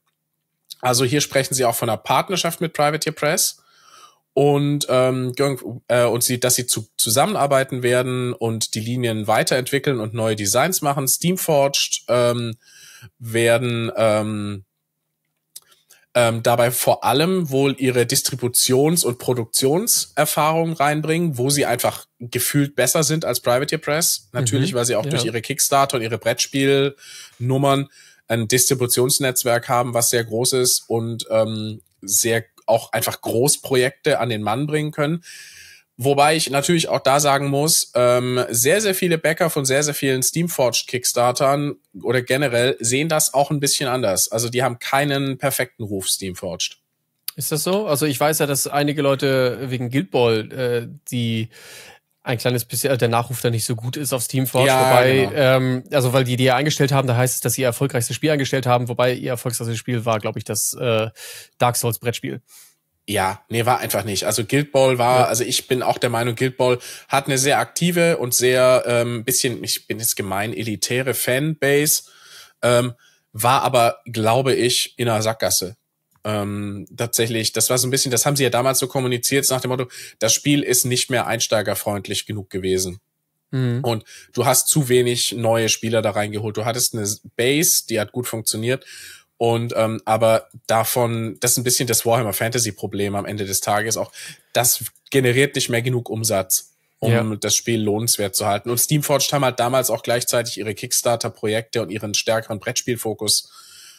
Also hier sprechen sie auch von einer Partnerschaft mit Privateer Press und ähm, äh, und sie, dass sie zu, zusammenarbeiten werden und die Linien weiterentwickeln und neue Designs machen. Steamforged ähm, werden ähm, ähm, dabei vor allem wohl ihre Distributions- und Produktionserfahrung reinbringen, wo sie einfach gefühlt besser sind als Privateer Press. Natürlich, mhm, weil sie auch ja. durch ihre Kickstarter und ihre Brettspielnummern ein Distributionsnetzwerk haben, was sehr groß ist und ähm, sehr auch einfach Großprojekte an den Mann bringen können. Wobei ich natürlich auch da sagen muss, ähm, sehr, sehr viele Bäcker von sehr, sehr vielen Steamforged Kickstartern oder generell sehen das auch ein bisschen anders. Also die haben keinen perfekten Ruf Steamforged. Ist das so? Also ich weiß ja, dass einige Leute wegen Guild Ball äh, die ein kleines bisschen äh, der Nachruf da nicht so gut ist auf Steamforge, ja, wobei, genau. ähm, also weil die die ja eingestellt haben, da heißt es, dass sie ihr erfolgreichstes Spiel eingestellt haben, wobei ihr erfolgreichstes Spiel war, glaube ich, das äh, Dark Souls Brettspiel. Ja, nee, war einfach nicht. Also Guild Ball war, ja. also ich bin auch der Meinung, Guild Ball hat eine sehr aktive und sehr ähm, bisschen, ich bin jetzt gemein, elitäre Fanbase, ähm, war aber, glaube ich, in einer Sackgasse ähm, tatsächlich, das war so ein bisschen, das haben sie ja damals so kommuniziert, nach dem Motto, das Spiel ist nicht mehr einsteigerfreundlich genug gewesen. Mhm. Und du hast zu wenig neue Spieler da reingeholt. Du hattest eine Base, die hat gut funktioniert. Und ähm, aber davon, das ist ein bisschen das Warhammer Fantasy-Problem am Ende des Tages. Auch das generiert nicht mehr genug Umsatz um ja. das Spiel lohnenswert zu halten. Und Steamforged haben halt damals auch gleichzeitig ihre Kickstarter-Projekte und ihren stärkeren Brettspielfokus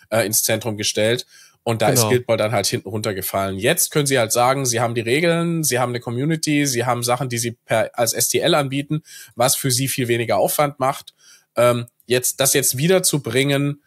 äh, ins Zentrum gestellt. Und da genau. ist Guild dann halt hinten runtergefallen. Jetzt können sie halt sagen, sie haben die Regeln, sie haben eine Community, sie haben Sachen, die sie per, als STL anbieten, was für sie viel weniger Aufwand macht. Ähm, jetzt, das jetzt wiederzubringen,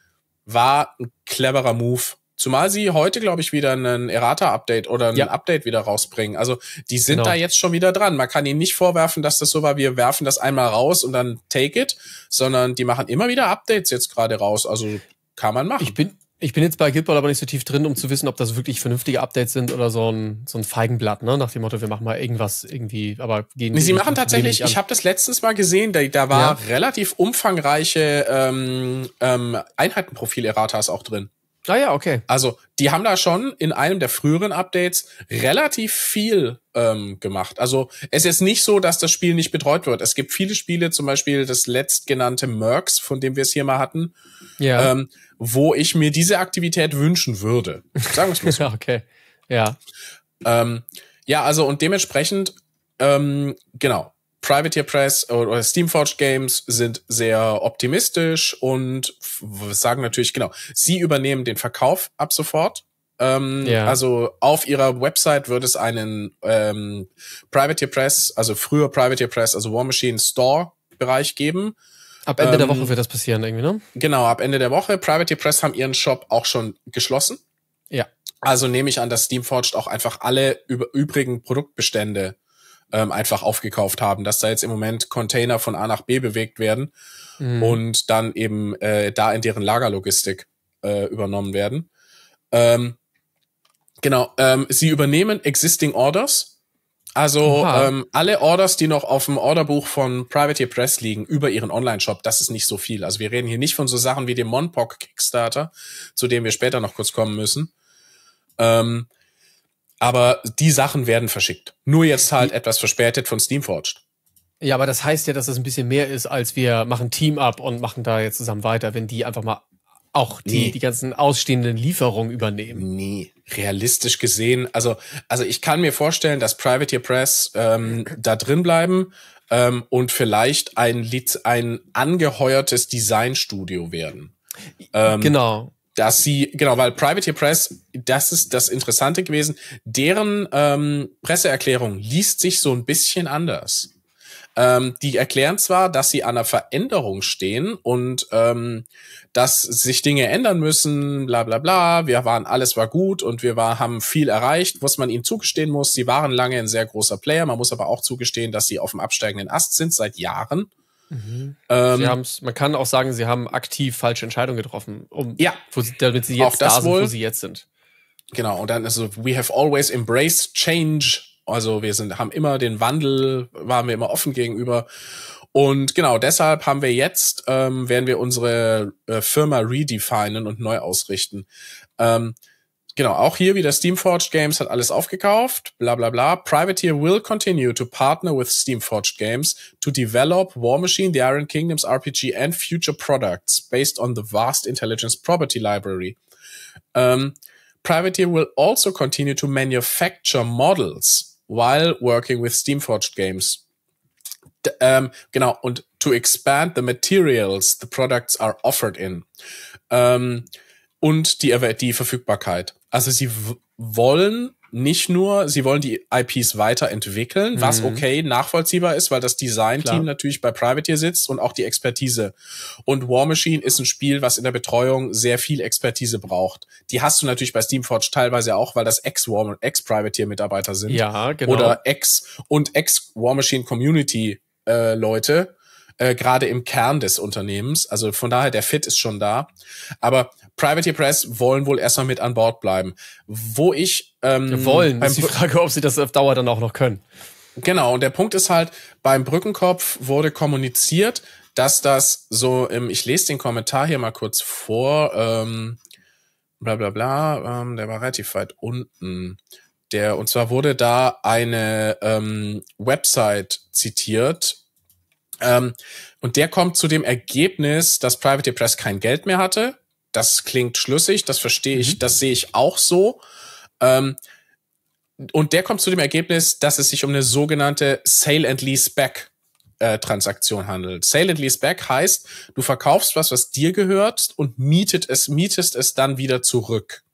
war ein cleverer Move. Zumal sie heute, glaube ich, wieder einen Errata-Update oder ein ja. Update wieder rausbringen. Also die sind genau. da jetzt schon wieder dran. Man kann ihnen nicht vorwerfen, dass das so war, wir werfen das einmal raus und dann take it, sondern die machen immer wieder Updates jetzt gerade raus. Also kann man machen. Ich bin, ich bin jetzt bei Guild aber nicht so tief drin, um zu wissen, ob das wirklich vernünftige Updates sind oder so ein, so ein Feigenblatt, ne? Nach dem Motto, wir machen mal irgendwas irgendwie, aber gehen. Nee, sie eh machen tatsächlich, ich habe das letztens mal gesehen, da, da war ja. relativ umfangreiche ähm, ähm, Einheitenprofil-Erratas auch drin. Ah ja, okay. Also die haben da schon in einem der früheren Updates relativ viel ähm, gemacht. Also es ist nicht so, dass das Spiel nicht betreut wird. Es gibt viele Spiele, zum Beispiel das letztgenannte Mercs, von dem wir es hier mal hatten, ja. ähm, wo ich mir diese Aktivität wünschen würde. Sagen wir mal so. okay, ja. Ähm, ja, also und dementsprechend, ähm, genau, Privateer Press oder Steamforged Games sind sehr optimistisch und sagen natürlich, genau, sie übernehmen den Verkauf ab sofort. Ähm, ja. Also auf ihrer Website wird es einen ähm, Privateer Press, also früher Privateer Press, also War Machine Store Bereich geben. Ab Ende ähm, der Woche wird das passieren irgendwie, ne? Genau, ab Ende der Woche. Privateer Press haben ihren Shop auch schon geschlossen. Ja. Also nehme ich an, dass Steamforged auch einfach alle übrigen Produktbestände ähm, einfach aufgekauft haben, dass da jetzt im Moment Container von A nach B bewegt werden mhm. und dann eben äh, da in deren Lagerlogistik äh, übernommen werden. Ähm, genau, ähm, sie übernehmen existing orders. Also ähm, alle Orders, die noch auf dem Orderbuch von Privateer Press liegen, über ihren Online-Shop, das ist nicht so viel. Also wir reden hier nicht von so Sachen wie dem Monpok Kickstarter, zu dem wir später noch kurz kommen müssen. Ähm, aber die Sachen werden verschickt. Nur jetzt halt etwas verspätet von Steamforged. Ja, aber das heißt ja, dass das ein bisschen mehr ist, als wir machen Team up und machen da jetzt zusammen weiter, wenn die einfach mal auch die, nee. die ganzen ausstehenden Lieferungen übernehmen. Nee, realistisch gesehen, also, also ich kann mir vorstellen, dass Privateer Press ähm, da drin bleiben ähm, und vielleicht ein, ein angeheuertes Designstudio werden. Ähm, genau dass sie, genau, weil Privateer Press, das ist das Interessante gewesen, deren ähm, Presseerklärung liest sich so ein bisschen anders. Ähm, die erklären zwar, dass sie an einer Veränderung stehen und ähm, dass sich Dinge ändern müssen, bla bla bla, wir waren, alles war gut und wir war, haben viel erreicht, was man ihnen zugestehen muss. Sie waren lange ein sehr großer Player, man muss aber auch zugestehen, dass sie auf dem absteigenden Ast sind seit Jahren. Mhm. Ähm, sie haben's, man kann auch sagen, sie haben aktiv falsche Entscheidungen getroffen, um, ja, wo, damit sie jetzt da sind, wo sie jetzt sind. Genau, und dann ist so, also, we have always embraced change. Also wir sind, haben immer den Wandel, waren wir immer offen gegenüber. Und genau deshalb haben wir jetzt, ähm, werden wir unsere äh, Firma redefinen und neu ausrichten. Ähm, Genau, auch hier wieder Steamforged Games hat alles aufgekauft, bla bla bla. Privateer will continue to partner with Steamforged Games to develop War Machine, the Iron Kingdoms RPG and future products based on the vast intelligence property library. Um, Privateer will also continue to manufacture models while working with Steamforged Games. D ähm, genau, und to expand the materials the products are offered in. Ähm, und die, die Verfügbarkeit also sie wollen nicht nur, sie wollen die IPs weiterentwickeln, mhm. was okay nachvollziehbar ist, weil das Design-Team natürlich bei Privateer sitzt und auch die Expertise. Und War Machine ist ein Spiel, was in der Betreuung sehr viel Expertise braucht. Die hast du natürlich bei Steamforge teilweise auch, weil das Ex-War, Ex-Privateer-Mitarbeiter sind. Ja, genau. Oder Ex- und Ex-War Machine Community-Leute. Äh, äh, gerade im Kern des Unternehmens. Also von daher, der Fit ist schon da. Aber Privateer Press wollen wohl erstmal mit an Bord bleiben. Wo ich ähm, wollen, ist die Frage, ob sie das auf Dauer dann auch noch können. Genau, und der Punkt ist halt, beim Brückenkopf wurde kommuniziert, dass das so, im, ähm, ich lese den Kommentar hier mal kurz vor, ähm, bla bla bla, ähm, der war relativ weit unten. Der, und zwar wurde da eine ähm, Website zitiert, ähm, und der kommt zu dem Ergebnis, dass Private Press kein Geld mehr hatte, das klingt schlüssig, das verstehe ich, mhm. das sehe ich auch so. Ähm, und der kommt zu dem Ergebnis, dass es sich um eine sogenannte Sale and Lease Back äh, Transaktion handelt. Sale and Lease Back heißt, du verkaufst was, was dir gehört und mietet es, mietest es dann wieder zurück.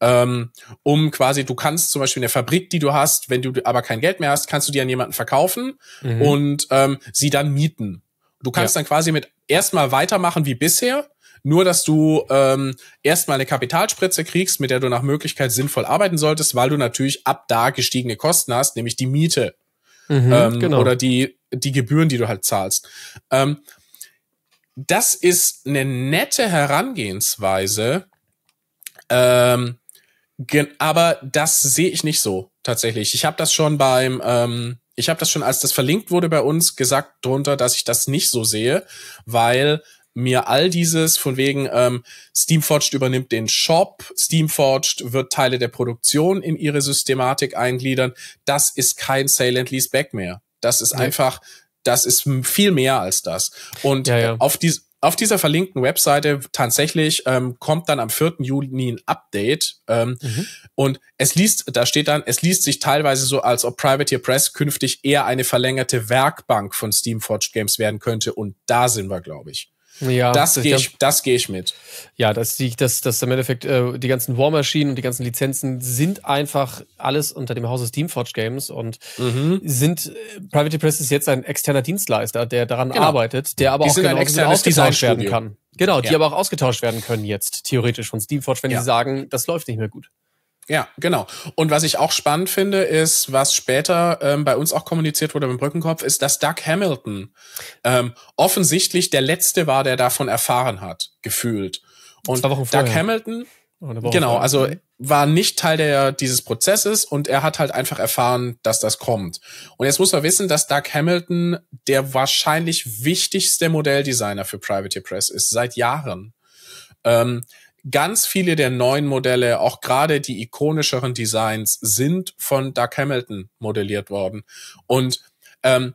Ähm, um quasi, du kannst zum Beispiel eine Fabrik, die du hast, wenn du aber kein Geld mehr hast, kannst du die an jemanden verkaufen mhm. und ähm, sie dann mieten. Du kannst ja. dann quasi mit erstmal weitermachen wie bisher, nur, dass du ähm, erstmal eine Kapitalspritze kriegst, mit der du nach Möglichkeit sinnvoll arbeiten solltest, weil du natürlich ab da gestiegene Kosten hast, nämlich die Miete mhm, ähm, genau. oder die, die Gebühren, die du halt zahlst. Ähm, das ist eine nette Herangehensweise, ähm, aber das sehe ich nicht so tatsächlich. Ich habe das schon beim, ähm, ich habe das schon, als das verlinkt wurde bei uns, gesagt drunter, dass ich das nicht so sehe, weil mir all dieses von wegen ähm, Steamforged übernimmt den Shop, Steamforged wird Teile der Produktion in ihre Systematik eingliedern. Das ist kein Sale and Lease Back mehr. Das ist okay. einfach, das ist viel mehr als das. Und ja, ja. auf die auf dieser verlinkten Webseite tatsächlich ähm, kommt dann am 4. Juni ein Update ähm, mhm. und es liest, da steht dann, es liest sich teilweise so, als ob Privateer Press künftig eher eine verlängerte Werkbank von Steamforged Games werden könnte und da sind wir, glaube ich. Ja, das gehe ich, das geh ich mit. Ja, dass, die, dass, dass im Endeffekt äh, die ganzen war Machine und die ganzen Lizenzen sind einfach alles unter dem Hause Steamforge Games und mhm. sind äh, Private Press ist jetzt ein externer Dienstleister, der daran genau. arbeitet, der aber die auch genau ausgetauscht werden kann. Genau, die ja. aber auch ausgetauscht werden können jetzt, theoretisch von Steamforge, wenn ja. sie sagen, das läuft nicht mehr gut. Ja, genau. Und was ich auch spannend finde, ist, was später ähm, bei uns auch kommuniziert wurde beim Brückenkopf, ist, dass Doug Hamilton ähm, offensichtlich der Letzte war, der davon erfahren hat, gefühlt. Und Doug Hamilton, oh, genau, also mhm. war nicht Teil der, dieses Prozesses und er hat halt einfach erfahren, dass das kommt. Und jetzt muss man wissen, dass Doug Hamilton der wahrscheinlich wichtigste Modelldesigner für Private Press ist, seit Jahren. Ähm, ganz viele der neuen Modelle, auch gerade die ikonischeren Designs, sind von Doug Hamilton modelliert worden. Und ähm,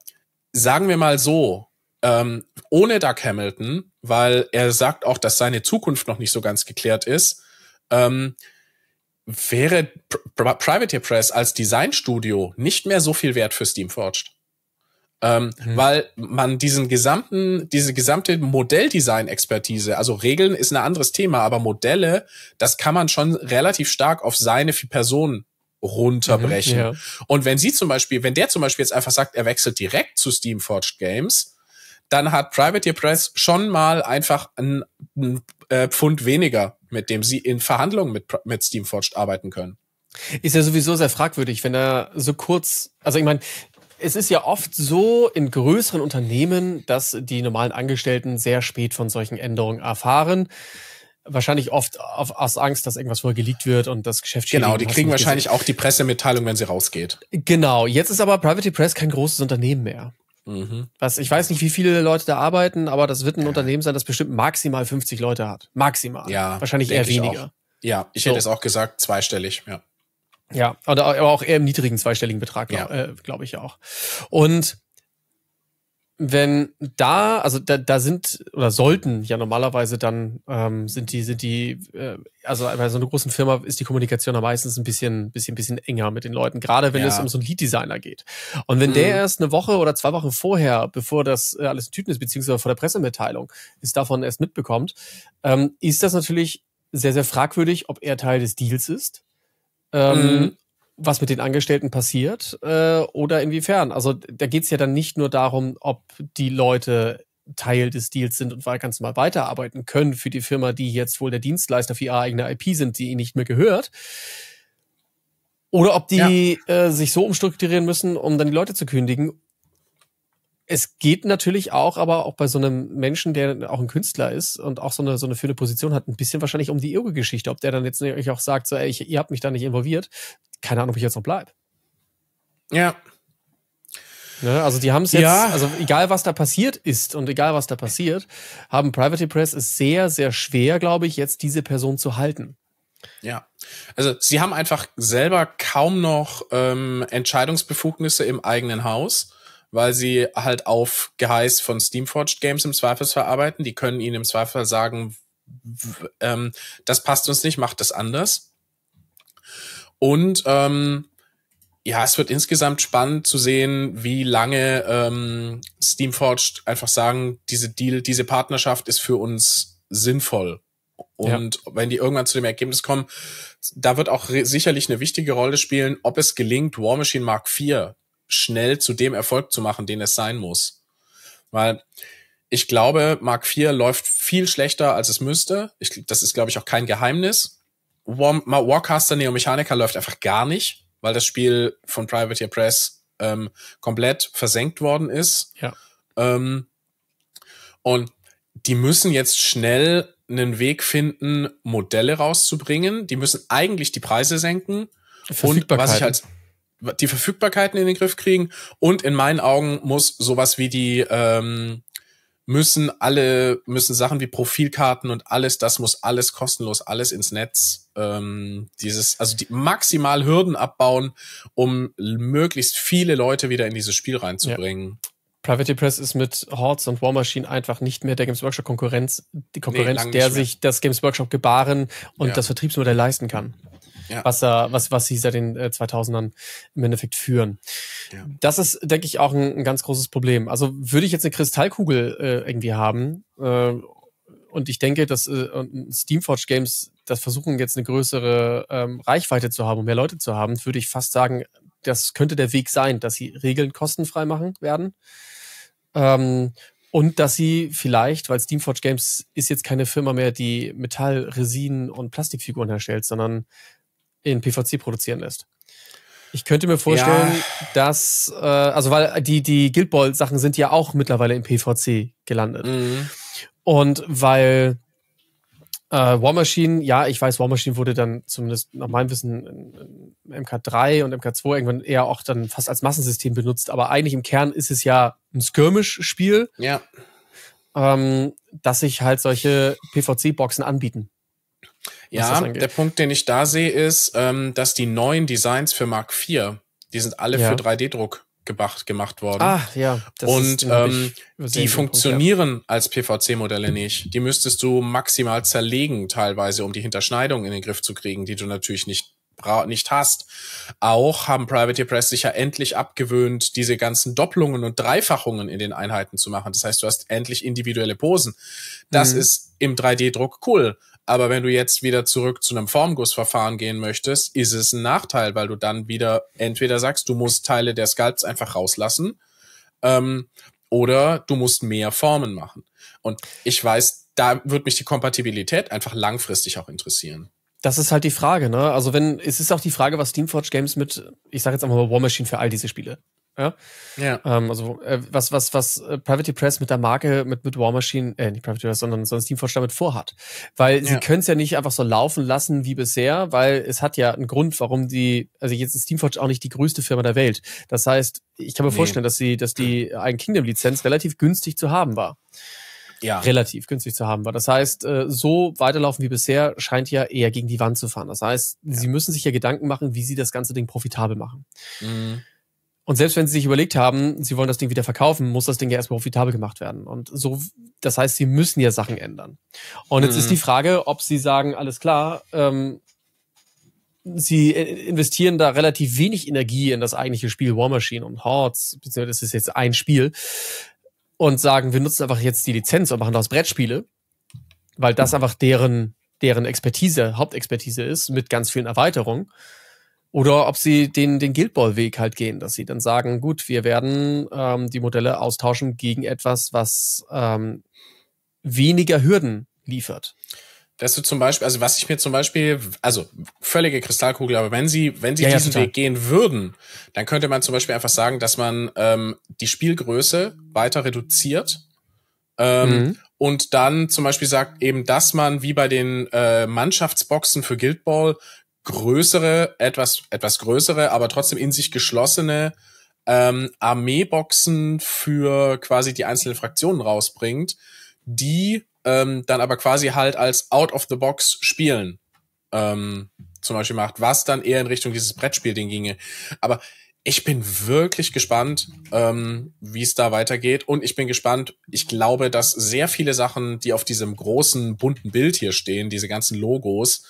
sagen wir mal so, ähm, ohne Doug Hamilton, weil er sagt auch, dass seine Zukunft noch nicht so ganz geklärt ist, ähm, wäre Pri Privateer Press als Designstudio nicht mehr so viel wert für Steamforged. Ähm, mhm. Weil man diesen gesamten, diese gesamte Modelldesign-Expertise, also Regeln ist ein anderes Thema, aber Modelle, das kann man schon relativ stark auf seine Person runterbrechen. Mhm, ja. Und wenn sie zum Beispiel, wenn der zum Beispiel jetzt einfach sagt, er wechselt direkt zu Steamforged Games, dann hat Privateer Press schon mal einfach ein, äh, Pfund weniger, mit dem sie in Verhandlungen mit, mit Steam arbeiten können. Ist ja sowieso sehr fragwürdig, wenn er so kurz, also ich meine, es ist ja oft so in größeren Unternehmen, dass die normalen Angestellten sehr spät von solchen Änderungen erfahren. Wahrscheinlich oft auf, aus Angst, dass irgendwas vorher geleakt wird und das Geschäft Genau, die kriegen wahrscheinlich gesehen. auch die Pressemitteilung, wenn sie rausgeht. Genau, jetzt ist aber Private Press kein großes Unternehmen mehr. Mhm. Was, ich weiß nicht, wie viele Leute da arbeiten, aber das wird ein ja. Unternehmen sein, das bestimmt maximal 50 Leute hat. Maximal. Ja. Wahrscheinlich eher weniger. Ja, ich so. hätte es auch gesagt, zweistellig, ja. Ja, aber auch eher im niedrigen zweistelligen Betrag, ja. äh, glaube ich auch. Und wenn da, also da, da sind oder sollten ja normalerweise dann ähm, sind die, sind die, äh, also bei so einer großen Firma ist die Kommunikation ja meistens ein bisschen, bisschen, bisschen enger mit den Leuten, gerade wenn ja. es um so einen Lead-Designer geht. Und wenn mhm. der erst eine Woche oder zwei Wochen vorher, bevor das äh, alles Typen ist, beziehungsweise vor der Pressemitteilung, ist davon erst mitbekommt, ähm, ist das natürlich sehr, sehr fragwürdig, ob er Teil des Deals ist ähm, mhm. was mit den Angestellten passiert äh, oder inwiefern. Also da geht es ja dann nicht nur darum, ob die Leute Teil des Deals sind und weil ganz normal weiterarbeiten können für die Firma, die jetzt wohl der Dienstleister für ihre eigene IP sind, die ihnen nicht mehr gehört. Oder ob die ja. äh, sich so umstrukturieren müssen, um dann die Leute zu kündigen es geht natürlich auch, aber auch bei so einem Menschen, der auch ein Künstler ist und auch so eine, so eine führende Position hat, ein bisschen wahrscheinlich um die Ego-Geschichte, ob der dann jetzt nicht auch sagt, so, ey, ich, ihr habt mich da nicht involviert, keine Ahnung, ob ich jetzt noch bleib. Ja. Ne, also die haben es jetzt, ja. also egal was da passiert ist und egal was da passiert, haben Private Press es sehr, sehr schwer, glaube ich, jetzt diese Person zu halten. Ja, also sie haben einfach selber kaum noch ähm, Entscheidungsbefugnisse im eigenen Haus weil sie halt auf Geheiß von Steamforged Games im Zweifelsfall arbeiten. Die können ihnen im Zweifelsfall sagen, ähm, das passt uns nicht, macht das anders. Und ähm, ja, es wird insgesamt spannend zu sehen, wie lange ähm, Steamforged einfach sagen, diese Deal, diese Partnerschaft ist für uns sinnvoll. Und ja. wenn die irgendwann zu dem Ergebnis kommen, da wird auch sicherlich eine wichtige Rolle spielen, ob es gelingt, War Machine Mark IV schnell zu dem Erfolg zu machen, den es sein muss. Weil ich glaube, Mark IV läuft viel schlechter, als es müsste. Ich, das ist, glaube ich, auch kein Geheimnis. War, Warcaster Neomechaniker läuft einfach gar nicht, weil das Spiel von Privateer Press ähm, komplett versenkt worden ist. Ja. Ähm, und die müssen jetzt schnell einen Weg finden, Modelle rauszubringen. Die müssen eigentlich die Preise senken. Und was ich als die Verfügbarkeiten in den Griff kriegen. Und in meinen Augen muss sowas wie die ähm, müssen alle müssen Sachen wie Profilkarten und alles, das muss alles kostenlos, alles ins Netz. Ähm, dieses also die maximal Hürden abbauen, um möglichst viele Leute wieder in dieses Spiel reinzubringen. Ja. Privacy Press ist mit Hordes und War Machine einfach nicht mehr der Games Workshop Konkurrenz, die Konkurrenz, nee, der sich das Games Workshop gebaren und ja. das Vertriebsmodell leisten kann ja. was, da, was, was sie seit den äh, 2000ern im Endeffekt führen. Ja. Das ist, denke ich, auch ein, ein, ganz großes Problem. Also würde ich jetzt eine Kristallkugel äh, irgendwie haben äh, und ich denke, dass äh, Steamforge Games das versuchen, jetzt eine größere ähm, Reichweite zu haben, um mehr Leute zu haben, würde ich fast sagen, das könnte der Weg sein, dass sie Regeln kostenfrei machen werden. Ähm, und dass sie vielleicht, weil Steamforge Games ist jetzt keine Firma mehr, die Metall, Resin und Plastikfiguren herstellt, sondern in PVC produzieren lässt. Ich könnte mir vorstellen, ja. dass, äh, also weil die, die Guild Ball Sachen sind ja auch mittlerweile in PVC gelandet. Mhm. Und weil äh, War Machine, ja, ich weiß, War Machine wurde dann zumindest nach meinem Wissen in MK3 und MK2 irgendwann eher auch dann fast als Massensystem benutzt, aber eigentlich im Kern ist es ja ein Skirmish-Spiel. Ja. Ähm, dass sich halt solche PVC-Boxen anbieten. Ja, der Punkt, den ich da sehe, ist, ähm, dass die neuen Designs für Mark IV, die sind alle ja. für 3D-Druck gemacht, gemacht worden. Ah, ja. und ähm, die funktionieren Punkt, ja. als PVC-Modelle nicht. Die müsstest du maximal zerlegen teilweise, um die Hinterschneidung in den Griff zu kriegen, die du natürlich nicht nicht hast. Auch haben Private Press sich ja endlich abgewöhnt, diese ganzen Doppelungen und Dreifachungen in den Einheiten zu machen. Das heißt, du hast endlich individuelle Posen. Das mhm. ist im 3D-Druck cool, aber wenn du jetzt wieder zurück zu einem Formgussverfahren gehen möchtest, ist es ein Nachteil, weil du dann wieder entweder sagst, du musst Teile der Sculpts einfach rauslassen ähm, oder du musst mehr Formen machen. Und ich weiß, da würde mich die Kompatibilität einfach langfristig auch interessieren. Das ist halt die Frage, ne? Also wenn, es ist auch die Frage, was Steamforge Games mit, ich sage jetzt einfach mal War Machine für all diese Spiele. Ja. ja. Ähm, also äh, was, was, was äh, Private Press mit der Marke, mit, mit War Machine, äh, nicht Private Press, sondern, sondern Steam damit vorhat. Weil ja. sie können es ja nicht einfach so laufen lassen wie bisher, weil es hat ja einen Grund, warum die, also jetzt ist Steamforge auch nicht die größte Firma der Welt. Das heißt, ich kann mir nee. vorstellen, dass sie, dass die Ein Kingdom Lizenz relativ günstig zu haben war. Ja. Relativ günstig zu haben war. Das heißt, äh, so weiterlaufen wie bisher scheint ja eher gegen die Wand zu fahren. Das heißt, ja. sie müssen sich ja Gedanken machen, wie sie das ganze Ding profitabel machen. Mhm. Und selbst wenn sie sich überlegt haben, sie wollen das Ding wieder verkaufen, muss das Ding ja erstmal profitabel gemacht werden. Und so, das heißt, sie müssen ja Sachen ändern. Und jetzt mhm. ist die Frage, ob sie sagen, alles klar, ähm, sie äh, investieren da relativ wenig Energie in das eigentliche Spiel War Machine und Hordes, beziehungsweise das ist jetzt ein Spiel, und sagen, wir nutzen einfach jetzt die Lizenz und machen daraus Brettspiele, weil das mhm. einfach deren, deren Expertise, Hauptexpertise ist, mit ganz vielen Erweiterungen. Oder ob sie den, den Guildball-Weg halt gehen, dass sie dann sagen, gut, wir werden ähm, die Modelle austauschen gegen etwas, was ähm, weniger Hürden liefert dass du zum Beispiel, also was ich mir zum Beispiel, also völlige Kristallkugel, aber wenn sie, wenn sie ja, diesen ja, Weg gehen würden, dann könnte man zum Beispiel einfach sagen, dass man ähm, die Spielgröße weiter reduziert ähm, mhm. und dann zum Beispiel sagt eben, dass man wie bei den äh, Mannschaftsboxen für Guild Ball größere, etwas, etwas größere, aber trotzdem in sich geschlossene ähm, Armeeboxen für quasi die einzelnen Fraktionen rausbringt, die ähm, dann aber quasi halt als out of the box spielen ähm, zum Beispiel macht, was dann eher in Richtung dieses Brettspielding ginge. Aber ich bin wirklich gespannt, ähm, wie es da weitergeht. Und ich bin gespannt, ich glaube, dass sehr viele Sachen, die auf diesem großen, bunten Bild hier stehen, diese ganzen Logos,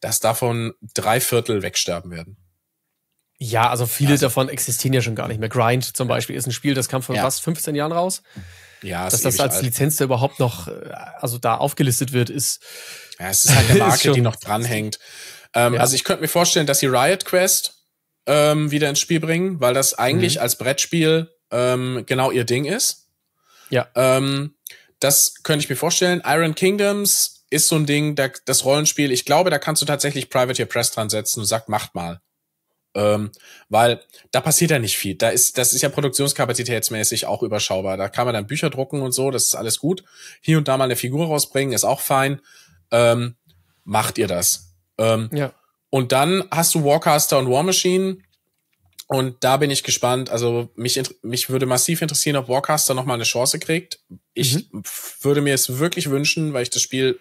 dass davon drei Viertel wegsterben werden. Ja, also viele also, davon existieren ja schon gar nicht mehr. Grind zum Beispiel ist ein Spiel, das kam vor ja. fast 15 Jahren raus. Ja, ist dass das als alt. Lizenz da überhaupt noch, äh, also da aufgelistet wird, ist. Ja, es ist halt eine Marke, schon, die noch dranhängt. Ähm, ja. Also ich könnte mir vorstellen, dass sie Riot Quest ähm, wieder ins Spiel bringen, weil das eigentlich mhm. als Brettspiel ähm, genau ihr Ding ist. Ja. Ähm, das könnte ich mir vorstellen. Iron Kingdoms ist so ein Ding, da, das Rollenspiel, ich glaube, da kannst du tatsächlich Privateer Press dran setzen und sagt, macht mal. Ähm, weil da passiert ja nicht viel. Da ist, das ist ja produktionskapazitätsmäßig auch überschaubar. Da kann man dann Bücher drucken und so, das ist alles gut. Hier und da mal eine Figur rausbringen, ist auch fein. Ähm, macht ihr das. Ähm, ja. Und dann hast du Warcaster und War Machine. Und da bin ich gespannt. Also mich, mich würde massiv interessieren, ob Warcaster nochmal eine Chance kriegt. Ich mhm. würde mir es wirklich wünschen, weil ich das Spiel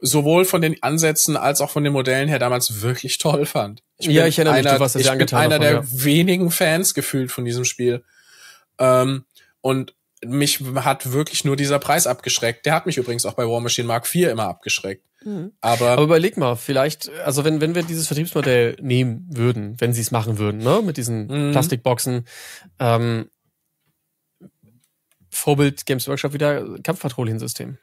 sowohl von den Ansätzen als auch von den Modellen her damals wirklich toll fand. Ich ja, ich erinnere einer, mich, du warst ich bin davon, einer der ja. wenigen Fans gefühlt von diesem Spiel. Ähm, und mich hat wirklich nur dieser Preis abgeschreckt. Der hat mich übrigens auch bei War Machine Mark IV immer abgeschreckt. Mhm. Aber, Aber überleg mal, vielleicht, also wenn, wenn wir dieses Vertriebsmodell nehmen würden, wenn sie es machen würden, ne, mit diesen mhm. Plastikboxen, ähm, Vorbild Games Workshop wieder Kampfpatrouillensystem.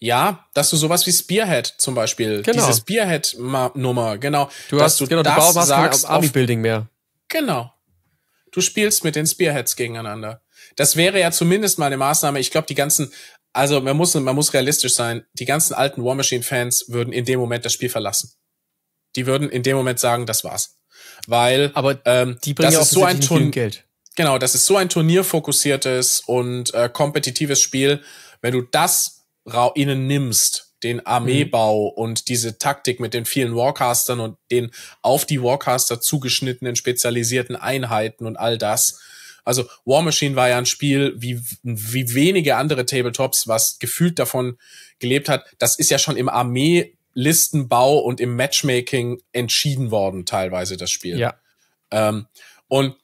Ja, dass du sowas wie Spearhead zum Beispiel, genau. diese Spearhead-Nummer, genau. Du hast du genau, das du baust sagst kein Army-Building mehr. Genau. Du spielst mit den Spearheads gegeneinander. Das wäre ja zumindest mal eine Maßnahme. Ich glaube, die ganzen, also man muss, man muss realistisch sein, die ganzen alten War Machine-Fans würden in dem Moment das Spiel verlassen. Die würden in dem Moment sagen, das war's. Weil Aber ähm, die bringen das ja auch so ein Turn Geld. Genau, das ist so ein turnierfokussiertes und äh, kompetitives Spiel. Wenn du das innen nimmst, den Armeebau mhm. und diese Taktik mit den vielen Warcastern und den auf die Warcaster zugeschnittenen spezialisierten Einheiten und all das. Also War Machine war ja ein Spiel wie, wie wenige andere Tabletops, was gefühlt davon gelebt hat. Das ist ja schon im armee und im Matchmaking entschieden worden, teilweise das Spiel. Ja. Ähm, und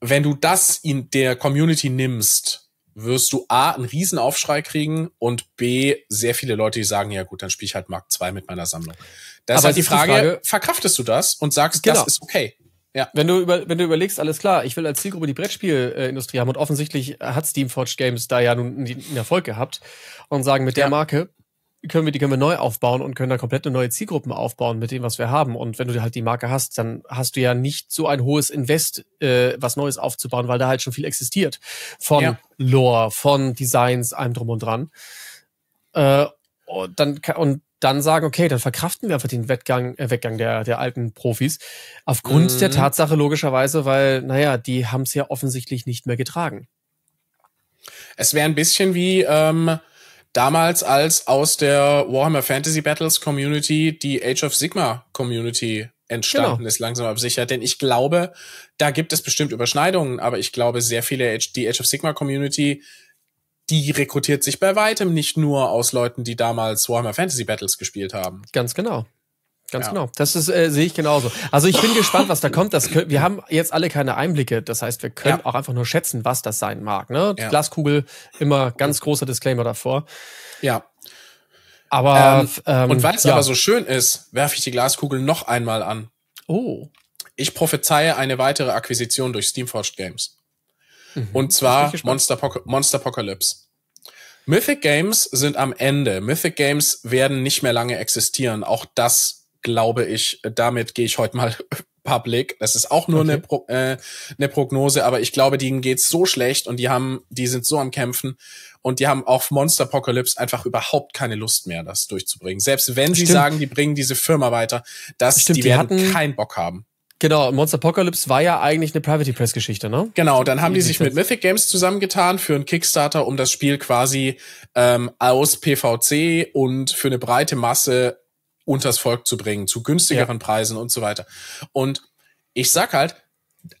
wenn du das in der Community nimmst, wirst du A, einen Riesenaufschrei kriegen und B, sehr viele Leute, die sagen, ja gut, dann spiele ich halt Mark 2 mit meiner Sammlung. Das Aber ist halt die Frage, die Frage, verkraftest du das und sagst, genau. das ist okay. Ja. Wenn du über, wenn du überlegst, alles klar, ich will als Zielgruppe die Brettspielindustrie haben und offensichtlich hat Steamforged Games da ja nun einen Erfolg gehabt und sagen, mit der ja. Marke können wir, die können wir neu aufbauen und können da komplette neue Zielgruppen aufbauen mit dem, was wir haben. Und wenn du halt die Marke hast, dann hast du ja nicht so ein hohes Invest, äh, was Neues aufzubauen, weil da halt schon viel existiert. Von ja. Lore, von Designs, allem drum und dran. Äh, und oh, dann und dann sagen, okay, dann verkraften wir einfach den Wettgang, äh, Weggang der, der alten Profis. Aufgrund mhm. der Tatsache logischerweise, weil, naja, die haben es ja offensichtlich nicht mehr getragen. Es wäre ein bisschen wie, ähm, damals als aus der Warhammer Fantasy Battles Community die Age of Sigma Community entstanden genau. ist, langsam aber sicher. Denn ich glaube, da gibt es bestimmt Überschneidungen, aber ich glaube, sehr viele, die Age of Sigma Community, die rekrutiert sich bei weitem nicht nur aus Leuten, die damals Warhammer Fantasy Battles gespielt haben. Ganz genau. Ganz ja. genau. Das ist, äh, sehe ich genauso. Also ich bin gespannt, was da kommt. Das, wir haben jetzt alle keine Einblicke. Das heißt, wir können ja. auch einfach nur schätzen, was das sein mag. Ne? Ja. Glaskugel, immer ganz großer Disclaimer davor. Ja. Aber ähm, ähm, und weil es aber so schön ist, werfe ich die Glaskugel noch einmal an. Oh. Ich prophezeie eine weitere Akquisition durch Steamforged Games. Mhm. Und zwar Monster, Monster Apocalypse. Mythic Games sind am Ende. Mythic Games werden nicht mehr lange existieren. Auch das glaube ich, damit gehe ich heute mal public. Das ist auch nur okay. eine, Pro, äh, eine Prognose, aber ich glaube, denen geht's so schlecht und die haben, die sind so am Kämpfen und die haben auf Monsterpocalypse einfach überhaupt keine Lust mehr, das durchzubringen. Selbst wenn Stimmt. sie sagen, die bringen diese Firma weiter, dass Stimmt, die, die werden keinen Bock haben. Genau, Monster Apocalypse war ja eigentlich eine Privacy Press Geschichte, ne? Genau, dann haben die sich mit Mythic Games zusammengetan für einen Kickstarter, um das Spiel quasi ähm, aus PVC und für eine breite Masse unters Volk zu bringen, zu günstigeren ja. Preisen und so weiter. Und ich sag halt,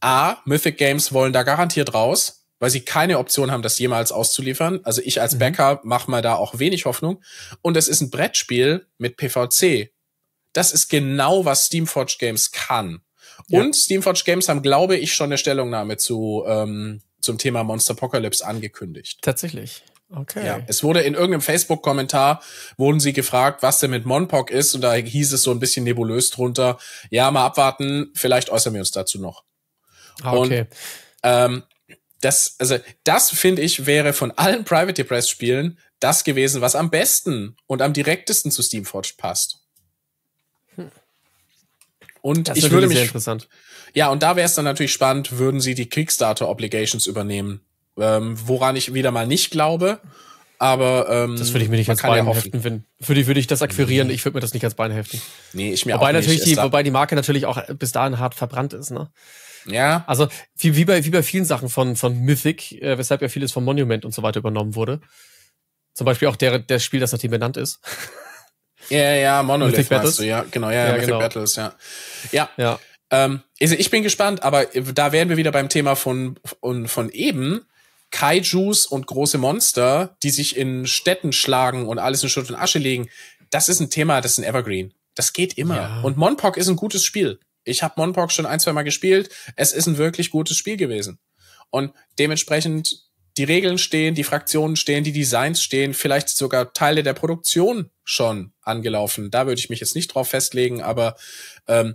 A, Mythic Games wollen da garantiert raus, weil sie keine Option haben, das jemals auszuliefern. Also ich als mhm. Bäcker mache mal da auch wenig Hoffnung. Und es ist ein Brettspiel mit PVC. Das ist genau, was Steamforge Games kann. Ja. Und Steamforge Games haben, glaube ich, schon eine Stellungnahme zu ähm, zum Thema Monster Apocalypse angekündigt. Tatsächlich. Okay. Ja, es wurde in irgendeinem Facebook-Kommentar wurden sie gefragt, was denn mit Monpok ist, und da hieß es so ein bisschen nebulös drunter. Ja, mal abwarten, vielleicht äußern wir uns dazu noch. Ah, okay. Und, ähm, das, also das finde ich wäre von allen Private Depressed Spielen das gewesen, was am besten und am direktesten zu Steamforged passt. Und das ich würde mich, interessant. ja, und da wäre es dann natürlich spannend, würden sie die Kickstarter Obligations übernehmen ähm, woran ich wieder mal nicht glaube, aber ähm, das würde ich mir nicht als Bein ja heften. Wenn, würde, würde ich das akquirieren, nee. ich würde mir das nicht als Bein heften. Nee, ich mir wobei auch nicht. Natürlich die, wobei die Marke natürlich auch bis dahin hart verbrannt ist, ne? Ja. Also wie, wie, bei, wie bei vielen Sachen von, von Mythic, äh, weshalb ja vieles von Monument und so weiter übernommen wurde. Zum Beispiel auch der, der Spiel, das nach dem benannt ist. Ja, ja, Monolith Battles. du, ja, genau, ja, ja, ja Mythic genau. Battles, ja. Ja. ja. Ähm, also ich bin gespannt, aber da wären wir wieder beim Thema von, von, von eben Kaijus und große Monster, die sich in Städten schlagen und alles in Schutt und Asche legen, das ist ein Thema, das ist ein Evergreen. Das geht immer. Ja. Und Monpok ist ein gutes Spiel. Ich habe Monpok schon ein, zwei Mal gespielt. Es ist ein wirklich gutes Spiel gewesen. Und dementsprechend die Regeln stehen, die Fraktionen stehen, die Designs stehen, vielleicht sogar Teile der Produktion schon angelaufen. Da würde ich mich jetzt nicht drauf festlegen, aber ähm,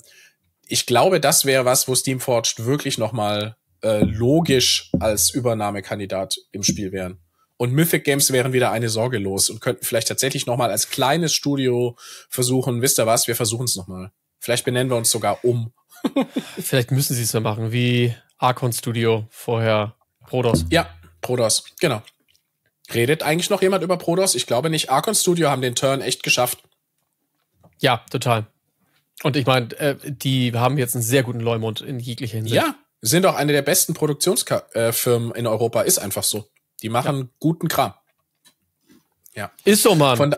ich glaube, das wäre was, wo Steamforged wirklich nochmal äh, logisch als Übernahmekandidat im Spiel wären. Und Mythic Games wären wieder eine Sorge los und könnten vielleicht tatsächlich nochmal als kleines Studio versuchen, wisst ihr was, wir versuchen es nochmal. Vielleicht benennen wir uns sogar um. vielleicht müssen sie es ja machen, wie Archon Studio vorher Prodos. Ja, Prodos, genau. Redet eigentlich noch jemand über Prodos? Ich glaube nicht. Archon Studio haben den Turn echt geschafft. Ja, total. Und ich meine, äh, die haben jetzt einen sehr guten Leumund in jeglicher Hinsicht. Ja, sind auch eine der besten Produktionsfirmen äh, in Europa, ist einfach so. Die machen ja. guten Kram. Ja. Ist so, Mann. Von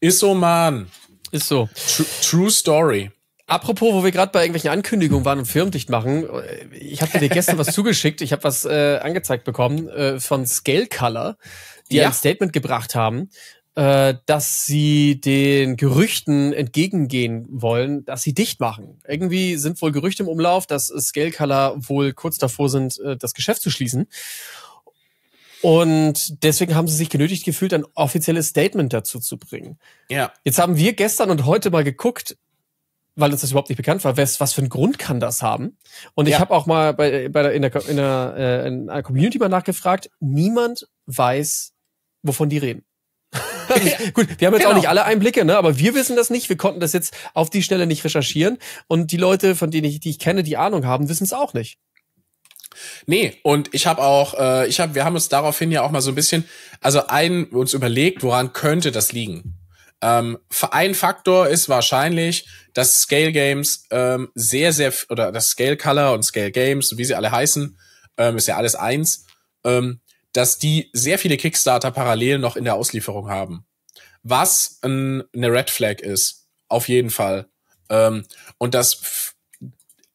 ist so, Mann. Ist so. True, true Story. Apropos, wo wir gerade bei irgendwelchen Ankündigungen waren und Firmendicht machen, äh, ich hatte dir gestern was zugeschickt, ich habe was äh, angezeigt bekommen äh, von Scale Color, die ja. ein Statement gebracht haben, äh, dass sie den Gerüchten entgegengehen wollen, dass sie dicht machen. Irgendwie sind wohl Gerüchte im Umlauf, dass Scalecolor wohl kurz davor sind, äh, das Geschäft zu schließen. Und deswegen haben sie sich genötigt gefühlt, ein offizielles Statement dazu zu bringen. Ja. Jetzt haben wir gestern und heute mal geguckt, weil uns das überhaupt nicht bekannt war, was, was für einen Grund kann das haben? Und ja. ich habe auch mal bei, bei der, in, der, in, der, äh, in einer Community mal nachgefragt, niemand weiß, wovon die reden. Gut, wir haben jetzt genau. auch nicht alle Einblicke, ne? aber wir wissen das nicht. Wir konnten das jetzt auf die Schnelle nicht recherchieren. Und die Leute, von denen ich, die ich kenne, die Ahnung haben, wissen es auch nicht. Nee, und ich habe auch, äh, ich hab, wir haben uns daraufhin ja auch mal so ein bisschen, also ein, uns überlegt, woran könnte das liegen? Ähm, ein Faktor ist wahrscheinlich, dass Scale Games ähm, sehr, sehr, oder das Scale Color und Scale Games, wie sie alle heißen, ähm, ist ja alles eins, ähm, dass die sehr viele Kickstarter parallel noch in der Auslieferung haben. Was ein, eine Red Flag ist, auf jeden Fall. Ähm, und dass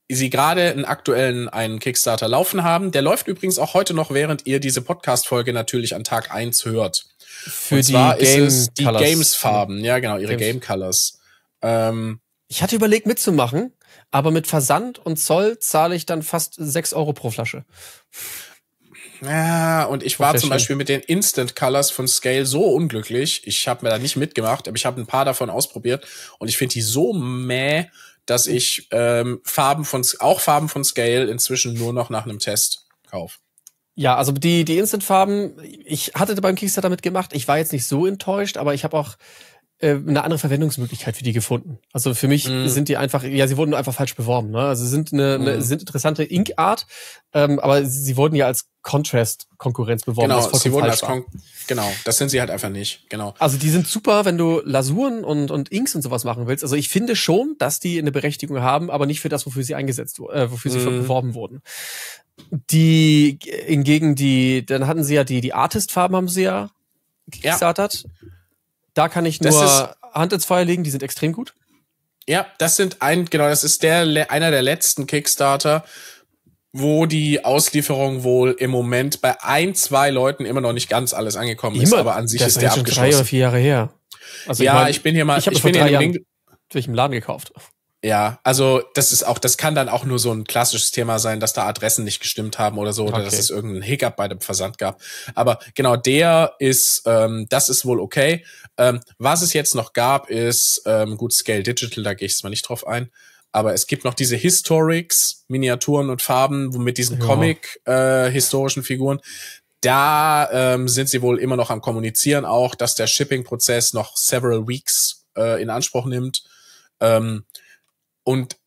sie gerade einen aktuellen einen Kickstarter laufen haben. Der läuft übrigens auch heute noch, während ihr diese Podcast-Folge natürlich an Tag eins hört. Für und zwar die Game es die Games-Farben, ja genau, ihre Game, Game Colors. Ähm, ich hatte überlegt mitzumachen, aber mit Versand und Zoll zahle ich dann fast sechs Euro pro Flasche. Ja, und ich war zum Beispiel mit den Instant Colors von Scale so unglücklich. Ich habe mir da nicht mitgemacht, aber ich habe ein paar davon ausprobiert und ich finde die so mäh, dass ich ähm, Farben von auch Farben von Scale inzwischen nur noch nach einem Test kaufe. Ja, also die, die Instant-Farben, ich hatte beim Kickstarter mitgemacht, ich war jetzt nicht so enttäuscht, aber ich habe auch äh, eine andere Verwendungsmöglichkeit für die gefunden. Also für mich mm. sind die einfach, ja, sie wurden einfach falsch beworben. Ne? Also sie sind eine, mm. eine mhm. sind interessante Ink-Art, ähm, aber sie wurden ja als Contrast-Konkurrenz beworben. Genau, sie wurden als Kon genau, das sind sie halt einfach nicht. Genau. Also die sind super, wenn du Lasuren und, und Inks und sowas machen willst. Also ich finde schon, dass die eine Berechtigung haben, aber nicht für das, wofür sie eingesetzt, wurden, äh, wofür sie mm. beworben wurden. Die hingegen die, dann hatten sie ja die, die Artist-Farben haben sie ja gekickstartet. Ja. Da kann ich nur Hand ins Feuer legen, die sind extrem gut. Ja, das sind ein, genau, das ist der, einer der letzten Kickstarter, wo die Auslieferung wohl im Moment bei ein, zwei Leuten immer noch nicht ganz alles angekommen immer? ist, aber an sich das ist, der schon abgeschlossen. drei oder vier Jahre her. Also ja, ich, mein, ich bin hier mal, ich, ich bin hier Link durch den Laden gekauft. Ja, also das ist auch, das kann dann auch nur so ein klassisches Thema sein, dass da Adressen nicht gestimmt haben oder so, oder okay. dass es irgendeinen Hiccup bei dem Versand gab. Aber genau der ist, ähm, das ist wohl okay. Ähm, was es jetzt noch gab, ist, ähm, gut, Scale Digital, da gehe ich jetzt mal nicht drauf ein, aber es gibt noch diese Historics, Miniaturen und Farben mit diesen ja. Comic-historischen äh, Figuren. Da ähm, sind sie wohl immer noch am Kommunizieren, auch dass der Shipping-Prozess noch several weeks äh, in Anspruch nimmt. Ähm, und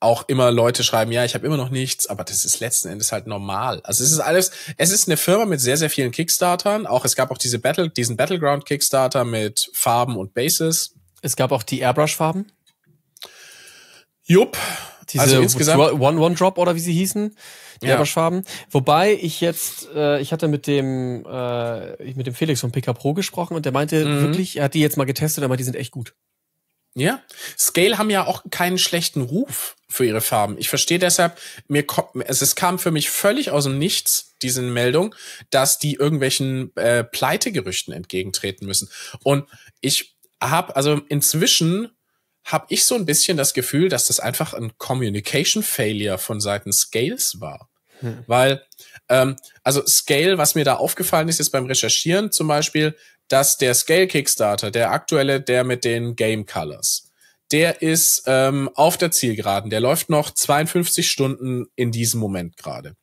auch immer Leute schreiben, ja, ich habe immer noch nichts, aber das ist letzten Endes halt normal. Also es ist alles, es ist eine Firma mit sehr, sehr vielen Kickstartern. Auch es gab auch diese Battle, diesen Battleground Kickstarter mit Farben und Bases. Es gab auch die Airbrush-Farben. Jupp. Diese also insgesamt One-One-Drop oder wie sie hießen, die ja. Airbrush-Farben. Wobei ich jetzt, äh, ich hatte mit dem, äh, mit dem Felix von PK Pro gesprochen und der meinte mhm. wirklich, er hat die jetzt mal getestet, aber die sind echt gut. Ja, Scale haben ja auch keinen schlechten Ruf für ihre Farben. Ich verstehe deshalb, mir kommt, es, es kam für mich völlig aus dem Nichts, diese Meldung, dass die irgendwelchen äh, Pleitegerüchten entgegentreten müssen. Und ich habe, also inzwischen habe ich so ein bisschen das Gefühl, dass das einfach ein Communication Failure von Seiten Scales war. Hm. Weil, ähm, also Scale, was mir da aufgefallen ist ist beim Recherchieren zum Beispiel, dass der Scale Kickstarter, der aktuelle, der mit den Game Colors, der ist ähm, auf der Zielgeraden. Der läuft noch 52 Stunden in diesem Moment gerade.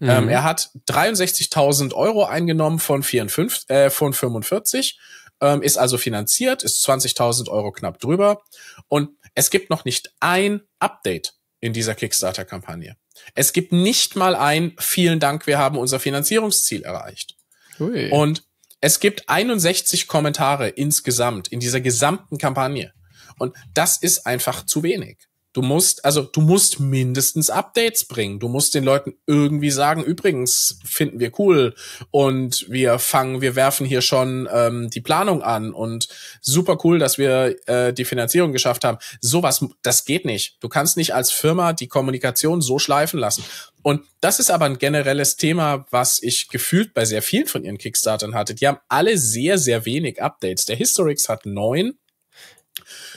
Mhm. Ähm, er hat 63.000 Euro eingenommen von, 54, äh, von 45, ähm, ist also finanziert, ist 20.000 Euro knapp drüber. Und es gibt noch nicht ein Update in dieser Kickstarter-Kampagne. Es gibt nicht mal ein, vielen Dank, wir haben unser Finanzierungsziel erreicht. Ui. Und es gibt 61 Kommentare insgesamt in dieser gesamten Kampagne. Und das ist einfach zu wenig. Du musst, also du musst mindestens Updates bringen. Du musst den Leuten irgendwie sagen, übrigens finden wir cool und wir fangen, wir werfen hier schon ähm, die Planung an und super cool, dass wir äh, die Finanzierung geschafft haben. Sowas, das geht nicht. Du kannst nicht als Firma die Kommunikation so schleifen lassen. Und das ist aber ein generelles Thema, was ich gefühlt bei sehr vielen von ihren Kickstartern hatte. Die haben alle sehr, sehr wenig Updates. Der Historics hat neun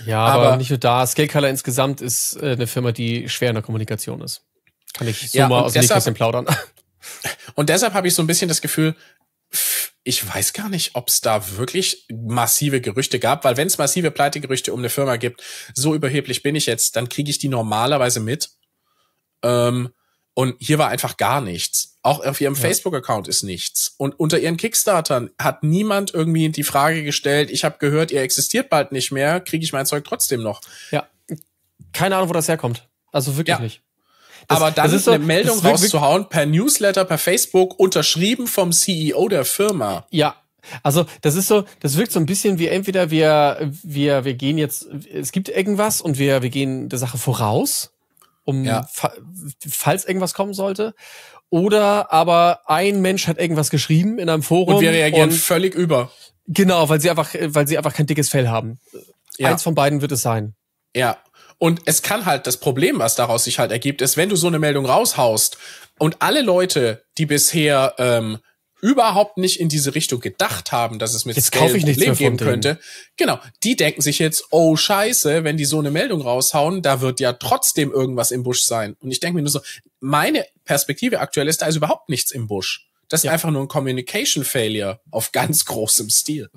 ja, aber, aber nicht nur da. Scalecala insgesamt ist äh, eine Firma, die schwer in der Kommunikation ist. Kann ich so ja, mal aus dem Nähkästchen plaudern. Und deshalb habe ich so ein bisschen das Gefühl, ich weiß gar nicht, ob es da wirklich massive Gerüchte gab, weil wenn es massive Pleitegerüchte um eine Firma gibt, so überheblich bin ich jetzt, dann kriege ich die normalerweise mit. Ähm, und hier war einfach gar nichts. Auch auf ihrem ja. Facebook-Account ist nichts. Und unter ihren Kickstartern hat niemand irgendwie die Frage gestellt, ich habe gehört, ihr existiert bald nicht mehr, kriege ich mein Zeug trotzdem noch. Ja. Keine Ahnung, wo das herkommt. Also wirklich ja. nicht. Das, Aber dann ist so, eine Meldung ist rauszuhauen, per Newsletter, per Facebook, unterschrieben vom CEO der Firma. Ja, also das ist so, das wirkt so ein bisschen wie entweder wir, wir, wir gehen jetzt, es gibt irgendwas und wir, wir gehen der Sache voraus um ja. fa falls irgendwas kommen sollte. Oder aber ein Mensch hat irgendwas geschrieben in einem Forum. Und wir reagieren und, völlig über. Genau, weil sie einfach, weil sie einfach kein dickes Fell haben. Ja. Eins von beiden wird es sein. Ja. Und es kann halt, das Problem, was daraus sich halt ergibt, ist, wenn du so eine Meldung raushaust und alle Leute, die bisher ähm, überhaupt nicht in diese Richtung gedacht haben, dass es mit jetzt Scale ein Problem geben könnte. Genau, die denken sich jetzt, oh scheiße, wenn die so eine Meldung raushauen, da wird ja trotzdem irgendwas im Busch sein. Und ich denke mir nur so, meine Perspektive aktuell ist da ist überhaupt nichts im Busch. Das ist ja. einfach nur ein Communication Failure auf ganz großem Stil.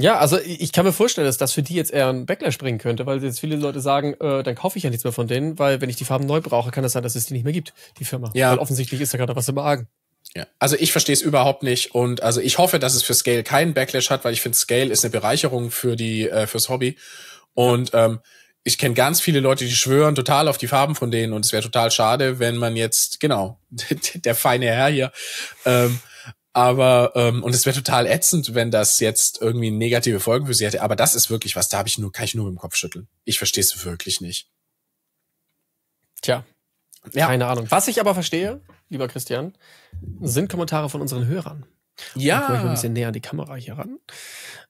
Ja, also ich kann mir vorstellen, dass das für die jetzt eher ein Backlash bringen könnte, weil jetzt viele Leute sagen, äh, dann kaufe ich ja nichts mehr von denen, weil wenn ich die Farben neu brauche, kann das sein, dass es die nicht mehr gibt, die Firma. Ja. Weil offensichtlich ist da gerade was im Argen. Ja. Also ich verstehe es überhaupt nicht und also ich hoffe, dass es für Scale keinen Backlash hat, weil ich finde, Scale ist eine Bereicherung für die äh, fürs Hobby. Und ähm, ich kenne ganz viele Leute, die schwören total auf die Farben von denen und es wäre total schade, wenn man jetzt, genau, der feine Herr hier, ähm, aber, ähm, und es wäre total ätzend, wenn das jetzt irgendwie negative Folgen für sie hätte. Aber das ist wirklich was, da habe ich nur, kann ich nur mit dem Kopf schütteln. Ich verstehe es wirklich nicht. Tja. Ja. Keine Ahnung. Was ich aber verstehe, lieber Christian, sind Kommentare von unseren Hörern. Ja. Dann ich mal ein bisschen näher an die Kamera hier ran.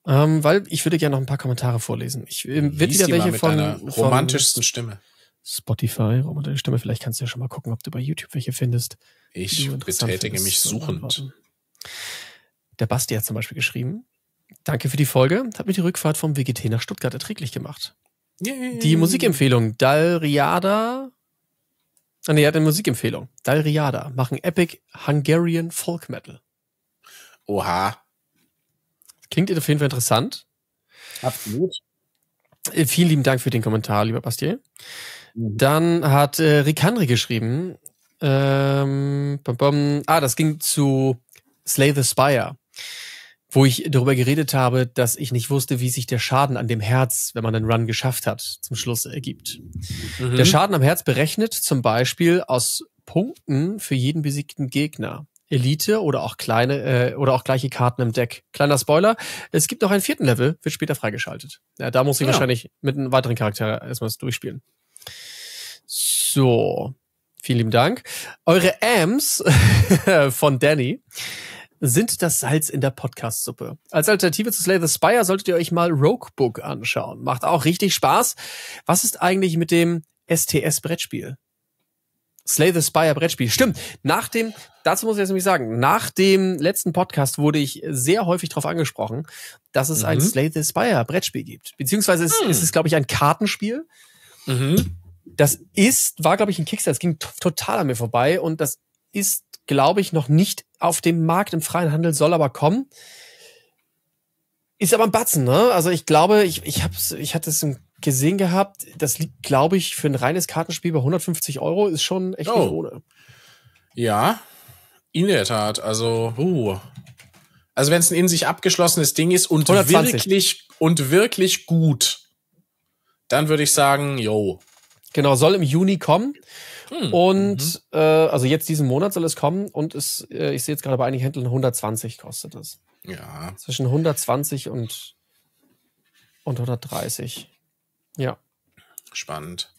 Ähm, weil ich würde gerne noch ein paar Kommentare vorlesen. Ich ähm, wird wieder welche von, von romantischsten Stimme. Spotify, romantische Stimme. Vielleicht kannst du ja schon mal gucken, ob du bei YouTube welche findest. Ich betätige mich suchend. Der Basti hat zum Beispiel geschrieben, danke für die Folge, hat mir die Rückfahrt vom WGT nach Stuttgart erträglich gemacht. Yay. Die Musikempfehlung Dalriada Ah, nee, er hat eine Musikempfehlung. Dalriada machen Epic Hungarian Folk Metal. Oha. Klingt auf jeden Fall interessant. Absolut. Äh, vielen lieben Dank für den Kommentar, lieber Bastier. Mhm. Dann hat äh, Rick Henry geschrieben, ähm, bom, bom, ah, das ging zu Slay the Spire wo ich darüber geredet habe, dass ich nicht wusste, wie sich der Schaden an dem Herz, wenn man einen Run geschafft hat, zum Schluss ergibt. Mhm. Der Schaden am Herz berechnet zum Beispiel aus Punkten für jeden besiegten Gegner. Elite oder auch kleine äh, oder auch gleiche Karten im Deck. Kleiner Spoiler, es gibt noch einen vierten Level, wird später freigeschaltet. Ja, da muss ich ja. Genau. wahrscheinlich mit einem weiteren Charakter erstmal durchspielen. So, vielen lieben Dank. Eure Ams von Danny sind das Salz in der Podcast-Suppe. Als Alternative zu Slay the Spire solltet ihr euch mal Roguebook anschauen. Macht auch richtig Spaß. Was ist eigentlich mit dem STS-Brettspiel? Slay the Spire Brettspiel. Stimmt. Nach dem, dazu muss ich jetzt nämlich sagen, nach dem letzten Podcast wurde ich sehr häufig darauf angesprochen, dass es mhm. ein Slay the Spire Brettspiel gibt. Beziehungsweise es, mhm. ist es, glaube ich, ein Kartenspiel. Mhm. Das ist, war, glaube ich, ein Kickstarter. Es ging total an mir vorbei und das ist glaube ich, noch nicht auf dem Markt im freien Handel, soll aber kommen. Ist aber ein Batzen, ne? Also ich glaube, ich, ich, hab's, ich hatte es gesehen gehabt, das liegt, glaube ich, für ein reines Kartenspiel bei 150 Euro, ist schon echt oh. nicht ohne. Ja, in der Tat. Also, uh. Also wenn es ein in sich abgeschlossenes Ding ist und wirklich und wirklich gut, dann würde ich sagen, jo. Genau, soll im Juni kommen. Hm. Und mhm. äh, also jetzt diesen Monat soll es kommen und es, äh, ich sehe jetzt gerade bei einigen Händlern 120 kostet es. Ja. Zwischen 120 und, und 130. Ja. Spannend.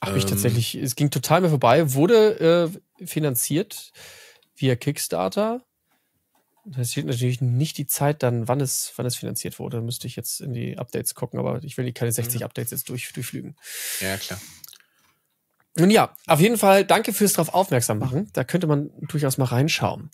Habe ähm. ich tatsächlich, es ging total mir vorbei, wurde äh, finanziert via Kickstarter. Das steht natürlich nicht die Zeit dann, wann es, wann es finanziert wurde. Müsste ich jetzt in die Updates gucken, aber ich will keine 60 mhm. Updates jetzt durch, durchflügen. Ja, klar. Nun ja, auf jeden Fall danke fürs darauf aufmerksam machen. Da könnte man durchaus mal reinschauen.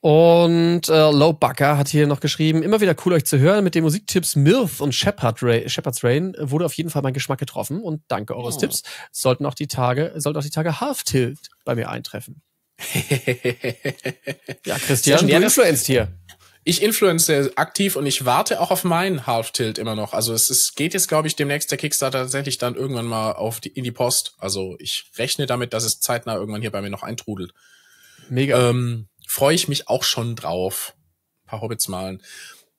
Und äh, Low Bucker hat hier noch geschrieben, immer wieder cool euch zu hören. Mit den Musiktipps Mirth und Shepherd Ray, Shepherd's Rain wurde auf jeden Fall mein Geschmack getroffen und danke eures oh. Tipps. Sollten auch die Tage, sollten auch die Tage Half Tilt bei mir eintreffen. ja, Christian, ja, du das, influenzt hier ich influence aktiv und ich warte auch auf meinen Half Tilt immer noch. Also es ist, geht jetzt, glaube ich, demnächst der Kickstarter tatsächlich dann irgendwann mal auf die, in die Post. Also ich rechne damit, dass es zeitnah irgendwann hier bei mir noch eintrudelt. Mega. Ähm, Freue ich mich auch schon drauf. Ein paar Hobbits malen.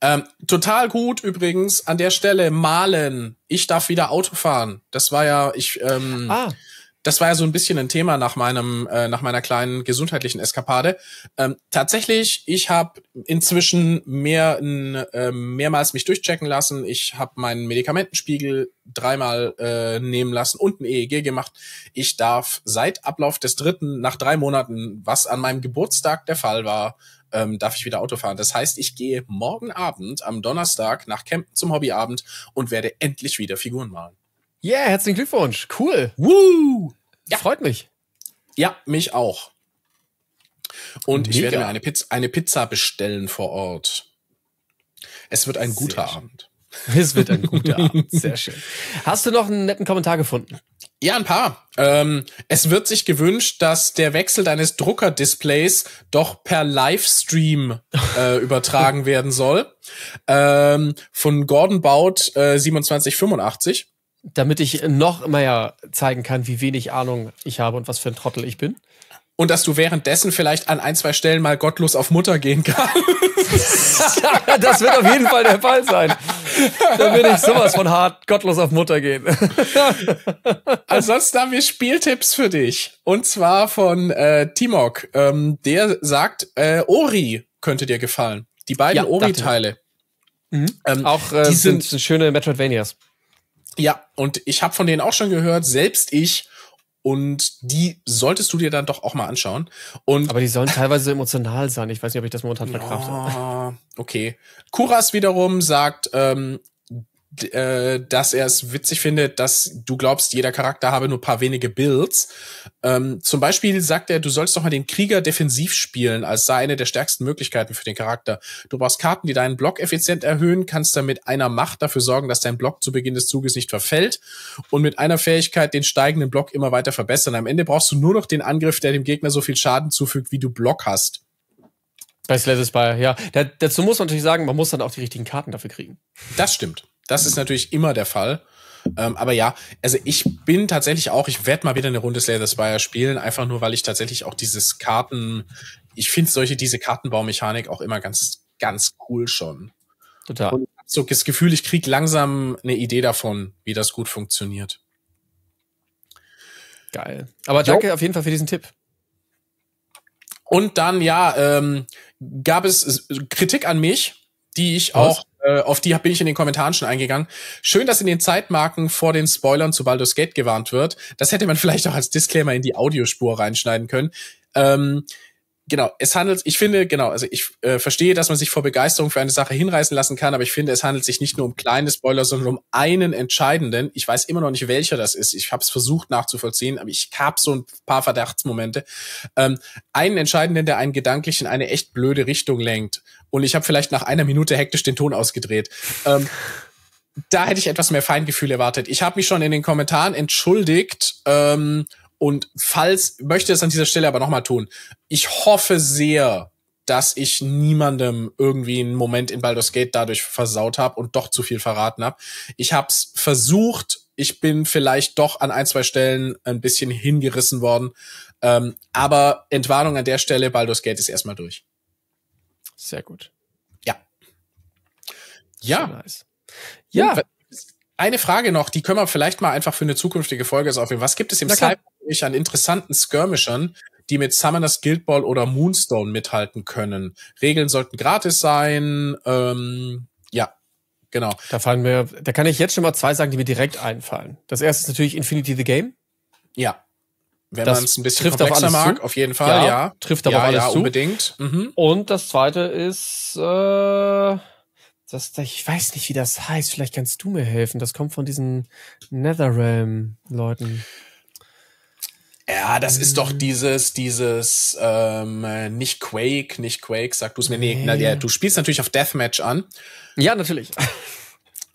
Ähm, total gut übrigens an der Stelle malen. Ich darf wieder Auto fahren. Das war ja ich. Ähm, ah das war ja so ein bisschen ein Thema nach meinem, äh, nach meiner kleinen gesundheitlichen Eskapade. Ähm, tatsächlich, ich habe inzwischen mehr, äh, mehrmals mich durchchecken lassen. Ich habe meinen Medikamentenspiegel dreimal äh, nehmen lassen und ein EEG gemacht. Ich darf seit Ablauf des dritten nach drei Monaten, was an meinem Geburtstag der Fall war, ähm, darf ich wieder Auto fahren. Das heißt, ich gehe morgen Abend am Donnerstag nach Kempten zum Hobbyabend und werde endlich wieder Figuren malen. Ja, yeah, herzlichen Glückwunsch. Cool. Woo! Ja. Freut mich. Ja, mich auch. Und Mega. ich werde mir eine Pizza, eine Pizza, bestellen vor Ort. Es wird ein Sehr guter schön. Abend. Es wird ein guter Abend. Sehr schön. Hast du noch einen netten Kommentar gefunden? Ja, ein paar. Ähm, es wird sich gewünscht, dass der Wechsel deines Druckerdisplays doch per Livestream äh, übertragen werden soll. Ähm, von Gordon Baut äh, 2785. Damit ich noch mehr zeigen kann, wie wenig Ahnung ich habe und was für ein Trottel ich bin. Und dass du währenddessen vielleicht an ein, zwei Stellen mal gottlos auf Mutter gehen kannst. das wird auf jeden Fall der Fall sein. Da bin ich sowas von hart gottlos auf Mutter gehen. Ansonsten haben wir Spieltipps für dich. Und zwar von äh, Timok. Ähm, der sagt, äh, Ori könnte dir gefallen. Die beiden ja, Ori-Teile. Mhm. Ähm, Auch äh, die sind, sind schöne Metroidvanias. Ja, und ich habe von denen auch schon gehört, selbst ich. Und die solltest du dir dann doch auch mal anschauen. Und Aber die sollen teilweise emotional sein. Ich weiß nicht, ob ich das momentan verkrafte. Oh, okay. Kuras wiederum sagt, ähm, äh, dass er es witzig findet, dass du glaubst, jeder Charakter habe nur paar wenige Builds. Ähm, zum Beispiel sagt er, du sollst doch mal den Krieger defensiv spielen, als sei eine der stärksten Möglichkeiten für den Charakter. Du brauchst Karten, die deinen Block effizient erhöhen, kannst dann mit einer Macht dafür sorgen, dass dein Block zu Beginn des Zuges nicht verfällt und mit einer Fähigkeit den steigenden Block immer weiter verbessern. Am Ende brauchst du nur noch den Angriff, der dem Gegner so viel Schaden zufügt, wie du Block hast. Bei Slay the Spire, ja. dazu muss man natürlich sagen, man muss dann auch die richtigen Karten dafür kriegen. Das stimmt. Das ist natürlich immer der Fall. Ähm, aber ja, also ich bin tatsächlich auch, ich werde mal wieder eine Runde Slayer the Spire spielen, einfach nur, weil ich tatsächlich auch dieses Karten, ich finde solche, diese Kartenbaumechanik auch immer ganz, ganz cool schon. Total. Und so das Gefühl, ich krieg langsam eine Idee davon, wie das gut funktioniert. Geil. Aber danke jo. auf jeden Fall für diesen Tipp. Und dann, ja, ähm, gab es äh, Kritik an mich, die ich Was? auch äh, auf die bin ich in den Kommentaren schon eingegangen. Schön, dass in den Zeitmarken vor den Spoilern zu Baldur's Gate gewarnt wird. Das hätte man vielleicht auch als Disclaimer in die Audiospur reinschneiden können. Ähm, genau, es handelt, ich finde, genau, also ich äh, verstehe, dass man sich vor Begeisterung für eine Sache hinreißen lassen kann, aber ich finde, es handelt sich nicht nur um kleine Spoiler, sondern um einen entscheidenden. Ich weiß immer noch nicht, welcher das ist. Ich habe es versucht nachzuvollziehen, aber ich habe so ein paar Verdachtsmomente. Ähm, einen entscheidenden, der einen gedanklich in eine echt blöde Richtung lenkt und ich habe vielleicht nach einer Minute hektisch den Ton ausgedreht. Ähm, da hätte ich etwas mehr Feingefühl erwartet. Ich habe mich schon in den Kommentaren entschuldigt ähm, und falls möchte es an dieser Stelle aber nochmal tun. Ich hoffe sehr, dass ich niemandem irgendwie einen Moment in Baldur's Gate dadurch versaut habe und doch zu viel verraten habe. Ich habe es versucht. Ich bin vielleicht doch an ein, zwei Stellen ein bisschen hingerissen worden. Ähm, aber Entwarnung an der Stelle, Baldur's Gate ist erstmal durch. Sehr gut. Ja. Ja. So nice. Ja. eine Frage noch, die können wir vielleicht mal einfach für eine zukünftige Folge so aufnehmen. Was gibt es im Cyberbereich an interessanten Skirmishern, die mit Summoners Guild Ball oder Moonstone mithalten können? Regeln sollten gratis sein. Ähm, ja, genau. Da fallen mir, da kann ich jetzt schon mal zwei sagen, die mir direkt einfallen. Das erste ist natürlich Infinity the Game. Ja. Wenn man es ein bisschen trifft komplexer auf mag, zu. auf jeden Fall, ja. ja. Trifft aber ja, alles ja, zu. unbedingt. Mhm. Und das zweite ist, äh, das, ich weiß nicht, wie das heißt. Vielleicht kannst du mir helfen. Das kommt von diesen Netherrealm-Leuten. Ja, das ist doch dieses, dieses, ähm, nicht Quake, nicht Quake, sag du es mir. Nee, nee. Na, ja, du spielst natürlich auf Deathmatch an. Ja, natürlich.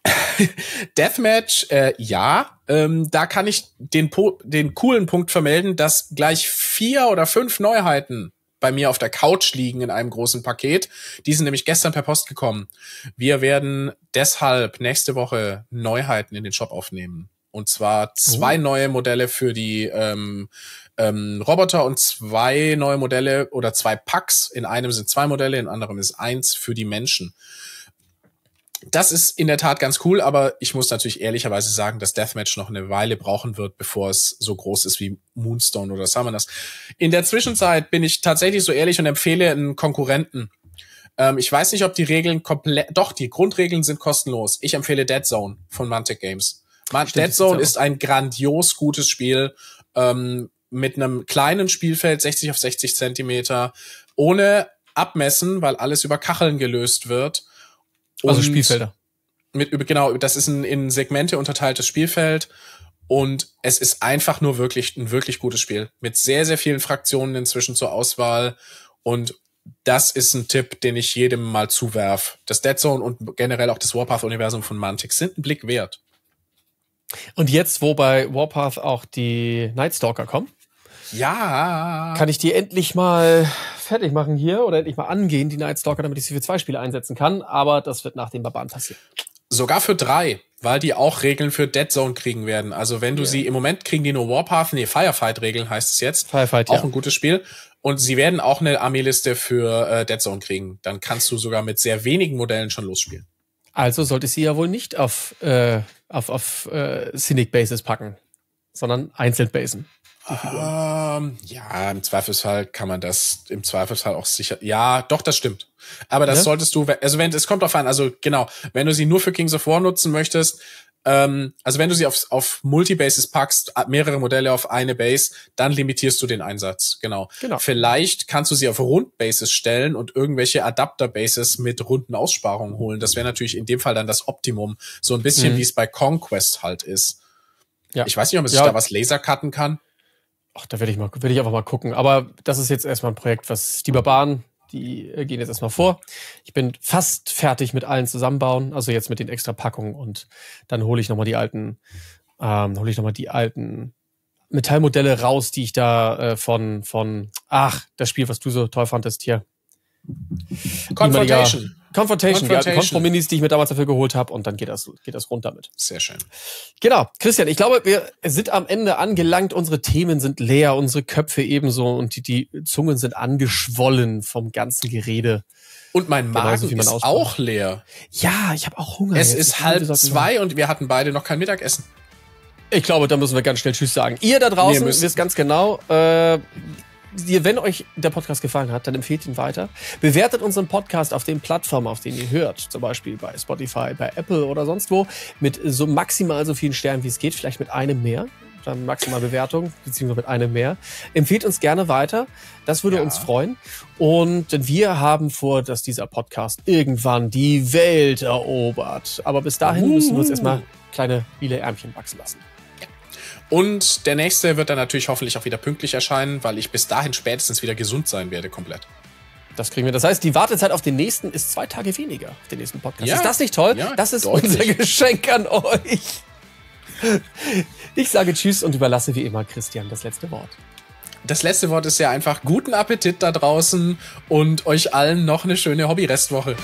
Deathmatch, äh, ja, ähm, da kann ich den, po den coolen Punkt vermelden, dass gleich vier oder fünf Neuheiten bei mir auf der Couch liegen in einem großen Paket. Die sind nämlich gestern per Post gekommen. Wir werden deshalb nächste Woche Neuheiten in den Shop aufnehmen. Und zwar zwei oh. neue Modelle für die ähm, ähm, Roboter und zwei neue Modelle oder zwei Packs. In einem sind zwei Modelle, in anderem ist eins für die Menschen das ist in der Tat ganz cool, aber ich muss natürlich ehrlicherweise sagen, dass Deathmatch noch eine Weile brauchen wird, bevor es so groß ist wie Moonstone oder Summoners. In der Zwischenzeit bin ich tatsächlich so ehrlich und empfehle einen Konkurrenten. Ähm, ich weiß nicht, ob die Regeln komplett, doch, die Grundregeln sind kostenlos. Ich empfehle Dead Zone von Mantic Games. Man Stimmt, Dead Zone ist ein grandios gutes Spiel. Ähm, mit einem kleinen Spielfeld, 60 auf 60 Zentimeter, ohne Abmessen, weil alles über Kacheln gelöst wird also Spielfelder. Mit, genau, das ist ein in Segmente unterteiltes Spielfeld und es ist einfach nur wirklich ein wirklich gutes Spiel mit sehr, sehr vielen Fraktionen inzwischen zur Auswahl und das ist ein Tipp, den ich jedem mal zuwerf. Das Dead Zone und generell auch das Warpath-Universum von Mantic sind einen Blick wert. Und jetzt, wo bei Warpath auch die Nightstalker kommen, ja. Kann ich die endlich mal fertig machen hier oder endlich mal angehen, die Night Stalker, damit ich sie für zwei Spiele einsetzen kann. Aber das wird nach dem Barbaren passieren. Sogar für drei, weil die auch Regeln für Dead Zone kriegen werden. Also wenn du yeah. sie im Moment kriegen die nur Warpath, nee, Firefight-Regeln heißt es jetzt. Firefight, auch ja. ein gutes Spiel. Und sie werden auch eine Armeeliste für äh, Dead Zone kriegen. Dann kannst du sogar mit sehr wenigen Modellen schon losspielen. Also sollte ich sie ja wohl nicht auf, äh, auf, auf äh, Cynic Bases packen, sondern einzeln basen. Ähm, ja, im Zweifelsfall kann man das im Zweifelsfall auch sicher. Ja, doch, das stimmt. Aber das ja? solltest du, also wenn es kommt auf an, also genau, wenn du sie nur für Kings of War nutzen möchtest, ähm, also wenn du sie auf, auf Multibases packst, mehrere Modelle auf eine Base, dann limitierst du den Einsatz. Genau. genau. Vielleicht kannst du sie auf Rundbases stellen und irgendwelche Adapterbases mit runden Aussparungen holen. Das wäre natürlich in dem Fall dann das Optimum. So ein bisschen mhm. wie es bei Conquest halt ist. Ja. Ich weiß nicht, ob man sich da was Laser cutten kann. Ach, da werde ich mal, werde ich einfach mal gucken. Aber das ist jetzt erstmal ein Projekt, was die Barbaren, die äh, gehen jetzt erstmal vor. Ich bin fast fertig mit allen zusammenbauen, also jetzt mit den extra Packungen und dann hole ich nochmal die alten, ähm, hole ich nochmal die alten Metallmodelle raus, die ich da äh, von, von, ach, das Spiel, was du so toll fandest hier. Confrontation. Confrontation, ja, die Kompromiss, die ich mir damals dafür geholt habe und dann geht das, geht das rund damit. Sehr schön. Genau. Christian, ich glaube, wir sind am Ende angelangt. Unsere Themen sind leer, unsere Köpfe ebenso und die, die Zungen sind angeschwollen vom ganzen Gerede. Und mein genau Magen genau, ist ausbaut. auch leer. Ja, ich habe auch Hunger. Es jetzt. ist ich halb zwei und wir hatten beide noch kein Mittagessen. Ich glaube, da müssen wir ganz schnell Tschüss sagen. Ihr da draußen wisst ganz genau, äh, ihr, wenn euch der Podcast gefallen hat, dann empfehlt ihn weiter. Bewertet unseren Podcast auf den Plattformen, auf denen ihr hört. Zum Beispiel bei Spotify, bei Apple oder sonst wo. Mit so maximal so vielen Sternen, wie es geht. Vielleicht mit einem mehr. Dann maximal Bewertung, beziehungsweise mit einem mehr. Empfehlt uns gerne weiter. Das würde ja. uns freuen. Und wir haben vor, dass dieser Podcast irgendwann die Welt erobert. Aber bis dahin müssen wir uns uh. erstmal kleine viele Ärmchen wachsen lassen. Und der nächste wird dann natürlich hoffentlich auch wieder pünktlich erscheinen, weil ich bis dahin spätestens wieder gesund sein werde, komplett. Das kriegen wir. Das heißt, die Wartezeit auf den nächsten ist zwei Tage weniger, auf den nächsten Podcast. Ja, ist das nicht toll? Ja, das ist deutlich. unser Geschenk an euch. Ich sage Tschüss und überlasse wie immer Christian das letzte Wort. Das letzte Wort ist ja einfach guten Appetit da draußen und euch allen noch eine schöne hobby restwoche